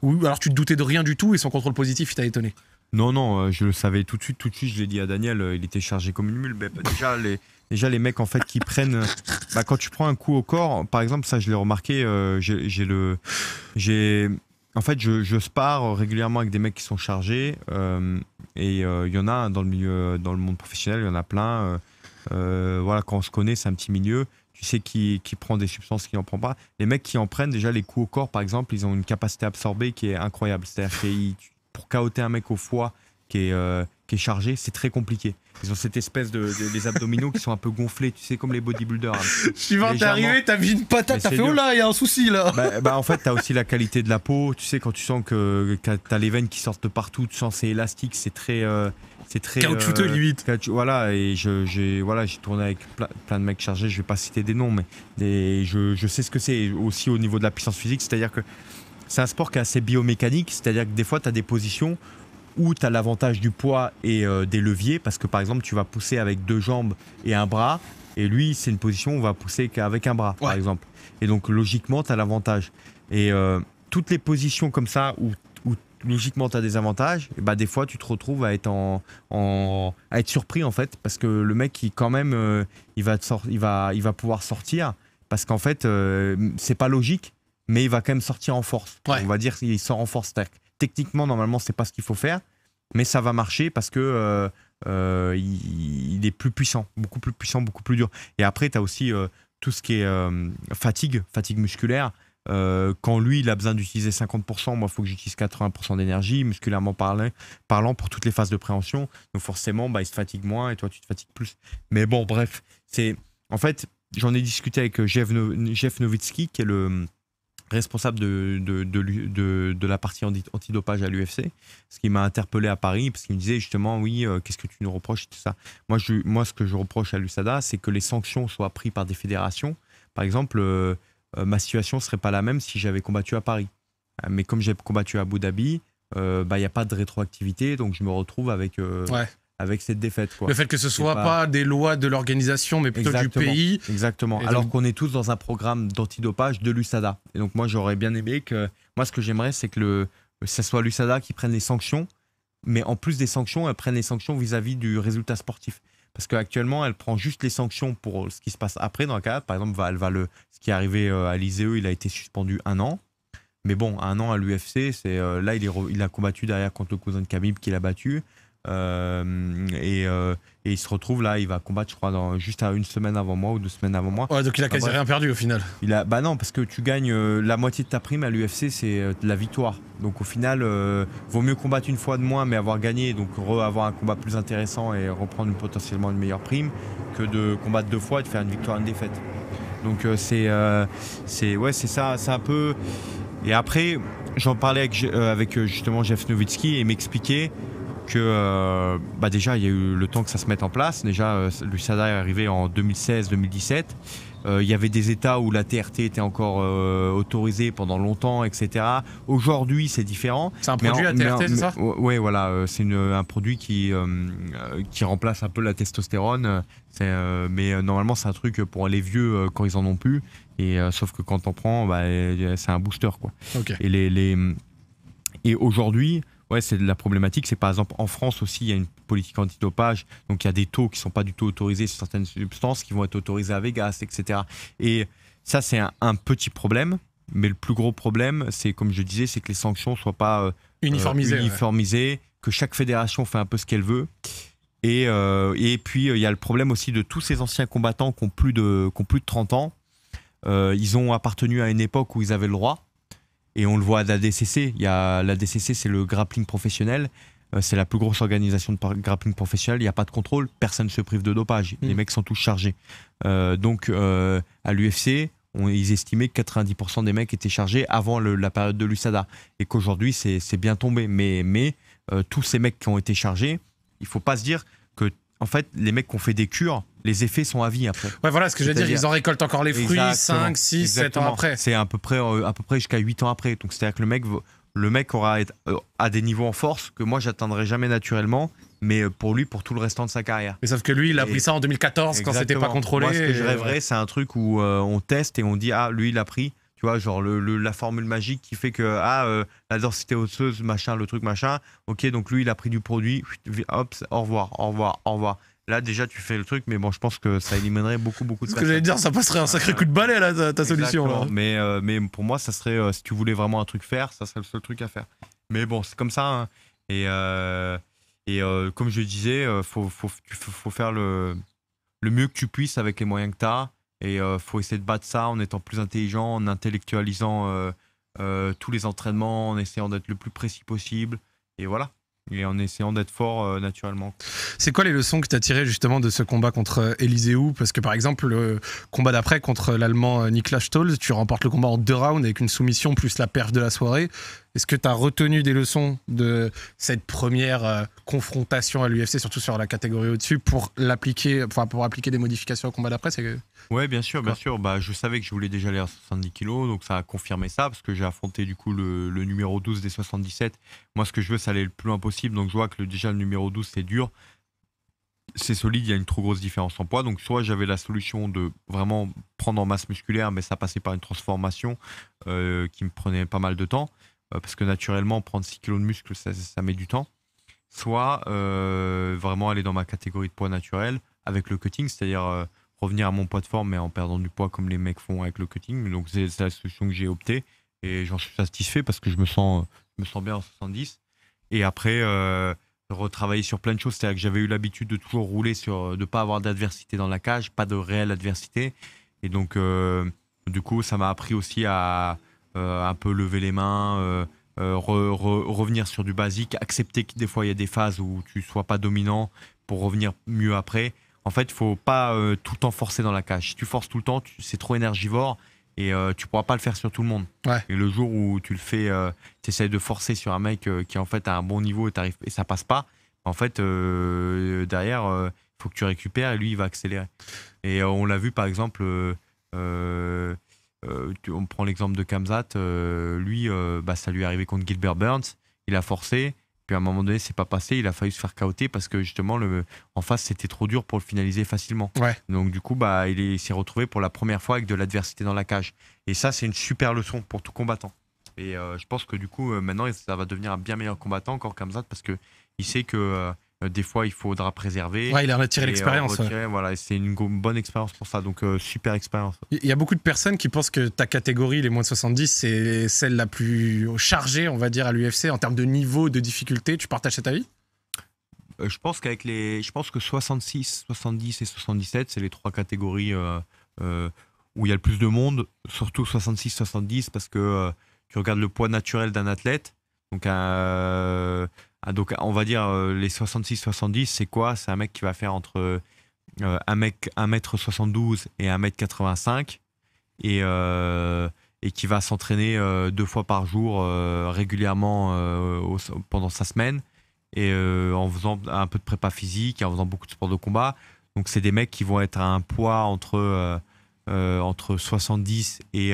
ou alors tu te doutais de rien du tout et son contrôle positif, t'a étonné Non, non, je le savais tout de suite. Tout de suite, je l'ai dit à Daniel, il était chargé comme une mule. Ben, déjà, les, Déjà, les mecs, en fait, qui prennent. Euh, bah, quand tu prends un coup au corps, par exemple, ça, je l'ai remarqué, euh, j'ai le. J'ai. En fait, je, je spare régulièrement avec des mecs qui sont chargés. Euh, et il y en a dans le milieu, dans le monde professionnel, il y en a plein. voilà, quand on se connaît, c'est un petit milieu. Tu sais qui, qui prend des substances, qui n'en prend pas. Les mecs qui en prennent, déjà, les coups au corps, par exemple, ils ont une capacité absorbée qui est incroyable. C'est-à-dire que pour caoter un mec au foie, qui est est chargé, c'est très compliqué. Ils ont cette espèce de, des abdominaux qui sont un peu gonflés, tu sais, comme les bodybuilders. Hein. Suivant, t'es arrivé, t'as vu une patate, t'as fait oh là, il y a un souci là. Bah, bah, en fait, t'as aussi la qualité de la peau. Tu sais, quand tu sens que t'as les veines qui sortent de partout, tu sens c'est élastique, c'est très. Euh, c'est très caoutchouteux euh, limite. voilà et j'ai voilà j'ai tourné avec plein, de mecs chargés. Je vais pas citer des noms mais des, je, je sais ce que c'est aussi au niveau de la puissance physique. C'est-à-dire que c'est un sport qui est assez biomécanique, c'est-à-dire que des fois, tu as des positions où tu as l'avantage du poids et euh, des leviers, parce que par exemple, tu vas pousser avec deux jambes et un bras, et lui, c'est une position où on va pousser qu'avec un bras, par exemple. Et donc, logiquement, tu as l'avantage. Et euh, toutes les positions comme ça, où, logiquement, tu as des avantages, et bah, des fois, tu te retrouves à être, être surpris, en fait, parce que le mec, quand même, euh, il, va il, va, il va pouvoir sortir, parce qu'en fait, c'est pas logique mais il va quand même sortir en force. On va dire qu'il sort en force tech techniquement, normalement, c'est pas ce qu'il faut faire, mais ça va marcher parce que euh, euh, il, est plus puissant, beaucoup plus puissant, beaucoup plus dur. Et après, tu as aussi euh, tout ce qui est fatigue, fatigue musculaire. quand lui, il a besoin d'utiliser 50%, moi, il faut que j'utilise 80% d'énergie, musculairement parlant, parlant, pour toutes les phases de préhension. Donc forcément, bah, il se fatigue moins et toi, tu te fatigues plus. Mais bon, bref, c'est en fait, j'en ai discuté avec Jeff, Jeff Nowitzki, qui est le responsable de, de, de, la partie antidopage à l'UFC, ce qui m'a interpellé à Paris, parce qu'il me disait justement, oui, euh, qu'est-ce que tu nous reproches, tout ça. Moi, je, moi, ce que je reproche à l'USADA, c'est que les sanctions soient prises par des fédérations. Par exemple, euh, euh, ma situation ne serait pas la même si j'avais combattu à Paris. Mais comme j'ai combattu à Abu Dhabi, bah, il n'y a pas de rétroactivité, donc je me retrouve avec, avec cette défaite. Le fait que ce ne soit pas... des lois de l'organisation, mais plutôt du pays. Exactement. Alors qu'on est tous dans un programme d'antidopage de l'USADA. Et donc moi, j'aurais bien aimé que... Moi, ce que j'aimerais, c'est que le, ce soit l'USADA qui prenne les sanctions, mais en plus des sanctions, elle prenne les sanctions vis-à-vis du résultat sportif. Parce qu'actuellement, elle prend juste les sanctions pour ce qui se passe après dans le cas. Par exemple, va le, ce qui est arrivé euh, à l'ISEE, il a été suspendu un an. Mais bon, un an à l'UFC, c'est euh, là il, est, il a combattu derrière contre le cousin de Khabib qu'il a battu. Euh, euh, et, il se retrouve là, il va combattre, je crois, juste à une semaine avant moi ou deux semaines avant moi. donc il a ah, quasi rien perdu au final. Il a, bah non, parce que tu gagnes euh, la moitié de ta prime à l'UFC, c'est la victoire. Donc au final, vaut mieux combattre une fois de moins, mais avoir gagné, donc avoir un combat plus intéressant et reprendre potentiellement une meilleure prime, que de combattre deux fois et de faire une victoire, et une défaite. Donc c'est, c'est, ouais, c'est ça, c'est un peu. Et après, j'en parlais avec, justement Jeff Nowitzki et m'expliquait que euh, bah déjà il y a eu le temps que ça se mette en place. Déjà, euh, le Sada est arrivé en 2016-2017. Euh, il y avait des États où la TRT était encore autorisée pendant longtemps, etc. Aujourd'hui, c'est différent. C'est un produit la TRT, c'est ça Oui, voilà. c'est un produit qui, qui remplace un peu la testostérone. mais normalement, c'est un truc pour les vieux quand ils en ont plus. Et, sauf que quand on prend, bah, c'est un booster. Quoi. Et, les, les et aujourd'hui, ouais, c'est de la problématique. C'est par exemple en France aussi, il y a une politique antidopage. Donc il y a des taux qui ne sont pas du tout autorisés sur certaines substances qui vont être autorisées à Vegas, etc. Et ça, c'est un, petit problème. Mais le plus gros problème, c'est comme je disais, c'est que les sanctions ne soient pas euh, euh, uniformisées, que chaque fédération fait un peu ce qu'elle veut. Et, euh, et puis, il y a le problème aussi de tous ces anciens combattants qui ont plus de, plus de 30 ans. ils ont appartenu à une époque où ils avaient le droit. Et on le voit à la DCC. Il y a, la DCC, c'est le grappling professionnel. Euh, c'est la plus grosse organisation de grappling professionnel. Il n'y a pas de contrôle. Personne ne se prive de dopage. Les mm. mecs sont tous chargés. Euh, donc, euh, à l'UFC, ils estimaient que 90% des mecs étaient chargés avant la période de l'USADA. Et qu'aujourd'hui, c'est bien tombé. Mais, tous ces mecs qui ont été chargés, il ne faut pas se dire que, en fait, les mecs qui ont fait des cures, les effets sont à vie après. Ouais, voilà ce que je veux dire, ils en récoltent encore les fruits 5, 6, 7 ans après. C'est à peu près, euh, à peu près jusqu'à 8 ans après. Donc c'est-à-dire que le mec, le mec aura euh, à des niveaux en force que moi j'atteindrai jamais naturellement, mais euh, pour lui, pour tout le restant de sa carrière. Mais sauf que lui, il a pris ça en 2014 quand quand c'était pas contrôlé. Moi, ce que je rêverais, c'est un truc où on teste et on dit ah lui il a pris. Tu vois, genre le, la formule magique qui fait que ah, la densité osseuse, machin, le truc, machin. Ok, donc lui, il a pris du produit, hop, au revoir, au revoir, au revoir. Là, déjà, tu fais le truc, mais bon, je pense que ça éliminerait beaucoup, beaucoup de. Ce que j'allais dire, ça passerait un sacré coup de balai, là, ta, solution. Mais, euh, mais pour moi, ça serait, euh, si tu voulais vraiment un truc faire, ça serait le seul truc à faire. Mais bon, c'est comme ça. Hein. Et, euh, et comme je disais, faut, faut, faire le, le mieux que tu puisses avec les moyens que tu as. Et faut essayer de battre ça en étant plus intelligent, en intellectualisant tous les entraînements, en essayant d'être le plus précis possible. Et voilà et en essayant d'être fort euh, naturellement. C'est quoi les leçons que tu as tirées justement de ce combat contre euh, Eliseu Parce que par exemple, le combat d'après contre euh, l'Allemand Niklas Stoll, tu remportes le combat en deux rounds avec une soumission plus la perf de la soirée. Est-ce que tu as retenu des leçons de cette première confrontation à l'UFC, surtout sur la catégorie au-dessus, pour l'appliquer, pour appliquer des modifications au combat d'après oui, bien sûr, bien sûr. Bah, je savais que je voulais déjà aller à 70 kg, donc ça a confirmé ça, parce que j'ai affronté du coup le, numéro 12 des 77. Moi, ce que je veux, c'est aller le plus loin possible, donc je vois que le, déjà le numéro 12, c'est dur. C'est solide, il y a une trop grosse différence en poids. Donc, soit j'avais la solution de vraiment prendre en masse musculaire, mais ça passait par une transformation euh, qui me prenait pas mal de temps, euh, parce que naturellement, prendre 6 kg de muscle, ça, met du temps. Soit euh, vraiment aller dans ma catégorie de poids naturel avec le cutting, c'est-à-dire revenir à mon poids de forme, mais en perdant du poids comme les mecs font avec le cutting. Donc c'est la solution que j'ai opté. et j'en suis satisfait parce que je me sens, me sens bien en 70. Et après, euh, retravailler sur plein de choses. C'est-à-dire que j'avais eu l'habitude de toujours rouler sur, de pas avoir d'adversité dans la cage, pas de réelle adversité. Et donc, euh, du coup, ça m'a appris aussi à euh, un peu lever les mains, revenir sur du basique, accepter que des fois il y a des phases où tu sois pas dominant pour revenir mieux après en fait, il faut pas euh, tout le temps forcer dans la cage. Si tu forces tout le temps, c'est trop énergivore et euh, tu pourras pas le faire sur tout le monde. Et le jour où tu le fais, euh, tu essaies de forcer sur un mec qui en fait a un bon niveau et, et ça passe pas, en fait, derrière, il faut que tu récupères et lui, il va accélérer. Et on l'a vu par exemple, on prend l'exemple de Kamzat, lui, bah, ça lui est arrivé contre Gilbert Burns, il a forcé, à un moment donné, c'est pas passé. Il a failli se faire caoter parce que justement, le, en face, c'était trop dur pour le finaliser facilement. Donc du coup, bah, il s'est retrouvé pour la première fois avec de l'adversité dans la cage. Et ça, c'est une super leçon pour tout combattant. Et euh, je pense que du coup, euh, maintenant, ça va devenir un bien meilleur combattant encore Kamzat parce que il sait que euh, euh, des fois, il faudra préserver. Ouais, il a retiré euh, l'expérience. Ok, Voilà, c'est une bonne expérience pour ça, donc euh, super expérience. Il y a beaucoup de personnes qui pensent que ta catégorie, les moins de 70, c'est celle la plus chargée, on va dire, à l'UFC en termes de niveau, de difficulté. Tu partages cet avis Je pense qu'avec les, je pense que 66, 70 et 77, c'est les trois catégories où il y a le plus de monde, surtout 66, 70, parce que tu regardes le poids naturel d'un athlète, donc un ah, donc, on va dire euh, les 66-70, c'est quoi C'est un mec qui va faire entre euh, un mec 1m72 et 1m85 et, euh, et qui va s'entraîner deux fois par jour régulièrement pendant sa semaine et en faisant un peu de prépa physique et en faisant beaucoup de sport de combat. Donc, c'est des mecs qui vont être à un poids entre, entre 70 et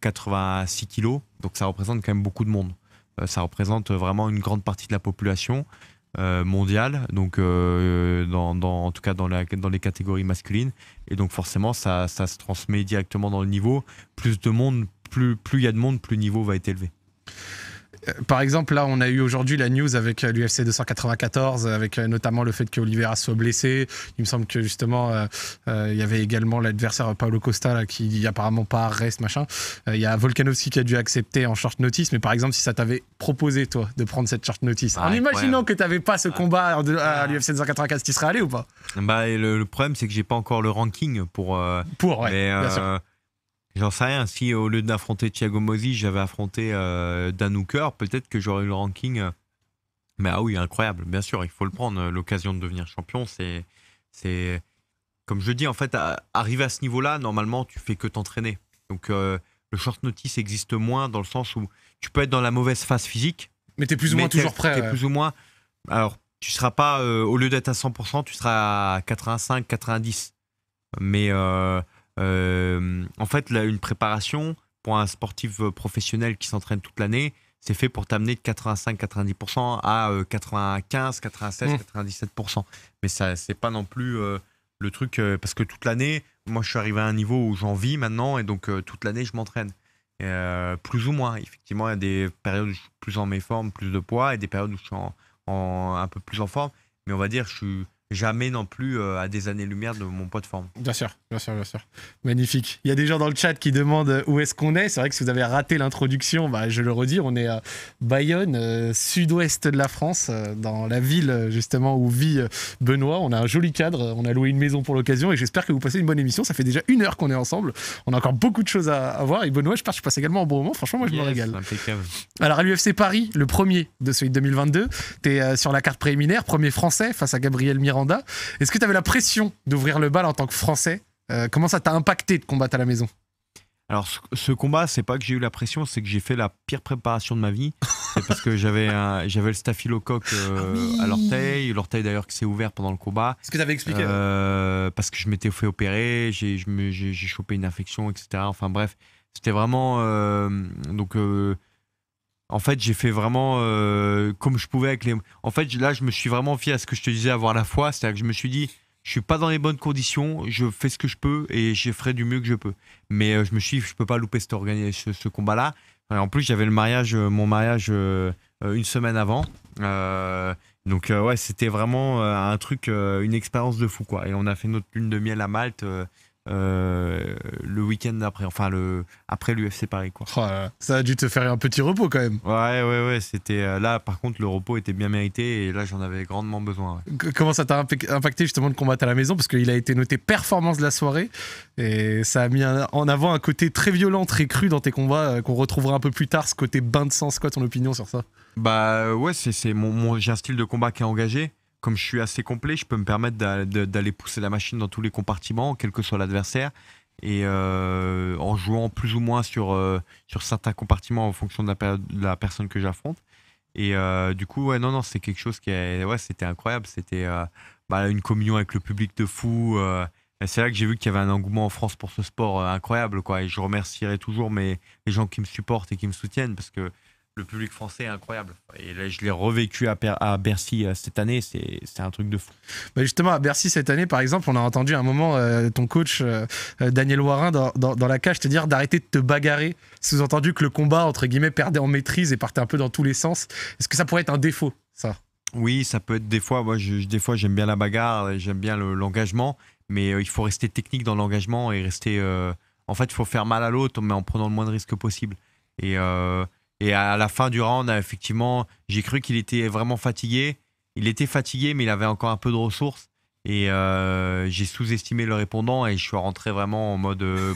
86 kilos. Donc, ça représente quand même beaucoup de monde. Euh, ça représente vraiment une grande partie de la population euh, mondiale, donc euh, en tout cas dans, les catégories masculines. Et donc forcément, ça, se transmet directement dans le niveau. Plus de monde, plus il y a de monde, plus le niveau va être élevé. Euh, par exemple, là, on a eu aujourd'hui la news avec euh, l'UFC 294, avec euh, notamment le fait que Oliveira soit blessé. Il me semble que justement, il y avait également l'adversaire Paulo Costa qui apparemment pas reste machin. il y a Volkanovski qui a dû accepter en short notice. Mais par exemple, si ça t'avait proposé toi de prendre cette short notice, ah, en imaginant que tu t'avais pas ce ah. combat à, à l'UFC 294, tu serais allé ou pas Bah, le, problème c'est que j'ai pas encore le ranking pour. pour ouais, J'en sais rien. Si au lieu d'affronter Thiago Mosi, j'avais affronté euh, peut-être que j'aurais eu le ranking. Euh, mais ah oui, incroyable. Bien sûr, il faut le prendre. Euh, l'occasion de devenir champion, c'est. Comme je dis, en fait, arriver à ce niveau-là, normalement, tu fais que t'entraîner. Donc, euh, le short notice existe moins dans le sens où tu peux être dans la mauvaise phase physique. Mais tu es plus ou moins toujours prêt. plus ou moins. Alors, tu seras pas. au lieu d'être à 100%, tu seras à 85, 90. Mais. Euh, en fait, là, une préparation pour un sportif euh, professionnel qui s'entraîne toute l'année, c'est fait pour t'amener de 85-90% à 95, 96, 97%. Mais ça, c'est pas non plus euh, le truc parce que toute l'année, moi, je suis arrivé à un niveau où j'en vis maintenant et donc toute l'année, je m'entraîne. plus ou moins, effectivement, il y a des périodes où je suis plus en méforme, plus de poids et des périodes où je suis un peu plus en forme. Mais on va dire, je suis jamais non plus euh, à des années-lumière de mon poids de forme. Bien sûr, bien sûr, bien sûr. Magnifique. Il y a des gens dans le chat qui demandent euh, où est-ce qu'on est. C'est vrai que si vous avez raté l'introduction, bah, je le redis, on est à Bayonne, euh, sud-ouest de la France, dans la ville justement où vit Benoît. On a un joli cadre, on a loué une maison pour l'occasion et j'espère que vous passez une bonne émission. Ça fait déjà une heure qu'on est ensemble. On a encore beaucoup de choses à, voir et Benoît, je pense que je passe également un bon moment. Franchement, moi, je me régale. Alors à l'UFC Paris, le premier de celui de 2022, tu es sur la carte préliminaire, premier français face à Gabriel Mira. Est-ce que tu avais la pression d'ouvrir le bal en tant que Français euh, Comment ça t'a impacté de combattre à la maison alors, ce combat, c'est pas que j'ai eu la pression, c'est que j'ai fait la pire préparation de ma vie. C'est parce que j'avais j'avais le staphylocoque euh, ah à l'orteil, l'orteil d'ailleurs qui s'est ouvert pendant le combat. Ce que avais expliqué. Euh, parce que je m'étais fait opérer, j'ai chopé une infection, etc. Enfin bref, c'était vraiment donc en fait, j'ai fait vraiment euh, comme je pouvais avec les. En fait, là, je me suis vraiment fié à ce que je te disais, avoir la foi. C'est-à-dire que je me suis dit, je suis pas dans les bonnes conditions, je fais ce que je peux et je ferai du mieux que je peux. Mais euh, je me suis dit, je peux pas louper ce, combat-là. En plus, j'avais le mariage, euh, mon mariage une semaine avant. donc, ouais, c'était vraiment un truc, une expérience de fou, quoi. Et on a fait notre lune de miel à Malte. Euh, le week-end après, enfin le, après l'UFC Paris. Quoi. Oh ça a dû te faire un petit repos quand même. Ouais, ouais, ouais. C'était, euh, là, par contre, le repos était bien mérité et là, j'en avais grandement besoin. Comment ça t'a impacté justement le combat à la maison Parce qu'il a été noté performance de la soirée et ça a mis en avant un côté très violent, très cru dans tes combats euh, qu'on retrouvera un peu plus tard, ce côté bain de sens. Quoi ton opinion sur ça Bah ouais, c'est, mon, mon j'ai un style de combat qui est engagé comme je suis assez complet, je peux me permettre d'aller pousser la machine dans tous les compartiments, quel que soit l'adversaire, et euh, en jouant plus ou moins sur, euh, sur certains compartiments en fonction de la, personne que j'affronte. Et euh, du coup, ouais, non, non, c'est quelque chose qui est, ouais, c'était incroyable. C'était bah, une communion avec le public de fou. c'est là que j'ai vu qu'il y avait un engouement en France pour ce sport incroyable, quoi. Et je remercierai toujours mes, les gens qui me supportent et qui me soutiennent parce que le public français est incroyable. Et là, je l'ai revécu à, à Bercy euh, cette année, c'est un truc de fou. Bah, justement, à Bercy cette année, par exemple, on a entendu à un moment euh, ton coach euh, Daniel Warin dans, la cage te dire d'arrêter de te bagarrer. Sous-entendu que le combat, entre guillemets, perdait en maîtrise et partait un peu dans tous les sens. Est-ce que ça pourrait être un défaut, ça Oui, ça peut être des fois. Moi, je, des fois, j'aime bien la bagarre, j'aime bien l'engagement, mais il faut rester technique dans l'engagement et rester. en fait, il faut faire mal à l'autre, mais en prenant le moins de risques possible. Et. Et à la fin du round, effectivement, j'ai cru qu'il était vraiment fatigué. Il était fatigué, mais il avait encore un peu de ressources. Et euh, j'ai sous-estimé le répondant et je suis rentré vraiment en mode euh,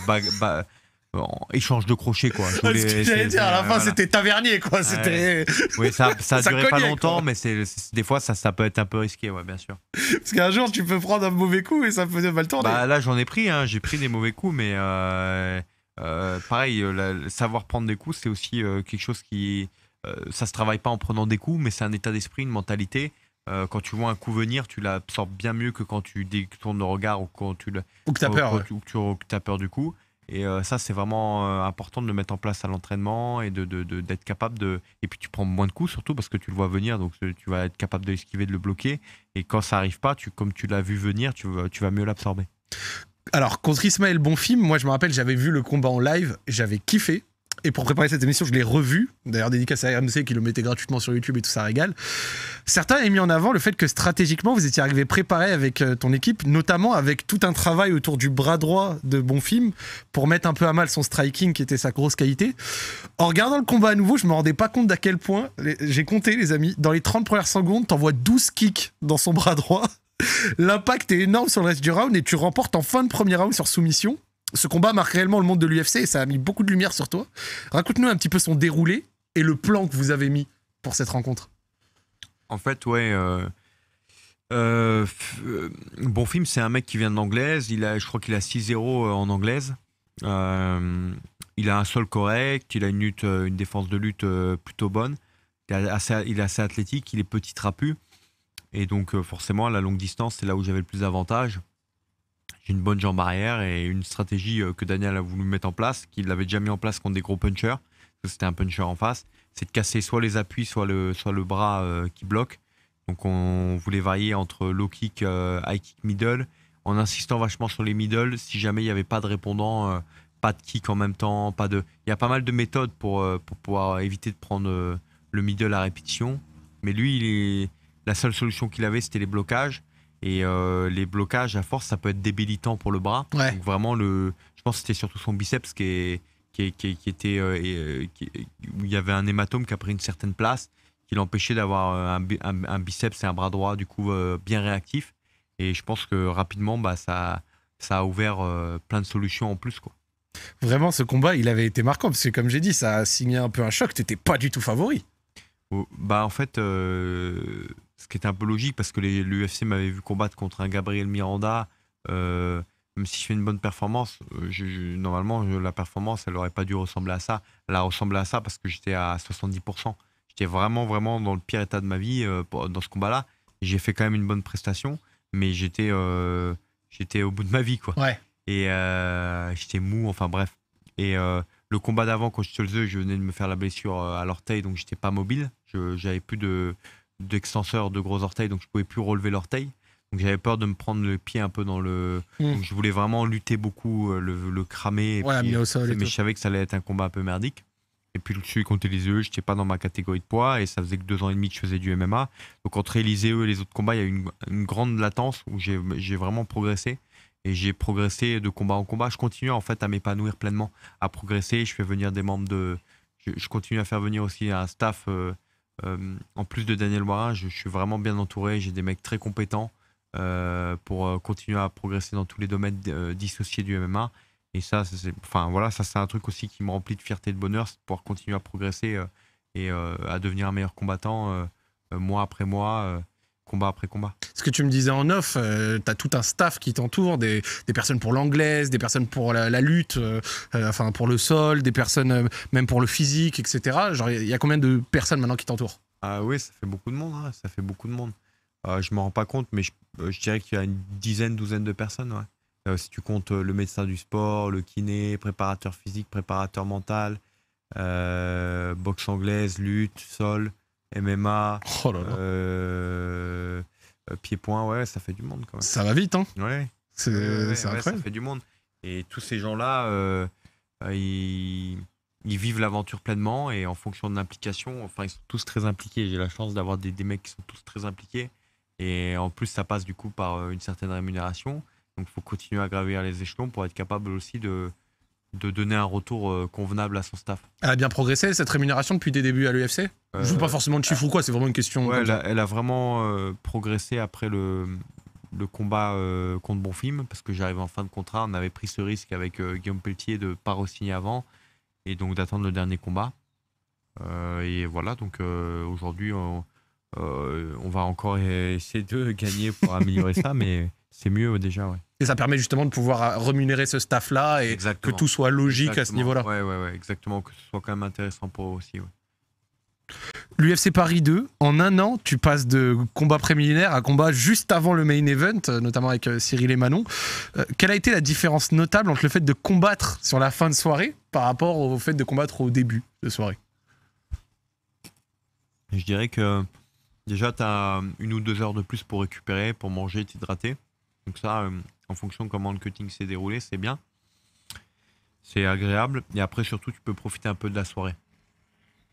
échange de crochets. Quoi. Je Ce que j'allais dire, à la fin, c'était tavernier. Quoi. C'était... Oui, ça, ça a duré pas longtemps, mais c'est, des fois, ça, ça peut être un peu risqué, ouais, bien sûr. Parce qu'un jour, tu peux prendre un mauvais coup et ça peut mal tourner. Bah, là, j'en ai pris. Hein. J'ai pris des mauvais coups, mais. Euh, euh, pareil, euh, savoir prendre des coups, c'est aussi euh, quelque chose qui. ça se travaille pas en prenant des coups, mais c'est un état d'esprit, une mentalité. quand tu vois un coup venir, tu l'absorbes bien mieux que quand tu détournes le regard ou quand tu que tu as peur, peur du coup. Et ça, c'est vraiment important de le mettre en place à l'entraînement et de, d'être capable de. Et puis tu prends moins de coups surtout parce que tu le vois venir, donc tu vas être capable de l'esquiver, de le bloquer. Et quand ça arrive pas, tu, comme tu l'as vu venir, tu, tu vas mieux l'absorber. Alors, contre Ismaël Bonfim, moi je me rappelle, j'avais vu le combat en live, j'avais kiffé. Et pour préparer cette émission, je l'ai revu. D'ailleurs, dédicace à RMC qui le mettait gratuitement sur YouTube et tout ça régale. Certains ont mis en avant le fait que stratégiquement, vous étiez arrivé préparé avec euh, ton équipe, notamment avec tout un travail autour du bras droit de Bonfim pour mettre un peu à mal son striking qui était sa grosse qualité. En regardant le combat à nouveau, je me rendais pas compte d'à quel point, j'ai compté les amis, dans les 30 premières secondes, t'envoies 12 kicks dans son bras droit L'impact est énorme sur le reste du round et tu remportes en fin de premier round sur soumission. Ce combat marque réellement le monde de l'UFC et ça a mis beaucoup de lumière sur toi. Raconte-nous un petit peu son déroulé et le plan que vous avez mis pour cette rencontre. En fait, ouais. Euh, euh, euh bon film, c'est un mec qui vient de l'anglaise. Il a, je crois qu'il a 6-0 euh, en anglaise. il a un sol correct. Il a une lutte, une défense de lutte plutôt bonne. il est assez athlétique. Il est petit trapu. Et donc euh, forcément, à la longue distance, c'est là où j'avais le plus d'avantages. J'ai une bonne jambe arrière et une stratégie euh, que Daniel a voulu mettre en place, qu'il avait déjà mis en place contre des gros punchers, parce que c'était un puncher en face, c'est de casser soit les appuis, soit le, soit le bras euh, qui bloque. Donc on voulait varier entre low kick, high kick, middle, en insistant vachement sur les middle, si jamais il n'y avait pas de répondant, pas de kick en même temps, pas de... Il y a pas mal de méthodes pour, pour pouvoir éviter de prendre le middle à répétition, mais lui, il est la seule solution qu'il avait, c'était les blocages. Et euh, les blocages, à force, ça peut être débilitant pour le bras. Donc vraiment, le, je pense que c'était surtout son biceps qui, qui, était, euh, euh, où il y avait un hématome qui a pris une certaine place, qui l'empêchait d'avoir un, un, biceps et un bras droit, du coup, bien réactif. Et je pense que rapidement, bah, ça, ça a ouvert plein de solutions en plus. Quoi. Vraiment, ce combat, il avait été marquant, parce que comme j'ai dit, ça a signé un peu un choc, Tu n'étais pas du tout favori. Bah en fait, qui était un peu logique parce que l'UFC m'avait vu combattre contre un Gabriel Miranda. Euh, même si je fais une bonne performance, euh, normalement, la performance, elle n'aurait pas dû ressembler à ça. Elle a ressemblé à ça parce que j'étais à 70%. J'étais vraiment, vraiment dans le pire état de ma vie euh, dans ce combat-là. J'ai fait quand même une bonne prestation, mais j'étais j'étais au bout de ma vie. quoi. Et j'étais mou, enfin bref. Et le combat d'avant, quand je te le je venais de me faire la blessure à l'orteil, donc j'étais pas mobile. J'avais plus de d'extenseur de gros orteils, donc je pouvais plus relever l'orteil. Donc j'avais peur de me prendre le pied un peu dans le. Hmm. je voulais vraiment lutter beaucoup, euh, le, cramer. au sol mais je savais que ça allait être un combat un peu merdique. Et puis je dessus contre les yeux je n'étais pas dans ma catégorie de poids et ça faisait que deux ans et demi que je faisais du MMA. Donc entre les E et les autres combats, il y a eu une, grande latence où j'ai vraiment progressé. Et j'ai progressé de combat en combat. Je continue en fait à m'épanouir pleinement, à progresser. Je fais venir des membres de. Je, continue à faire venir aussi un staff. Euh, euh, en plus de Daniel Moira, je, suis vraiment bien entouré. J'ai des mecs très compétents euh, pour euh, continuer à progresser dans tous les domaines dissociés du MMA. Et ça, c'est, enfin voilà, ça c'est un truc aussi qui me remplit de fierté et de bonheur, c'est de pouvoir continuer à progresser et à devenir un meilleur combattant mois après mois combat après combat. Ce que tu me disais en off, euh, tu as tout un staff qui t'entoure, des, personnes pour l'anglaise, des personnes pour la, lutte, euh, euh, enfin pour le sol, des personnes même pour le physique, etc. Genre, il y a combien de personnes maintenant qui t'entourent Ah oui, ça fait beaucoup de monde, hein, ça fait beaucoup de monde. je m'en rends pas compte, mais je, dirais qu'il y a une dizaine, douzaine de personnes, si tu comptes le médecin du sport, le kiné, préparateur physique, préparateur mental, euh, boxe anglaise, lutte, sol, MMA, pieds-points, oh euh, euh, pied-point, ouais, ça fait du monde quand même. Ça va vite, hein Ouais. C'est ça fait du monde. Et tous ces gens-là, euh, ils, vivent l'aventure pleinement et en fonction de l'implication, enfin, ils sont tous très impliqués. J'ai la chance d'avoir des, mecs qui sont tous très impliqués. Et en plus, ça passe du coup par une certaine rémunération. Donc, il faut continuer à gravir les échelons pour être capable aussi de, de donner un retour euh, convenable à son staff. Elle a bien progressé cette rémunération depuis des débuts à l'UFC Je ne veux euh, pas forcément de chiffres ah. ou quoi, c'est vraiment une question. elle, a, vraiment euh, progressé après le, combat contre Bonfim parce que j'arrivais en fin de contrat. On avait pris ce risque avec Guillaume Pelletier de ne pas re-signer avant et donc d'attendre le dernier combat. et voilà, donc aujourd'hui, on, on, va encore e-, essayer de gagner pour améliorer ça, mais c'est mieux déjà, ouais. Et ça permet justement de pouvoir euh, rémunérer ce staff-là et que tout soit logique à ce niveau-là. Oui, ouais, ouais, exactement, que ce soit quand même intéressant pour eux aussi. L'UFC Paris 2, en un an, tu passes de combat préliminaire à combat juste avant le main event, notamment avec euh, Cyril et Manon. Euh, quelle a été la différence notable entre le fait de combattre sur la fin de soirée par rapport au fait de combattre au début de soirée Je dirais que déjà, tu as une ou deux heures de plus pour récupérer, pour manger, t'hydrater. Donc ça, en fonction comment le cutting s'est déroulé, c'est bien. C'est agréable. Et après, surtout, tu peux profiter un peu de la soirée.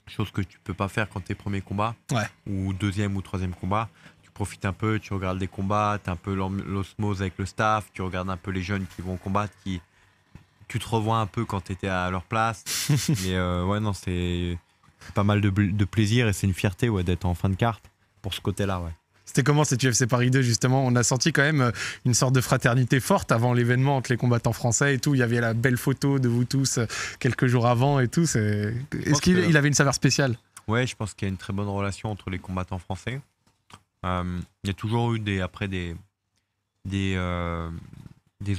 Chose que tu peux pas faire quand tes premier combat ou deuxième ou troisième combat. Tu profites un peu, tu regardes des combats, tu un peu l'osmose avec le staff, tu regardes un peu les jeunes qui vont combattre, qui. Tu te revois un peu quand tu étais à leur place. Mais euh, ouais, non, c'est pas mal de, plaisir et c'est une fierté ouais, d'être en fin de carte pour ce côté-là. Ouais. C'était comment cette UFC Paris 2 justement On a senti quand même euh, une sorte de fraternité forte avant l'événement entre les combattants français et tout. Il y avait la belle photo de vous tous euh, quelques jours avant et tout. Est-ce qu'il avait une saveur spéciale Ouais, je pense qu'il y a une très bonne relation entre les combattants français. Euh, il y a toujours eu des après des des,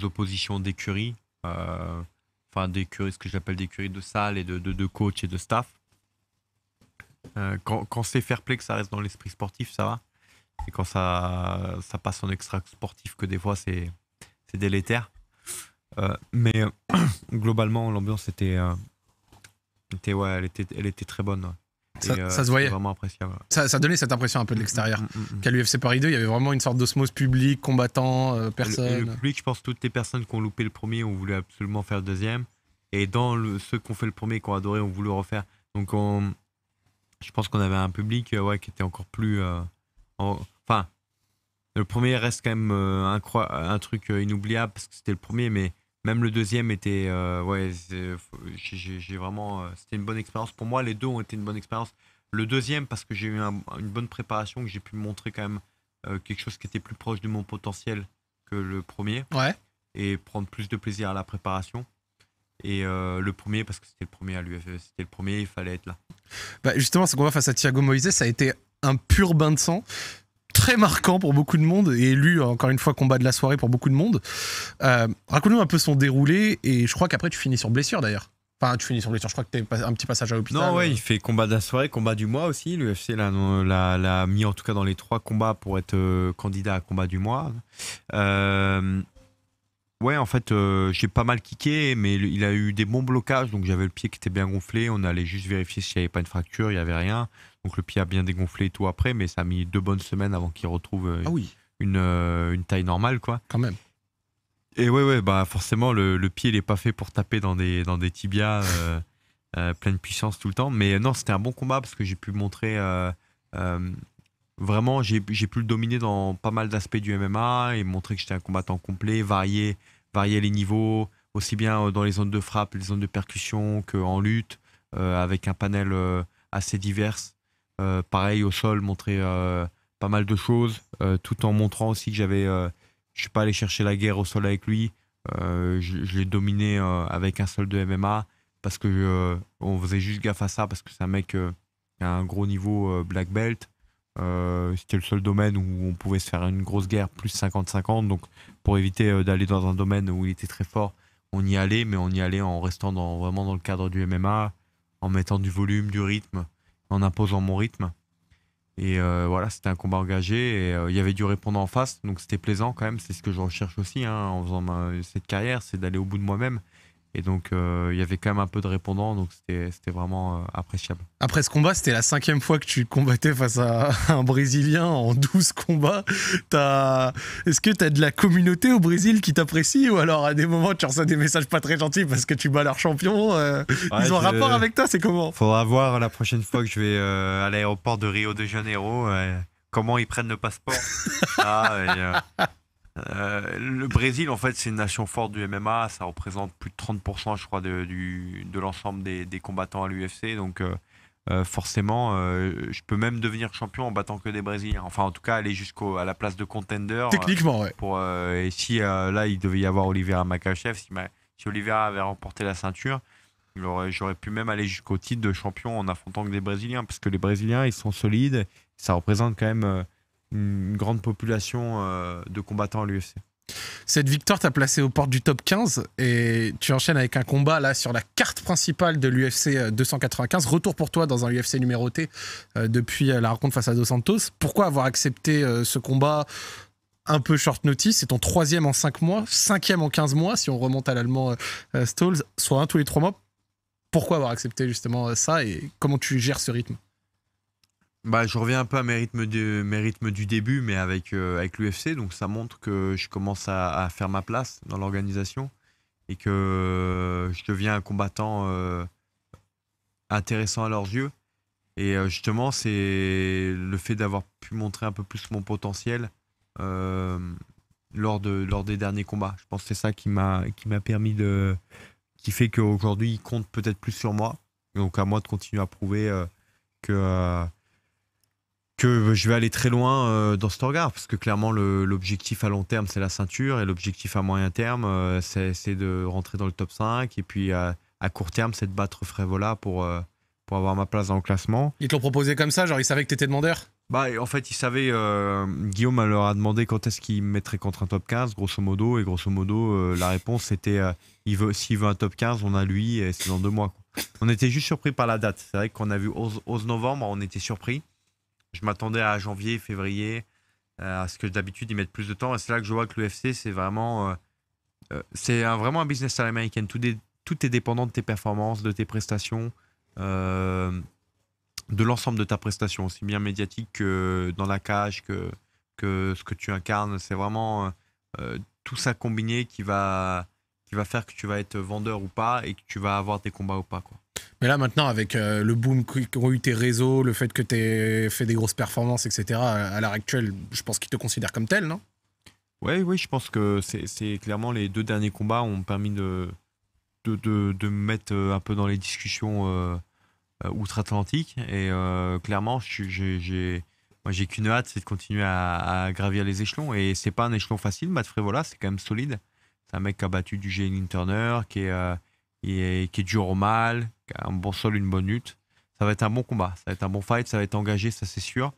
oppositions d'écurie. enfin d'écuries, ce que j'appelle écuries de salle et de, de, coach et de staff. quand c'est fair play que ça reste dans l'esprit sportif, ça va. Et quand ça, passe en extra sportif que des fois c'est, c'est délétère. Euh, mais globalement, l'ambiance était, euh, était, ouais, elle était, elle était très bonne. Euh, ça, se voyait. Vraiment appréciable. Ça, donnait cette impression un peu de l'extérieur. Mm, mm, mm, Qu'à l'UFC Paris 2, il y avait vraiment une sorte d'osmose public, combattant, personne. le, public, je pense, toutes les personnes qui ont loupé le premier ont voulu absolument faire le deuxième. Et dans ceux qui ont fait le premier, qui ont adoré, ont voulu refaire. Donc, on, je pense qu'on avait un public ouais, qui était encore plus enfin, le premier reste quand même un, euh, un truc euh, inoubliable parce que c'était le premier, mais même le deuxième était. Euh, ouais, j'ai vraiment. c'était une bonne expérience. Pour moi, les deux ont été une bonne expérience. Le deuxième, parce que j'ai eu une bonne préparation, que j'ai pu montrer quand même quelque chose qui était plus proche de mon potentiel que le premier. Ouais. Et prendre plus de plaisir à la préparation. Et le premier, parce que c'était le premier à l'UFE, c'était le premier, il fallait être là. Bah, justement, ce combat face à Thiago Moïse, ça a été un pur bain de sang très marquant pour beaucoup de monde et élu encore une fois combat de la soirée pour beaucoup de monde. Euh, raconte-nous un peu son déroulé et je crois qu'après tu finis sur blessure d'ailleurs. Enfin, tu finis sur blessure, je crois que tu t'es un petit passage à l'hôpital. Non, ouais, euh. il fait combat de la soirée, combat du mois aussi. L'UFC l'a mis en tout cas dans les trois combats pour être euh, candidat à combat du mois. ouais, en fait, j'ai pas mal kické, mais il a eu des bons blocages, donc j'avais le pied qui était bien gonflé. On allait juste vérifier s'il n'y avait pas une fracture, il n'y avait rien. Donc le pied a bien dégonflé et tout après, mais ça a mis deux bonnes semaines avant qu'il retrouve euh, ah oui. Euh, une, taille normale, quoi. Quand même. Et ouais, ouais, bah forcément, le, pied, n'est pas fait pour taper dans des, tibias euh, de euh, puissance tout le temps. Mais non, c'était un bon combat parce que j'ai pu montrer. vraiment, j'ai pu le dominer dans pas mal d'aspects du MMA et montrer que j'étais un combattant complet, varié, varier les niveaux, aussi bien dans les zones de frappe, les zones de percussion qu'en lutte, avec un panel assez divers euh, pareil au sol, montrer euh, pas mal de choses, euh, tout en montrant aussi que j'avais, je suis pas allé chercher la guerre au sol avec lui. je, l'ai dominé avec un sol de MMA parce que on faisait juste gaffe à ça parce que c'est un mec qui a un gros niveau black belt. c'était le seul domaine où on pouvait se faire une grosse guerre, plus 50-50. Donc, pour éviter d'aller dans un domaine où il était très fort, on y allait, mais on y allait en restant vraiment dans le cadre du MMA, en mettant du volume, du rythme, en imposant mon rythme. Et euh, voilà, c'était un combat engagé. Et euh, il y avait du répondre en face, donc c'était plaisant quand même. C'est ce que je recherche aussi hein, en faisant cette carrière, c'est d'aller au bout de moi-même. Et donc, euh, il y avait quand même un peu de répondants, donc c'était vraiment euh, appréciable. Après ce combat, c'était la cinquième fois que tu combattais face à un Brésilien en 12 combats. Est-ce que tu as de la communauté au Brésil qui t'apprécie Ou alors, à des moments, tu reçois des messages pas très gentils parce que tu bats leur champion euh, Ils ont un rapport avec toi C'est comment Faudra voir la prochaine fois que je vais à l'aéroport de Rio de Janeiro comment ils prennent le passeport. ah, euh, le Brésil, en fait, c'est une nation forte du MMA. Ça représente plus de 30%, je crois, de, de l'ensemble des, combattants à l'UFC. Donc, euh, euh, forcément, je peux même devenir champion en battant que des Brésiliens. Enfin, en tout cas, aller jusqu'à la place de contender. Techniquement, ouais. et si là, il devait y avoir Olivera Makachev, si, si Oliveira avait remporté la ceinture, j'aurais pu même aller jusqu'au titre de champion en affrontant que des Brésiliens. Parce que les Brésiliens, ils sont solides. Ça représente quand même une grande population euh, de combattants à l'UFC. Cette victoire t'a placé aux portes du top 15 et tu enchaînes avec un combat là sur la carte principale de l'UFC 295. Euh, Retour pour toi dans un UFC numéroté euh, depuis la rencontre face à Dos Santos. Pourquoi avoir accepté ce combat un peu short notice. C'est ton troisième en 5 mois, cinquième en 15 mois, si on remonte à l'allemand Stolz, soit un tous les trois mois. Pourquoi avoir accepté justement ça et comment tu gères ce rythme bah, je reviens un peu à mes rythmes, de, mes rythmes du début, mais avec, euh, avec l'UFC. Donc, ça montre que je commence à, faire ma place dans l'organisation et que je deviens un combattant euh, intéressant à leurs yeux. Et euh, justement, c'est le fait d'avoir pu montrer un peu plus mon potentiel lors, de, lors des derniers combats. Je pense que c'est ça qui m'a permis de. qui fait qu'aujourd'hui, ils comptent peut-être plus sur moi. Donc, à moi de continuer à prouver que que je vais aller très loin euh, dans ce regard, parce que clairement l'objectif à long terme c'est la ceinture et l'objectif à moyen terme euh, c'est de rentrer dans le top 5 et puis à, court terme c'est de battre Frévola pour, euh, pour avoir ma place dans le classement. Ils te l'ont proposé comme ça, genre ils savaient que tu étais demandeur bah, en fait, ils savaient, Guillaume leur a demandé quand est-ce qu'il mettrait contre un top 15, grosso modo, et grosso modo, la réponse c'était il veut, s'il veut un top 15, on a lui, et c'est dans deux mois. On était juste surpris par la date. C'est vrai qu'on a vu 11, novembre, on était surpris. Je m'attendais à janvier, février, euh, à ce que d'habitude ils mettent plus de temps. Et c'est là que je vois que l'UFC, c'est vraiment, euh, euh, c'est un, vraiment business à l'américaine. Tout, tout, est dépendant de tes performances, de tes prestations, de l'ensemble de ta prestation, aussi bien médiatique que dans la cage, que, que ce que tu incarnes. C'est vraiment tout ça combiné qui va, qui va faire que tu vas être vendeur ou pas et que tu vas avoir des combats ou pas. Quoi. Mais là, maintenant, avec euh, le boom qu'ont eu tes réseaux, le fait que tu aies fait des grosses performances, etc., à l'heure actuelle, je pense qu'ils te considèrent comme tel, non Oui, oui, je pense que c'est clairement les deux derniers combats ont permis de, de, de, de me mettre euh, un peu dans les discussions euh, outre-Atlantique. Et clairement, j'ai. Moi, j'ai qu'une hâte, c'est de continuer à, gravir les échelons. Et c'est pas un échelon facile. Matt Frévola, c'est quand même solide. C'est un mec qui a battu du Jalen Turner, qui est, et, qui est dur au mal, qui a un bon sol, une bonne lutte. Ça va être un bon combat, ça va être un bon fight, ça va être engagé, ça c'est sûr.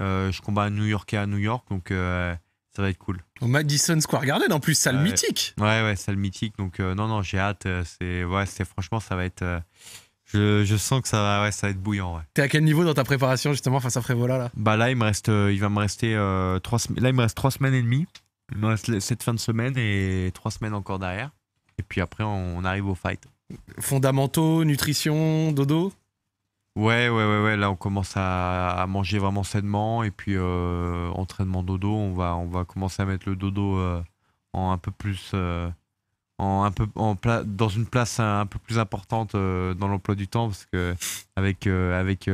Euh, je combats à New et à New York, donc euh, ça va être cool. Au Madison Square Garden, en plus, salle le mythique. Ouais, ouais, salle mythique. Donc, euh, non, non, j'ai hâte. C'est, ouais, c'est franchement, ça va être. Je, je, sens que ça va, ouais, ça va être bouillant. Ouais. T'es à quel niveau dans ta préparation justement face à Frévola là Bah là, il me reste, il va me rester trois, là, il me reste trois semaines et demie. Il me reste cette fin de semaine et trois semaines encore derrière. Et puis après, on, arrive au fight. Fondamentaux, nutrition, dodo Ouais, ouais, ouais, ouais. Là, on commence à, manger vraiment sainement. Et puis, euh, entraînement dodo, on va, on va commencer à mettre le dodo euh, en un peu plus. Euh, en un peu, en dans une place un, peu plus importante dans l'emploi du temps. Parce que, avec, avec,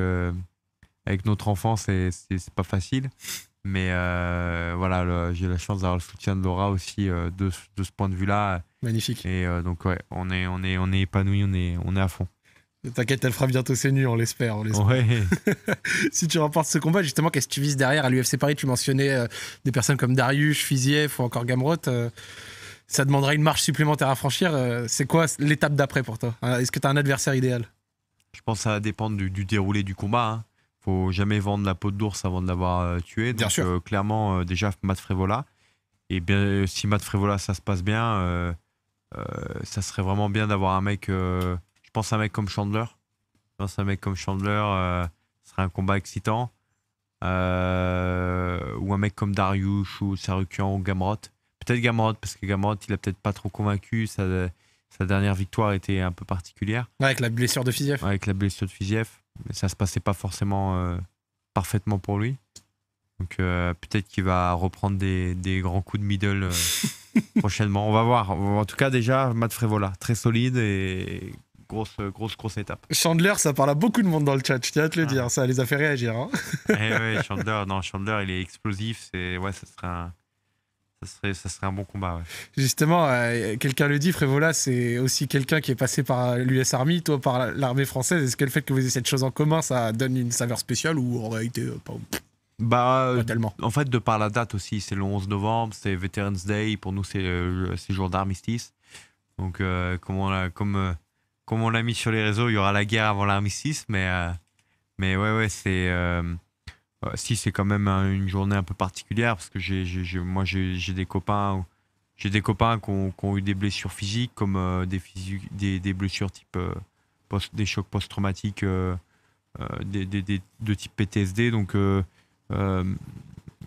avec notre enfant, c'est pas facile. Mais voilà, j'ai la chance d'avoir le soutien de Laura aussi de, de ce point de vue-là Magnifique. Et euh, donc, ouais, on est, on est, on est épanoui, on est, on est à fond. T'inquiète, elle fera bientôt ses nues, on l'espère. si tu remportes ce combat, justement, qu'est-ce que tu vises derrière à l'UFC Paris Tu mentionnais euh, des personnes comme Darius, Fiziev ou encore Gamrot. Euh, ça demandera une marche supplémentaire à franchir. c'est quoi l'étape d'après pour toi Est-ce que tu as un adversaire idéal Je pense que ça va dépendre du, déroulé du combat. ne hein. Faut jamais vendre la peau d'ours avant de l'avoir tué. Donc, bien sûr. clairement, déjà, Matt Frévola. Et bien, si Matt Frévola, ça se passe bien euh, ça serait vraiment bien d'avoir un mec. Euh, je pense un mec comme Chandler. Je pense un mec comme Chandler. Euh, ce serait un combat excitant. ou un mec comme Darius ou Sarukian ou Gamrot. Peut-être Gamrot, parce que Gamrot, il a peut-être pas trop convaincu. sa dernière victoire était un peu particulière. avec la blessure de Fiziev. avec la blessure de Fiziev. Mais ça se passait pas forcément parfaitement pour lui. Donc peut-être qu'il va reprendre des, grands coups de middle prochainement. On va voir. En tout cas, déjà, Matt Frévola, très solide et grosse, grosse, grosse étape. Chandler, ça parle à beaucoup de monde dans le chat, je tiens à te le ah. dire. Ça les a fait réagir. Hein. Eh oui Chandler, non, Chandler, il est explosif. C'est, ouais, ça serait un. serait, serait, un bon combat. Justement, euh, quelqu'un le dit, Frévola, c'est aussi quelqu'un qui est passé par l'US Army, toi par l'armée française. Est-ce que le fait que vous ayez cette chose en commun, ça donne une saveur spéciale ou en réalité, euh, pas... Bah, euh, En fait, de par la date aussi, c'est le 11 novembre, c'est Veterans Day, pour nous, c'est le jour d'armistice. Donc, euh, comme, on l'a, comme, euh, comme on l'a mis sur les réseaux, il y aura la guerre avant l'armistice, mais, mais ouais, ouais, c'est. si, c'est quand même une journée un peu particulière, parce que j'ai, moi, j'ai, des copains. J'ai des copains qui ont, eu des blessures physiques, comme des, des, blessures type post, des chocs post-traumatiques, des, des, de type PTSD. Donc, euh,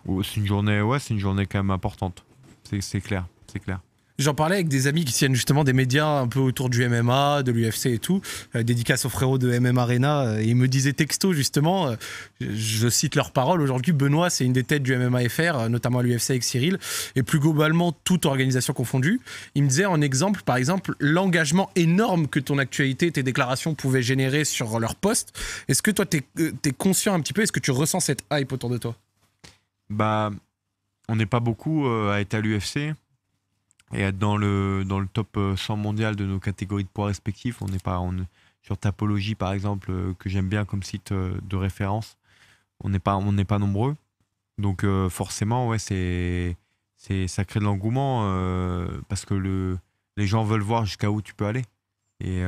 oh, c'est une journée, ouais, c'est une journée quand même importante. C'est clair, c'est clair. J'en parlais avec des amis qui tiennent justement des médias un peu autour du MMA, de l'UFC et tout. Euh, dédicace aux frérots de MMA Arena. Euh, et ils me disaient texto justement, euh, je cite leurs paroles. Aujourd'hui, Benoît, c'est une des têtes du MMA FR, notamment à l'UFC avec Cyril, et plus globalement toute organisation confondue. Il me disait en exemple, par exemple, l'engagement énorme que ton actualité, tes déclarations pouvaient générer sur leur poste. Est-ce que toi, tu es, conscient un petit peu Est-ce que tu ressens cette hype autour de toi Bah, on n'est pas beaucoup à être à l'UFC. Et dans le, dans le top 100 euh, mondial de nos catégories de poids respectifs, on n'est pas on, sur Tapologie, par exemple, euh, que j'aime bien comme site euh, de référence. On n'est pas, pas nombreux. Donc forcément, ouais, c'est, c'est, ça crée de l'engouement parce que le, les gens veulent voir jusqu'à où tu peux aller. Et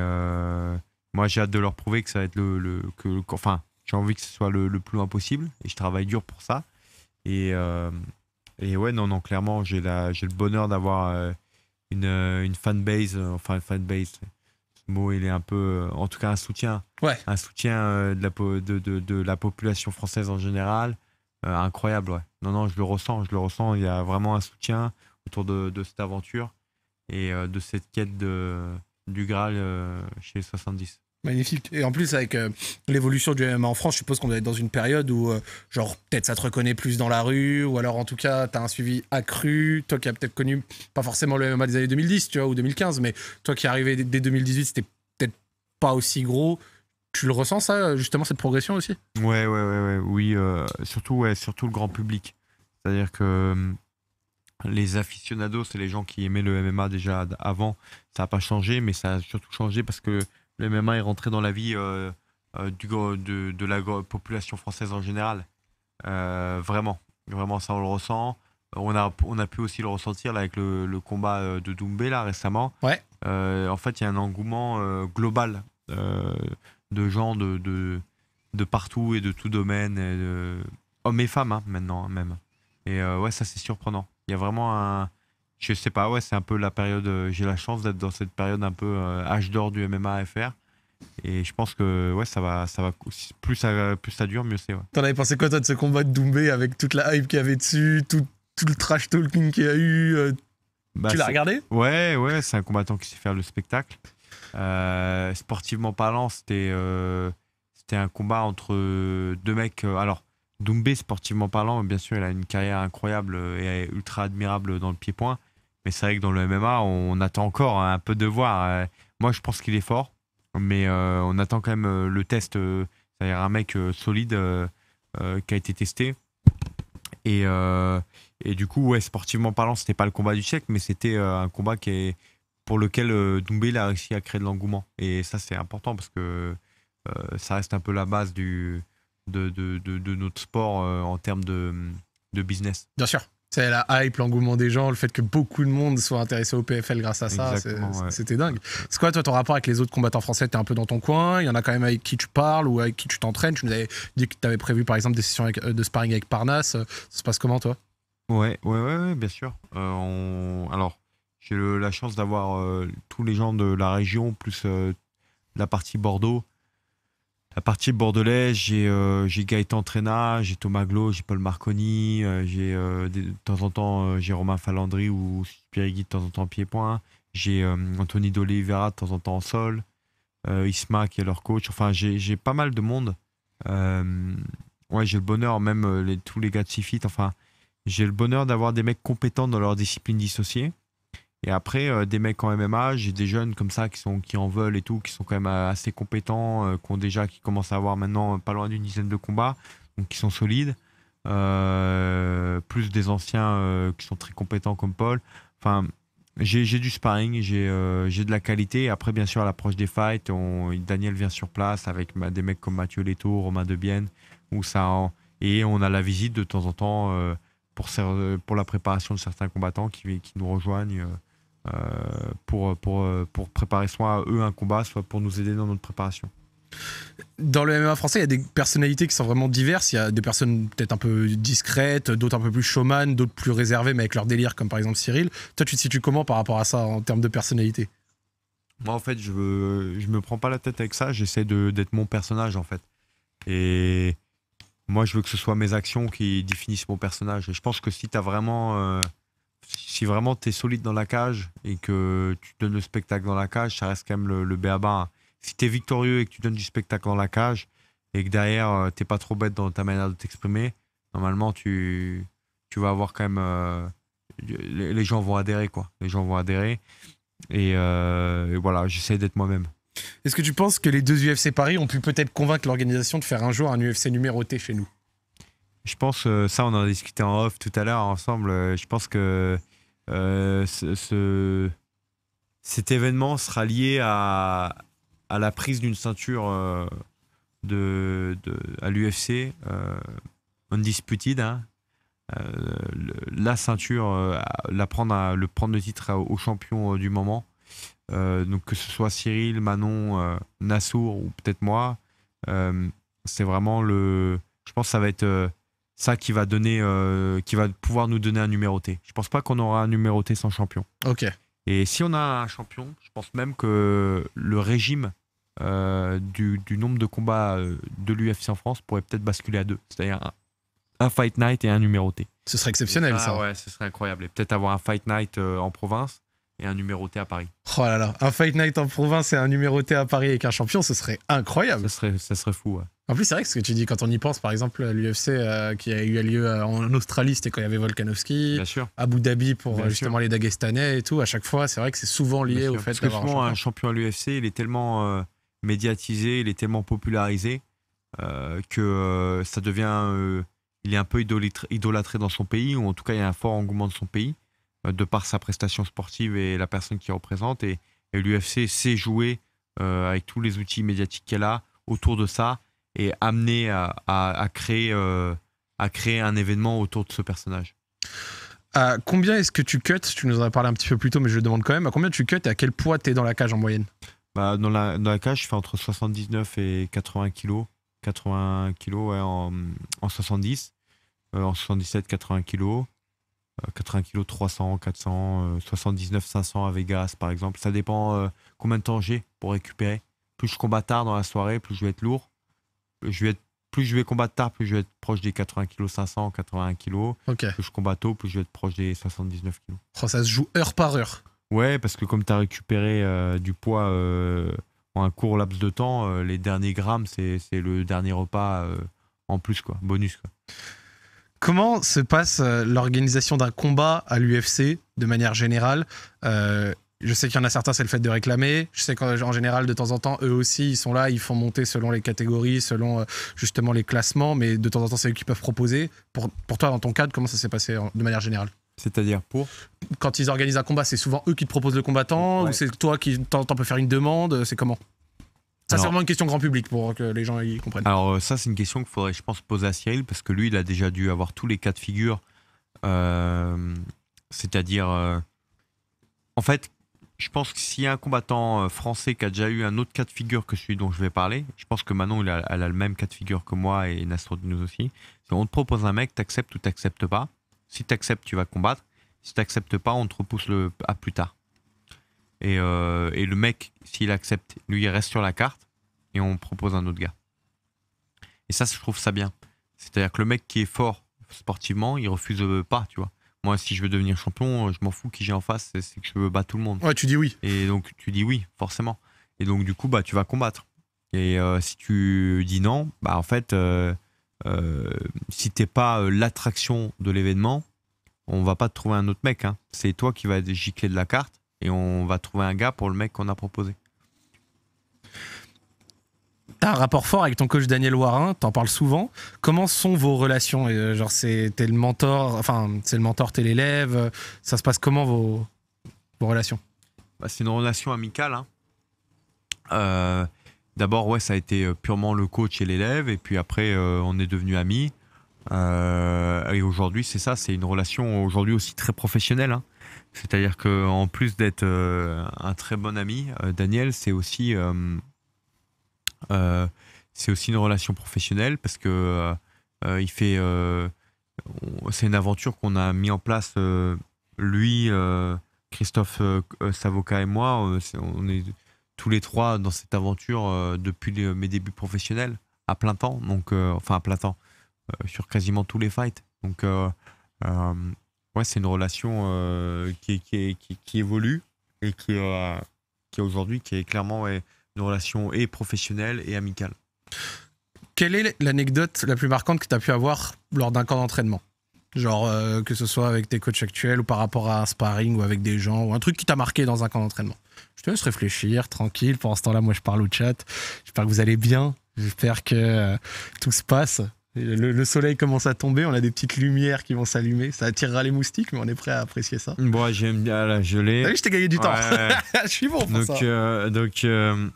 moi, j'ai hâte de leur prouver que ça va être le. que, enfin, j'ai envie que ce soit le, le, plus loin possible et je travaille dur pour ça. Et et ouais, non, non, clairement, j'ai le bonheur d'avoir euh, une, euh, une fanbase, euh, enfin une fanbase. Ce mot, il est un peu, en tout cas, un soutien. Ouais. Un soutien de la, population française en général. incroyable, ouais. Non, non, je le ressens, je le ressens. Il y a vraiment un soutien autour de, cette aventure et de cette quête de, du Graal chez 70. Magnifique. Et en plus, avec euh, l'évolution du MMA en France, je suppose qu'on doit être dans une période où, euh, genre, peut-être ça te reconnaît plus dans la rue, ou alors en tout cas, tu as un suivi accru. Toi qui as peut-être connu, pas forcément le MMA des années 2010, tu vois, ou 2015, mais toi qui es arrivé dès 2018, c'était peut-être pas aussi gros. Tu le ressens, ça, justement, cette progression aussi Ouais, ouais, ouais, Oui, euh, surtout, ouais, surtout le grand public. C'est-à-dire que hum, les aficionados, c'est les gens qui aimaient le MMA déjà avant. Ça n'a pas changé, mais ça a surtout changé parce que le MMA est rentré dans la vie euh, euh, du, de, la population française en général. Euh, vraiment, vraiment, ça on le ressent. On a, on a pu aussi le ressentir avec le, combat de Doumbé là, récemment. Ouais. en fait, il y a un engouement global de gens de, de, de, partout et de tout domaine, de, hommes et femmes hein, maintenant même. Et ouais, ça c'est surprenant. Il y a vraiment un, je sais pas, ouais, c'est un peu la période. Euh, j'ai la chance d'être dans cette période un peu euh, âge d'or du MMA FR. Et je pense que ouais, ça va, ça va plus ça, plus ça dure, mieux c'est. Ouais. T'en avais pensé quoi toi de ce combat de Doumbé avec toute la hype qu'il y avait dessus, tout, tout le trash talking qu'il y a eu euh, bah, Tu l'as regardé Ouais, ouais, c'est un combattant qui sait faire le spectacle. sportivement parlant, c'était c'était un combat entre deux mecs. alors Doumbé, sportivement parlant, bien sûr, il a une carrière incroyable et ultra admirable dans le pied-point. Mais c'est vrai que dans le MMA, on attend encore un peu de voir. Euh, moi, je pense qu'il est fort, mais euh, on attend quand même euh, le test, c'est-à-dire un mec solide qui a été testé. Et, du coup, sportivement parlant, ce n'était pas le combat du siècle, mais c'était un combat qui est, pour lequel Doumbé a réussi à créer de l'engouement. Et ça, c'est important parce que ça reste un peu la base de, notre sport en termes de, de business. Bien sûr c'est la hype, l'engouement des gens, le fait que beaucoup de monde soit intéressé au PFL grâce à ça, c'était dingue. C'est quoi toi ton rapport avec les autres combattants français es un peu dans ton coin Il y en a quand même avec qui tu parles ou avec qui tu t'entraînes Tu nous avais dit que tu avais prévu par exemple des sessions euh, de sparring avec Parnasse. Ça se passe comment toi ouais, ouais, ouais, bien sûr. Euh, alors, j'ai la chance d'avoir euh, tous les gens de la région, plus la partie Bordeaux, la partie bordelaise, euh, j'ai Gaëtan Trena, j'ai Thomas Glo, j'ai Paul Marconi, euh, j'ai euh, de temps en temps j'ai Romain Falandry ou Pierre de temps en temps pied-point, j'ai Anthony Vera, de temps en temps en sol, Isma qui est leur coach, enfin j'ai pas mal de monde. ouais, j'ai le bonheur, même tous les gars de Sifit, enfin j'ai le bonheur d'avoir des mecs compétents dans leur discipline dissociée et après, euh, des mecs en MMA, j'ai des jeunes comme ça qui, sont, qui en veulent et tout, qui sont quand même euh, assez compétents, euh, qui déjà, qui commencent à avoir maintenant pas loin d'une dizaine de combats, donc qui sont solides. plus des anciens qui sont très compétents comme Paul. Enfin, j'ai du sparring, j'ai de la qualité. Après, bien sûr, à l'approche des fights, Daniel vient sur place avec des mecs comme Mathieu Leto, Romain Debienne, où ça et on a la visite de temps en temps pour, pour la préparation de certains combattants qui, qui nous rejoignent. Euh, pour, pour, euh, pour préparer soit à eux un combat, soit pour nous aider dans notre préparation. Dans le MMA français, il y a des personnalités qui sont vraiment diverses. Il y a des personnes peut-être un peu discrètes, d'autres un peu plus showman, d'autres plus réservées, mais avec leur délire, comme par exemple Cyril. Toi, tu te situes comment par rapport à ça en termes de personnalité Moi, en fait, je, ne je me prends pas la tête avec ça. J'essaie d'être mon personnage, en fait. Et moi, je veux que ce soit mes actions qui définissent mon personnage. Et je pense que si tu as vraiment. Euh, si vraiment tu es solide dans la cage et que tu donnes le spectacle dans la cage, ça reste quand même le, le hein. Si tu es victorieux et que tu donnes du spectacle dans la cage et que derrière, euh, t'es pas trop bête dans ta manière de t'exprimer, normalement, tu, tu vas avoir quand même. Euh, les, gens vont adhérer, quoi. Les gens vont adhérer. Et, euh, et voilà, j'essaie d'être moi-même. Est-ce que tu penses que les deux UFC Paris ont pu peut-être convaincre l'organisation de faire un jour un UFC numéroté chez nous je pense, euh, ça, on en a discuté en off tout à l'heure ensemble. Euh, je pense que euh, ce, cet événement sera lié à, à la prise d'une ceinture de, à l'UFC, euh, Undisputed. Hein. la ceinture, la prendre à, le prendre de titre au champion du moment. donc que ce soit Cyril, Manon, Nassour ou peut-être moi, c'est vraiment le. Je pense que ça va être ça qui va donner, euh, qui va pouvoir nous donner un numéroté. Je pense pas qu'on aura un numéroté sans champion. Ok. Et si on a un champion, je pense même que le régime euh, du, nombre de combats euh, de l'UFC en France pourrait peut-être basculer à deux, c'est-à-dire un, fight night et un numéroté. Ce serait exceptionnel, ah ça, Ah Ouais, ce serait incroyable. Et peut-être avoir un fight night en province et un numéroté à Paris. Oh là là, un fight night en province et un numéroté à Paris avec un champion, ce serait incroyable. Ce serait, ça serait fou. Ouais. En plus, c'est vrai que ce que tu dis, quand on y pense, par exemple, l'UFC euh, qui a eu lieu euh, en Australie, c'était quand il y avait Volkanovski, Bien Abu Dhabi pour euh, justement les Dagestanais et tout. À chaque fois, c'est vrai que c'est souvent lié au fait d'avoir un champion. un champion à l'UFC, il est tellement médiatisé, il est tellement popularisé que ça devient, il est un peu idolâtré dans son pays ou en tout cas il y a un fort engouement de son pays de par sa prestation sportive et la personne qu'il représente et, et l'UFC sait jouer avec tous les outils médiatiques qu'elle a autour de ça et amené à, créer, euh, à créer un événement autour de ce personnage. combien est-ce que tu cuts Tu nous en as parlé un petit peu plus tôt, mais je le demande quand même. À combien tu cuts et à quel poids tu es dans la cage en moyenne bah, dans, la, dans la cage, je fais entre 79 et 80 kilos. 80 kilos en, en, 70. Euh, en 77, 80 kilos. 80 euh, kilos, 300, 400. 79, 500 à Vegas, par exemple. Ça dépend combien de temps j'ai pour récupérer. Plus je combat tard dans la soirée, plus je vais être lourd plus je vais combattre tard, plus je vais être proche des 80 kg 500, 81 kg. Plus je combats tôt, plus je vais être proche des 79 kg. ça se joue heure par heure. Ouais, parce que comme tu as récupéré euh, du poids euh, en un court laps de temps, euh, les derniers grammes, c'est le dernier repas en plus, quoi, bonus. Quoi. Comment se passe l'organisation d'un combat à l'UFC de manière générale je sais qu'il y en a certains, c'est le fait de réclamer. Je sais qu'en général, de temps en temps, eux aussi, ils sont là, ils font monter selon les catégories, selon euh, justement les classements, mais de temps en temps, c'est eux qui peuvent proposer. Pour, pour toi, dans ton cadre, comment ça s'est passé de manière générale c'est-à-dire pour Quand ils organisent un combat, c'est souvent eux qui te proposent le combattant ou c'est toi qui t'en peux faire une demande euh, C'est comment ça, c'est vraiment une question grand public pour que les gens y comprennent. Alors, euh, ça, c'est une question qu'il faudrait, je pense, poser à Cyril, parce que lui, il a déjà dû avoir tous les cas de figure. C'est-à-dire. en fait, je pense que s'il y a un combattant euh, français qui a déjà eu un autre cas de figure que celui dont je vais parler, je pense que Manon, elle a, le même cas de figure que moi et Nastro nous aussi. on te propose un mec, t'acceptes ou t'acceptes pas. Si t'acceptes, tu vas combattre. Si t'acceptes pas, on te repousse le, à plus tard. Et, euh, et le mec, s'il accepte, lui, il reste sur la carte et on propose un autre gars. Et ça, je trouve ça bien. C'est-à-dire que le mec qui est fort sportivement, il refuse pas, tu vois. Moi, si je veux devenir champion, euh, je m'en fous qui j'ai en face, c'est que je veux battre tout le monde. Ouais, tu dis oui. Et donc, tu dis oui, forcément. Et donc, du coup, bah, tu vas combattre. Et euh, si tu dis non, bah, en fait, si euh, tu si t'es pas l'attraction de l'événement, on va pas te trouver un autre mec. Hein. C'est toi qui vas gicler de la carte et on va trouver un gars pour le mec qu'on a proposé. T'as un rapport fort avec ton coach Daniel Warin, t'en parles souvent. Comment sont vos relations euh, Genre, c'est t'es le mentor, enfin, c'est le mentor, t'es l'élève. Euh, ça se passe comment vos, relations bah, C'est une relation amicale. Hein. Euh, d'abord, ouais, ça a été purement le coach et l'élève, et puis après, on est devenus amis. et aujourd'hui, c'est ça, c'est une relation aujourd'hui aussi très professionnelle. Hein. C'est-à-dire qu'en plus d'être un très bon ami, Daniel, c'est aussi euh, c'est aussi une relation professionnelle parce que euh, euh, il fait. c'est une aventure qu'on a mis en place lui, Christophe Savoca et moi. on est, tous les trois dans cette aventure depuis mes débuts professionnels à plein temps donc enfin à plein temps sur quasiment tous les fights donc ouais c'est une relation qui, qui, évolue et qui, qui aujourd'hui qui est clairement une relation et professionnelle et amicale. Quelle est l'anecdote la plus marquante que tu as pu avoir lors d'un camp d'entraînement Genre euh, que ce soit avec tes coachs actuels ou par rapport à un sparring ou avec des gens ou un truc qui t'a marqué dans un camp d'entraînement. Je te laisse réfléchir, tranquille. Pendant ce temps-là, moi je parle au chat. J'espère que vous allez bien. J'espère que euh, tout se passe. Le, soleil commence à tomber, on a des petites lumières qui vont s'allumer. Ça attirera les moustiques, mais on est prêt à apprécier ça. moi j'aime bien la gelée. T'as je gagné du temps. je suis bon pour donc, ça. Euh, donc, euh,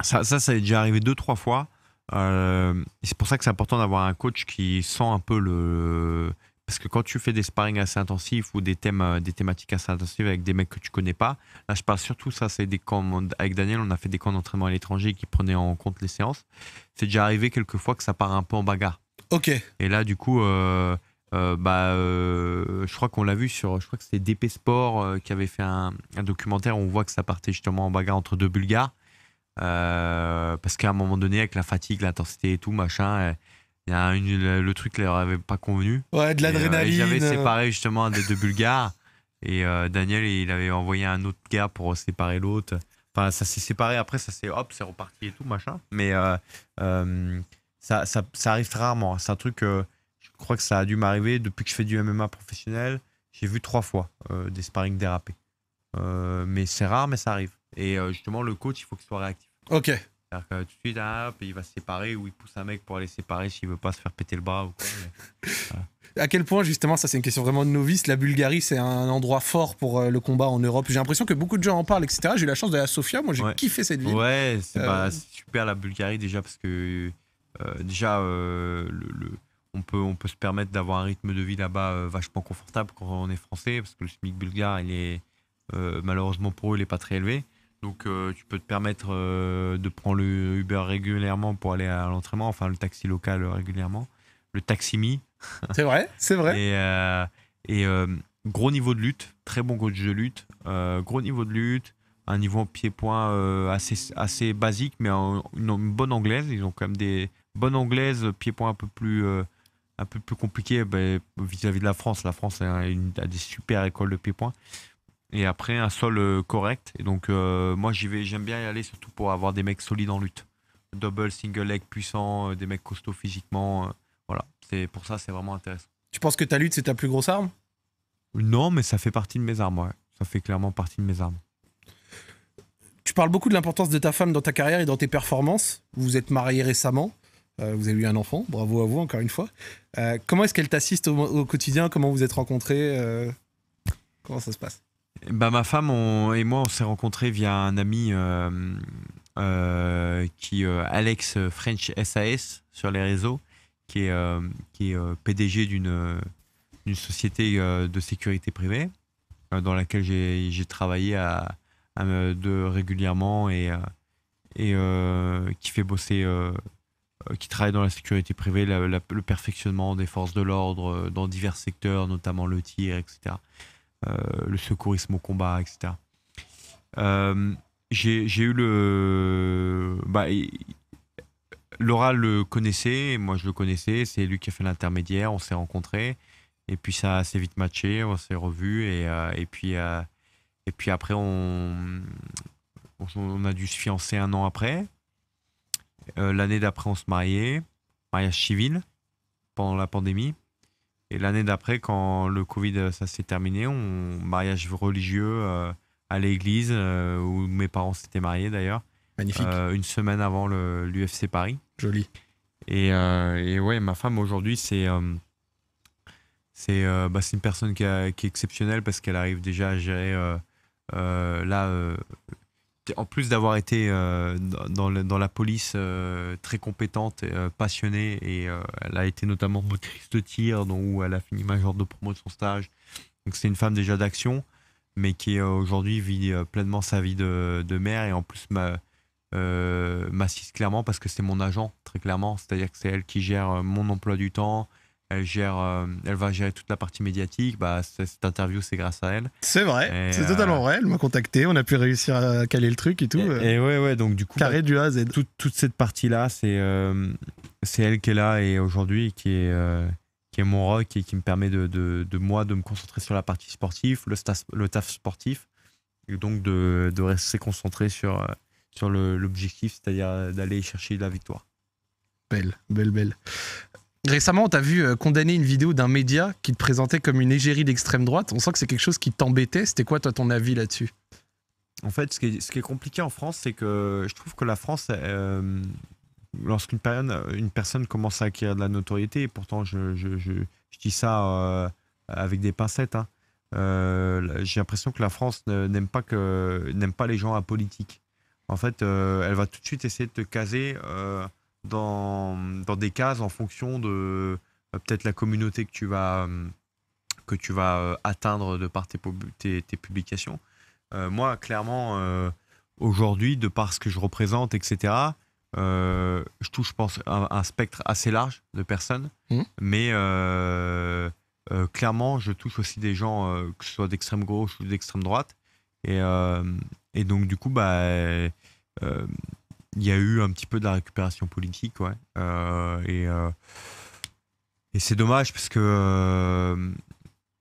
ça, ça, est déjà arrivé deux, trois fois. Euh, c'est pour ça que c'est important d'avoir un coach qui sent un peu le, parce que quand tu fais des sparring assez intensifs ou des thèmes, euh, des thématiques assez intensives avec des mecs que tu connais pas, là je parle surtout ça, c'est des camps avec Daniel, on a fait des camps d'entraînement à l'étranger qui prenaient en compte les séances. C'est déjà arrivé quelques fois que ça part un peu en bagarre. Ok. Et là du coup, euh, euh, bah, je crois qu'on l'a vu sur, je crois que c'était DP Sport qui avait fait un, documentaire on voit que ça partait justement en bagarre entre deux Bulgares. parce qu'à un moment donné, avec la fatigue, l'intensité et tout, machin, y a une, le, truc leur avait pas convenu. Ouais, de euh, l'adrénaline. J'avais euh. séparé justement des deux Bulgares. Et euh, Daniel, il avait envoyé un autre gars pour séparer l'autre. Enfin, ça s'est séparé après, ça s'est hop, c'est reparti et tout, machin. Mais ça, ça, ça, arrive rarement. C'est un truc, je crois que ça a dû m'arriver depuis que je fais du MMA professionnel. J'ai vu trois fois des sparring déraper. mais c'est rare, mais ça arrive. Et justement, le coach, il faut qu'il soit réactif. Ok. C'est-à-dire que tout de ah, il va se séparer ou il pousse un mec pour aller séparer s'il veut pas se faire péter le bras ou quoi. À quel point, justement, ça c'est une question vraiment de novice, la Bulgarie c'est un endroit fort pour euh, le combat en Europe. J'ai l'impression que beaucoup de gens en parlent, etc. J'ai eu la chance d'aller à Sofia, moi j'ai kiffé cette ville. Ouais, euh, c'est super la Bulgarie déjà parce que euh, déjà le, on, peut, on peut se permettre d'avoir un rythme de vie là-bas vachement confortable quand on est français parce que le SMIC bulgare, il est malheureusement pour eux, il n'est pas très élevé. Donc euh, tu peux te permettre euh, de prendre le Uber régulièrement pour aller à l'entraînement, enfin le taxi local euh, régulièrement, le taxi mi. C'est vrai, c'est vrai. et, gros niveau de lutte, très bon coach de lutte, gros niveau de lutte, un niveau en pied-point assez, assez basique, mais une, bonne anglaise. Ils ont quand même des bonnes anglaises, pied-point un peu plus... un peu plus compliqué ben, vis-à-vis de la France. La France a, une, a des super écoles de pied-point et après un sol euh, correct. Et donc euh, moi j'y vais, j'aime bien y aller surtout pour avoir des mecs solides en lutte, double, single leg puissant, euh, des mecs costauds physiquement. voilà, c'est pour ça c'est vraiment intéressant. Tu penses que ta lutte c'est ta plus grosse arme Non, mais ça fait partie de mes armes. Ça fait clairement partie de mes armes. Tu parles beaucoup de l'importance de ta femme dans ta carrière et dans tes performances. Vous êtes marié récemment. vous avez eu un enfant. Bravo à vous encore une fois. comment est-ce qu'elle t'assiste au, au, quotidien Comment vous êtes rencontrés Comment ça se passe bah, ma femme et moi, on s'est rencontrés via un ami euh, euh, qui, euh, Alex French SAS, sur les réseaux, qui est, PDG d'une société de sécurité privée dans laquelle j'ai travaillé régulièrement et, qui fait bosser, qui travaille dans la sécurité privée, le perfectionnement des forces de l'ordre dans divers secteurs, notamment le tir, etc. Euh, le secourisme au combat, etc. Euh, j'ai eu le. Bah, Laura le connaissait, moi je le connaissais, c'est lui qui a fait l'intermédiaire, on s'est rencontrés, et puis ça assez vite matché, on s'est revus, et, euh, puis, et puis après on, on a dû se fiancer un an après. L'année d'après on se mariait, mariage civil, pendant la pandémie. Et l'année d'après, quand le Covid, euh, ça s'est terminé, on mariage religieux euh, à l'église, euh, où mes parents s'étaient mariés d'ailleurs. Magnifique. une semaine avant l'UFC Paris. Joli. Et, et, ouais, ma femme aujourd'hui, c'est c'est bah, une personne qui, qui, est exceptionnelle parce qu'elle arrive déjà à gérer là en plus d'avoir été euh, dans, la police euh, très compétente, et, euh, passionnée, et elle a été notamment motrice de tir, où elle a fini majeure de promo de son stage. Donc c'est une femme déjà d'action, mais qui aujourd'hui vit pleinement sa vie de, de mère et en plus m'assiste clairement parce que c'est mon agent, très clairement. C'est-à-dire que c'est elle qui gère mon emploi du temps, elle gère, euh, elle va gérer toute la partie médiatique. Bah, cette interview, c'est grâce à elle. C'est vrai, c'est totalement euh, vrai. Elle m'a contacté, on a pu réussir à caler le truc et tout. Et, euh, ouais, ouais, donc du coup, carré bah, du A à Toute, cette partie-là, c'est elle qui est là et aujourd'hui qui est qui est mon rock et qui me permet de, moi de me concentrer sur la partie sportive, le, taf sportif, et donc de, de rester concentré sur sur l'objectif, c'est-à-dire d'aller chercher la victoire. Belle, belle, belle. Récemment, t'a vu euh, condamner une vidéo d'un média qui te présentait comme une égérie d'extrême droite. On sent que c'est quelque chose qui t'embêtait. C'était quoi, toi, ton avis là-dessus En fait, ce qui, est, ce qui est compliqué en France, c'est que je trouve que la France, euh, lorsqu'une euh, personne commence à acquérir de la notoriété, et pourtant, je, dis ça avec des pincettes, hein, j'ai l'impression que la France n'aime pas, que, n'aime pas les gens apolitiques. En fait, elle va tout de suite essayer de te caser dans, dans des cases en fonction de euh, peut-être la communauté que tu vas, euh, que tu vas euh, atteindre de par tes, tes, publications. moi, clairement, aujourd'hui, de par ce que je représente, etc., je touche, je pense, un, spectre assez large de personnes. Mmh. Mais clairement, je touche aussi des gens, que ce soit d'extrême gauche ou d'extrême droite. Et, et, donc, du coup, bah, il y a eu un petit peu de la récupération politique, ouais. Euh, et euh, et c'est dommage parce que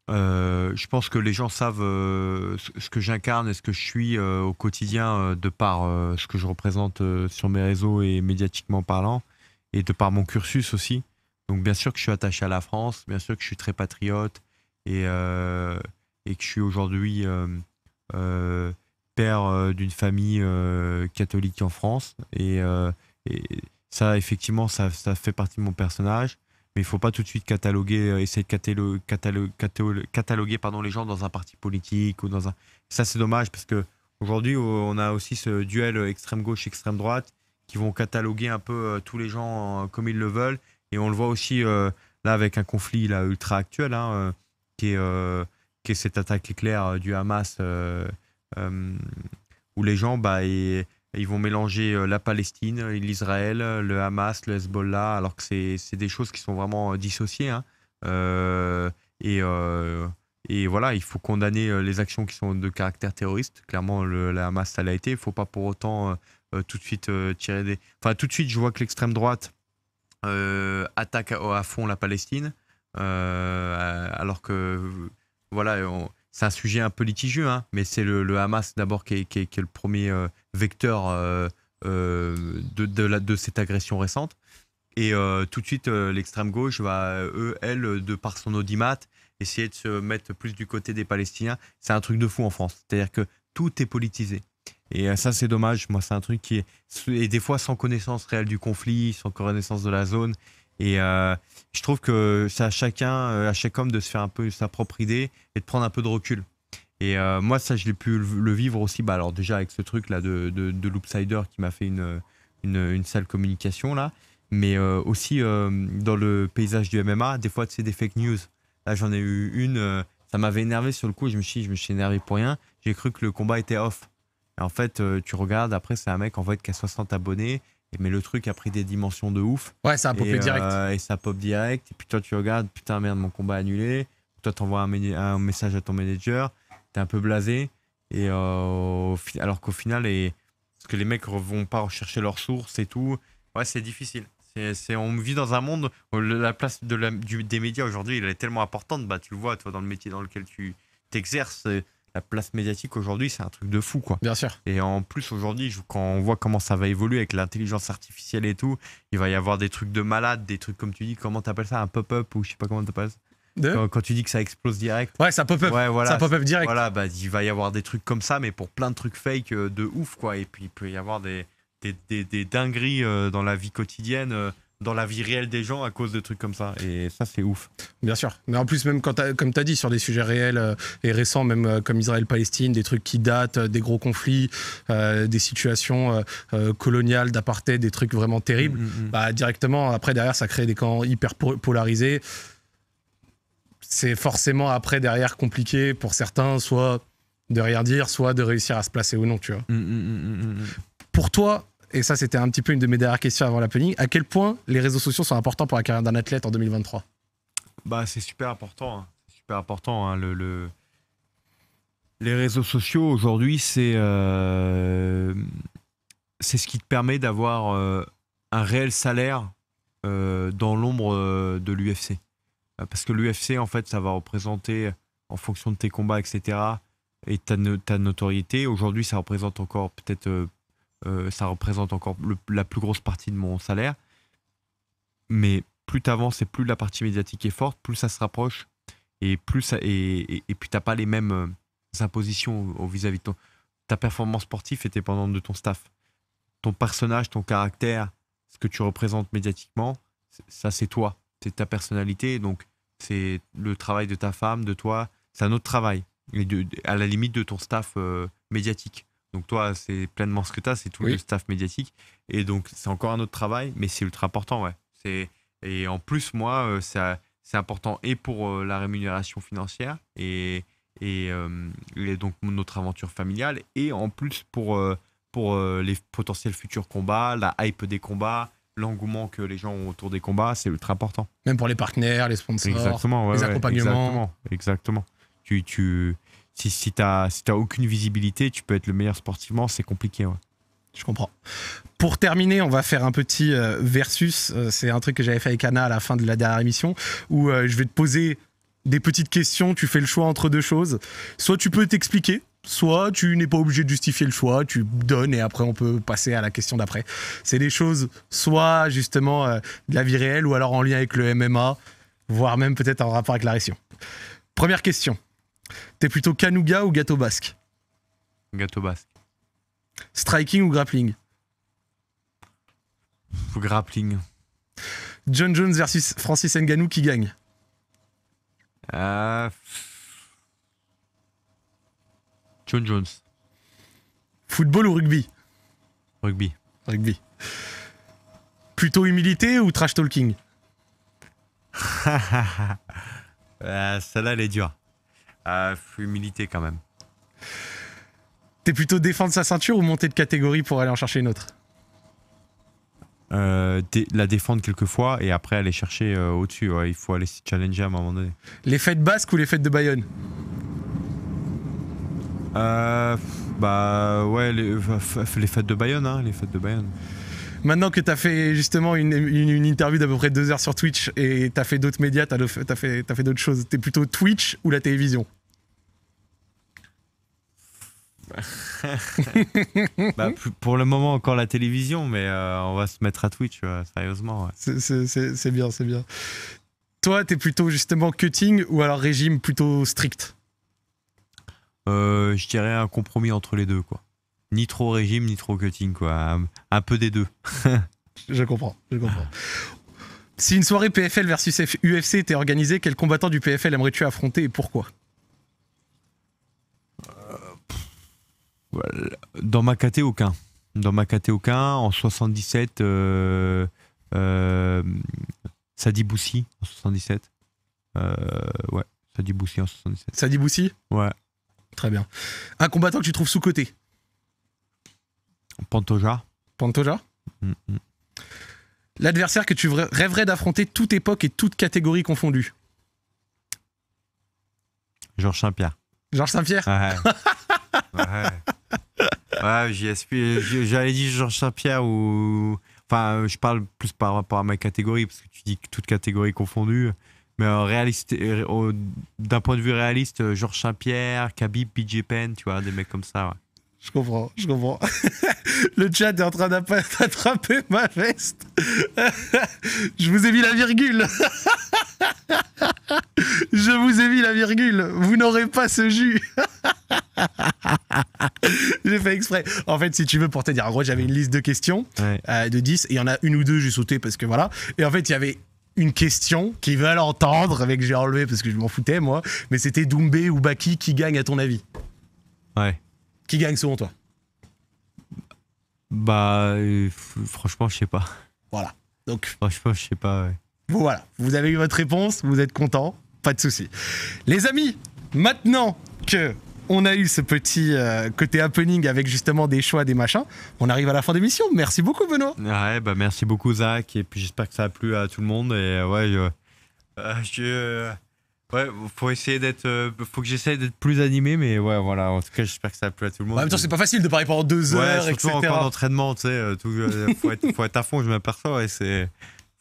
euh, je pense que les gens savent ce que j'incarne et ce que je suis au quotidien de par ce que je représente sur mes réseaux et médiatiquement parlant et de par mon cursus aussi. Donc bien sûr que je suis attaché à la France, bien sûr que je suis très patriote et, et que je suis aujourd'hui euh, d'une famille euh, catholique en France. Euh, et, ça, effectivement, ça, ça, fait partie de mon personnage. Mais il faut pas tout de suite cataloguer, essayer de cataloguer, cataloguer, cataloguer pardon, les gens dans un parti politique ou dans un. Ça, c'est dommage parce que aujourd'hui, on a aussi ce duel extrême gauche, extrême droite qui vont cataloguer un peu tous les gens comme ils le veulent. Et on le voit aussi là avec un conflit là, ultra actuel, hein, qui, est, qui est cette attaque éclair du Hamas euh, où les gens, bah, ils vont mélanger euh, la Palestine, l'Israël, euh, le Hamas, le Hezbollah, alors que c'est des choses qui sont vraiment dissociées. Hein. et, et, voilà, il faut condamner les actions qui sont de caractère terroriste. Clairement, le, Hamas, ça l'a été. Il ne faut pas pour autant tout de suite tirer des. Enfin, tout de suite, je vois que l'extrême droite attaque à, fond la Palestine, alors que voilà, on, c'est un sujet un peu litigieux, hein, mais c'est le, Hamas d'abord qui, est, le premier euh, vecteur euh, euh, de, cette agression récente. Et tout de suite, l'extrême gauche va, eux, elle, de par son audimat, essayer de se mettre plus du côté des Palestiniens. C'est un truc de fou en France. C'est-à-dire que tout est politisé. Et ça, c'est dommage. Moi, c'est un truc qui est. Et des fois, sans connaissance réelle du conflit, sans connaissance de la zone. Et euh, je trouve que c'est à chacun, euh, à chaque homme de se faire un peu sa propre idée et de prendre un peu de recul. Et euh, moi, ça, je l'ai pu le vivre aussi. Bah, alors, déjà, avec ce truc-là de, de, de Loopsider qui m'a fait une, une, sale communication, là. Mais aussi, dans le paysage du MMA, des fois, c'est des fake news. Là, j'en ai eu une. ça m'avait énervé sur le coup. Je me suis je me suis énervé pour rien. J'ai cru que le combat était off. Et en fait, tu regardes, après, c'est un mec, en fait, qui a 60 abonnés mais le truc a pris des dimensions de ouf. Ouais, ça a popé et, euh, direct. et ça pop direct. Et puis toi, tu regardes, putain, merde, mon combat annulé. Toi, t'envoies un, un message à ton manager. T'es un peu blasé. Et euh, alors qu'au final, et, parce que les mecs vont pas rechercher leurs sources et tout. Ouais, c'est difficile. C'est, on vit dans un monde où la place de la, des médias aujourd'hui, elle est tellement importante. Bah, tu le vois, toi, dans le métier dans lequel tu t'exerces. Euh, place médiatique aujourd'hui, c'est un truc de fou, quoi. Bien sûr. Et en plus, aujourd'hui, quand on voit comment ça va évoluer avec l'intelligence artificielle et tout, il va y avoir des trucs de malade, des trucs comme tu dis, comment tu t'appelles ça, un pop-up ou je sais pas comment t'appelles ça. quand, tu dis que ça explose direct. Ouais, ça pop-up. Ouais, voilà, ça pop-up direct. Voilà, bah, il va y avoir des trucs comme ça, mais pour plein de trucs fake euh, de ouf, quoi. Et puis, il peut y avoir des, des, des dingueries euh, dans la vie quotidienne. Euh, dans la vie réelle des gens à cause de trucs comme ça. Et ça, c'est ouf. Bien sûr. Mais en plus, même quand comme tu as dit, sur des sujets réels euh, et récents, même euh, comme Israël-Palestine, des trucs qui datent, euh, des gros conflits, des situations coloniales, d'apartheid, des trucs vraiment terribles, mm, mm, mm. Bah, directement, après, derrière, ça crée des camps hyper polarisés. C'est forcément, après, derrière, compliqué pour certains, soit de rien dire, soit de réussir à se placer ou non, tu vois. pour toi, et ça c'était un petit peu une de mes dernières questions avant l'opening, à quel point les réseaux sociaux sont importants pour la carrière d'un athlète en 2023 Bah c'est super important, hein. super important. Hein, le, Les réseaux sociaux aujourd'hui c'est euh, c'est ce qui te permet d'avoir euh, un réel salaire euh, dans l'ombre de l'UFC. Parce que l'UFC en fait ça va représenter en fonction de tes combats etc. Et ta, ta notoriété aujourd'hui ça représente encore peut-être euh, ça représente encore la plus grosse partie de mon salaire. Mais plus avances et plus la partie médiatique est forte, plus ça se rapproche et plus et, et, puis t'as pas les mêmes euh, impositions vis-à-vis de ton, ta performance sportive est dépendante de ton staff, ton personnage, ton caractère, ce que tu représentes médiatiquement, ça c'est toi, c'est ta personnalité, donc c'est le travail de ta femme, de toi, c'est un autre travail, et à la limite de ton staff euh, médiatique. Donc toi, c'est pleinement ce que tu as, c'est tout le staff médiatique. Et donc c'est encore un autre travail, mais c'est ultra important, ouais. C'est et en plus moi, euh, ça c'est important et pour euh, la rémunération financière et euh, et, donc notre aventure familiale et en plus pour pour les potentiels futurs combats, la hype des combats, l'engouement que les gens ont autour des combats, c'est ultra important. Même pour les partenaires, les sponsors, les accompagnements. exactement, exactement. Tu, tu, si, si tu n'as aucune visibilité, tu peux être le meilleur sportivement, c'est compliqué. Je comprends. Pour terminer, on va faire un petit euh, versus. Euh, c'est un truc que j'avais fait avec Anna à la fin de la dernière émission, où euh, je vais te poser des petites questions, tu fais le choix entre deux choses. Soit tu peux t'expliquer, soit tu n'es pas obligé de justifier le choix, tu donnes et après on peut passer à la question d'après. C'est des choses soit justement de la vie réelle ou alors en lien avec le MMA, voire même peut-être en rapport avec la réaction. Première question. T'es plutôt Kanuga ou gâteau basque Gâteau basque. Striking ou grappling Grappling. John Jones versus Francis Nganou qui gagne euh, John Jones. Football ou rugby Rugby. Rugby. Plutôt humilité ou trash talking euh, Celle-là, elle est dure humilité quand même. T'es plutôt défendre sa ceinture ou monter de catégorie pour aller en chercher une autre euh, la défendre quelques fois et après aller chercher euh, au-dessus. Il faut aller se challenger à un moment donné. Les fêtes basques ou les fêtes de Bayonne euh, Bah ouais, les, fêtes de Bayonne, hein, les fêtes de Bayonne. Maintenant que t'as fait justement une, interview d'à peu près deux heures sur Twitch et t'as fait d'autres médias, t'as fait, d'autres choses, t'es plutôt Twitch ou la télévision Bah, pour le moment, encore la télévision, mais euh, on va se mettre à Twitch, euh, sérieusement. C'est bien, c'est bien. Toi, t'es plutôt justement cutting ou alors régime plutôt strict euh, Je dirais un compromis entre les deux, quoi. Ni trop régime, ni trop cutting, quoi. Un, peu des deux. je comprends, je comprends. Si une soirée PFL versus UFC était organisée, quel combattant du PFL aimerais-tu affronter et pourquoi Dans ma caté, aucun. Dans ma caté, aucun. En 77, euh, euh, Sadi Boussi, en 77. Euh, ouais, Sadi Boussi en 77. Sadi Boussi Ouais. Très bien. Un combattant que tu trouves sous-côté Pantoja. Pantoja mm, mm. L'adversaire que tu rêverais d'affronter toute époque et toute catégorie confondue Georges Saint-Pierre. Georges Saint-Pierre ouais. ouais ouais, J'allais dire Georges Saint-Pierre ou. Enfin, je parle plus par rapport à ma catégorie, parce que tu dis que toute catégorie confondue. Mais euh, réaliste, euh, d'un point de vue réaliste, euh, Georges Saint-Pierre, Khabib, BJ Penn, tu vois, des mecs comme ça. Je comprends, je comprends. le chat est en train d'attraper ma veste. je vous ai mis la virgule. Je vous ai mis la virgule, vous n'aurez pas ce jus. J'ai fait exprès. En fait, si tu veux, pour te dire, en gros, j'avais une liste de questions euh, de 10, et il y en a une ou deux, j'ai sauté parce que voilà. Et en fait, il y avait une question qu'ils veulent entendre, avec j'ai enlevé parce que je m'en foutais, moi, mais c'était Doumbé ou Baki qui gagne, à ton avis Ouais. Qui gagne selon toi Bah, euh, franchement, je sais pas. Voilà. Donc. Franchement, je sais pas, ouais voilà, vous avez eu votre réponse, vous êtes content, pas de souci. Les amis, maintenant que on a eu ce petit euh, côté happening avec justement des choix, des machins. On arrive à la fin d'émission. Merci beaucoup, Benoît. Ouais, bah merci beaucoup, Zach. Et puis j'espère que ça a plu à tout le monde. Et euh, ouais, euh, Ouais, faut essayer d'être. faut que j'essaie d'être plus animé, mais ouais, voilà. En tout cas, j'espère que ça a plu à tout le monde. En même temps, c'est pas facile de parler pendant deux ouais, heures, surtout etc. en d'entraînement, tu sais. Tout, faut, être, faut, être, à fond, je m'aperçois. Et c'est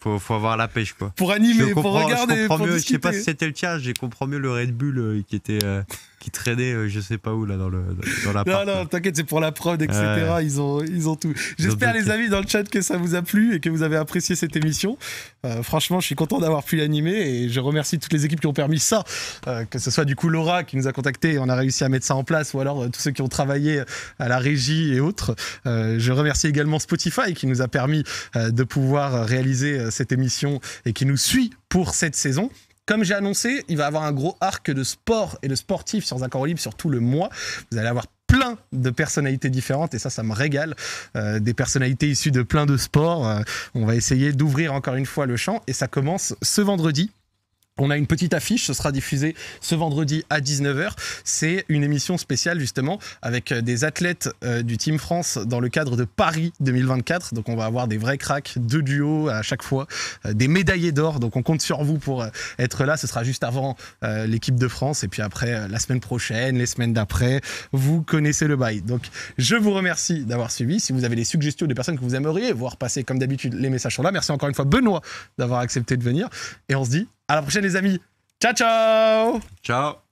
faut, faut avoir la pêche quoi. Pour animer, pour regarder. Je, pour mieux, je sais pas si c'était le tien, j'ai compris mieux le Red Bull euh, qui était euh, qui traînait euh, je sais pas où là dans le dans la Non non, t'inquiète, c'est pour la prod etc. Ils ont ils ont tout. J'espère les amis dans le chat que ça vous a plu et que vous avez apprécié cette émission. Euh, franchement, je suis content d'avoir pu l'animer et je remercie toutes les équipes qui ont permis ça, euh, que ce soit du coup Laura qui nous a contacté et on a réussi à mettre ça en place ou alors tous ceux qui ont travaillé à la régie et autres. je remercie également Spotify qui nous a permis de pouvoir réaliser cette émission et qui nous suit pour cette saison. Comme j'ai annoncé, il va avoir un gros arc de sport et de sportif sur Zaccord Libre sur tout le mois. Vous allez avoir plein de personnalités différentes et ça, ça me régale. Euh, des personnalités issues de plein de sports. Euh, on va essayer d'ouvrir encore une fois le champ et ça commence ce vendredi on a une petite affiche, ce sera diffusé ce vendredi à 19h. C'est une émission spéciale justement avec euh, des athlètes euh, du Team France dans le cadre de Paris 2024. Donc on va avoir des vrais cracks, deux duos à chaque fois, euh, des médaillés d'or. Donc on compte sur vous pour être là. Ce sera juste avant l'équipe de France et puis après la semaine prochaine, les semaines d'après. Vous connaissez le bail. Donc je vous remercie d'avoir suivi. Si vous avez des suggestions de personnes que vous aimeriez voir passer comme d'habitude, les messages sont là. Merci encore une fois Benoît d'avoir accepté de venir et on se dit à la prochaine, les amis. Ciao, ciao Ciao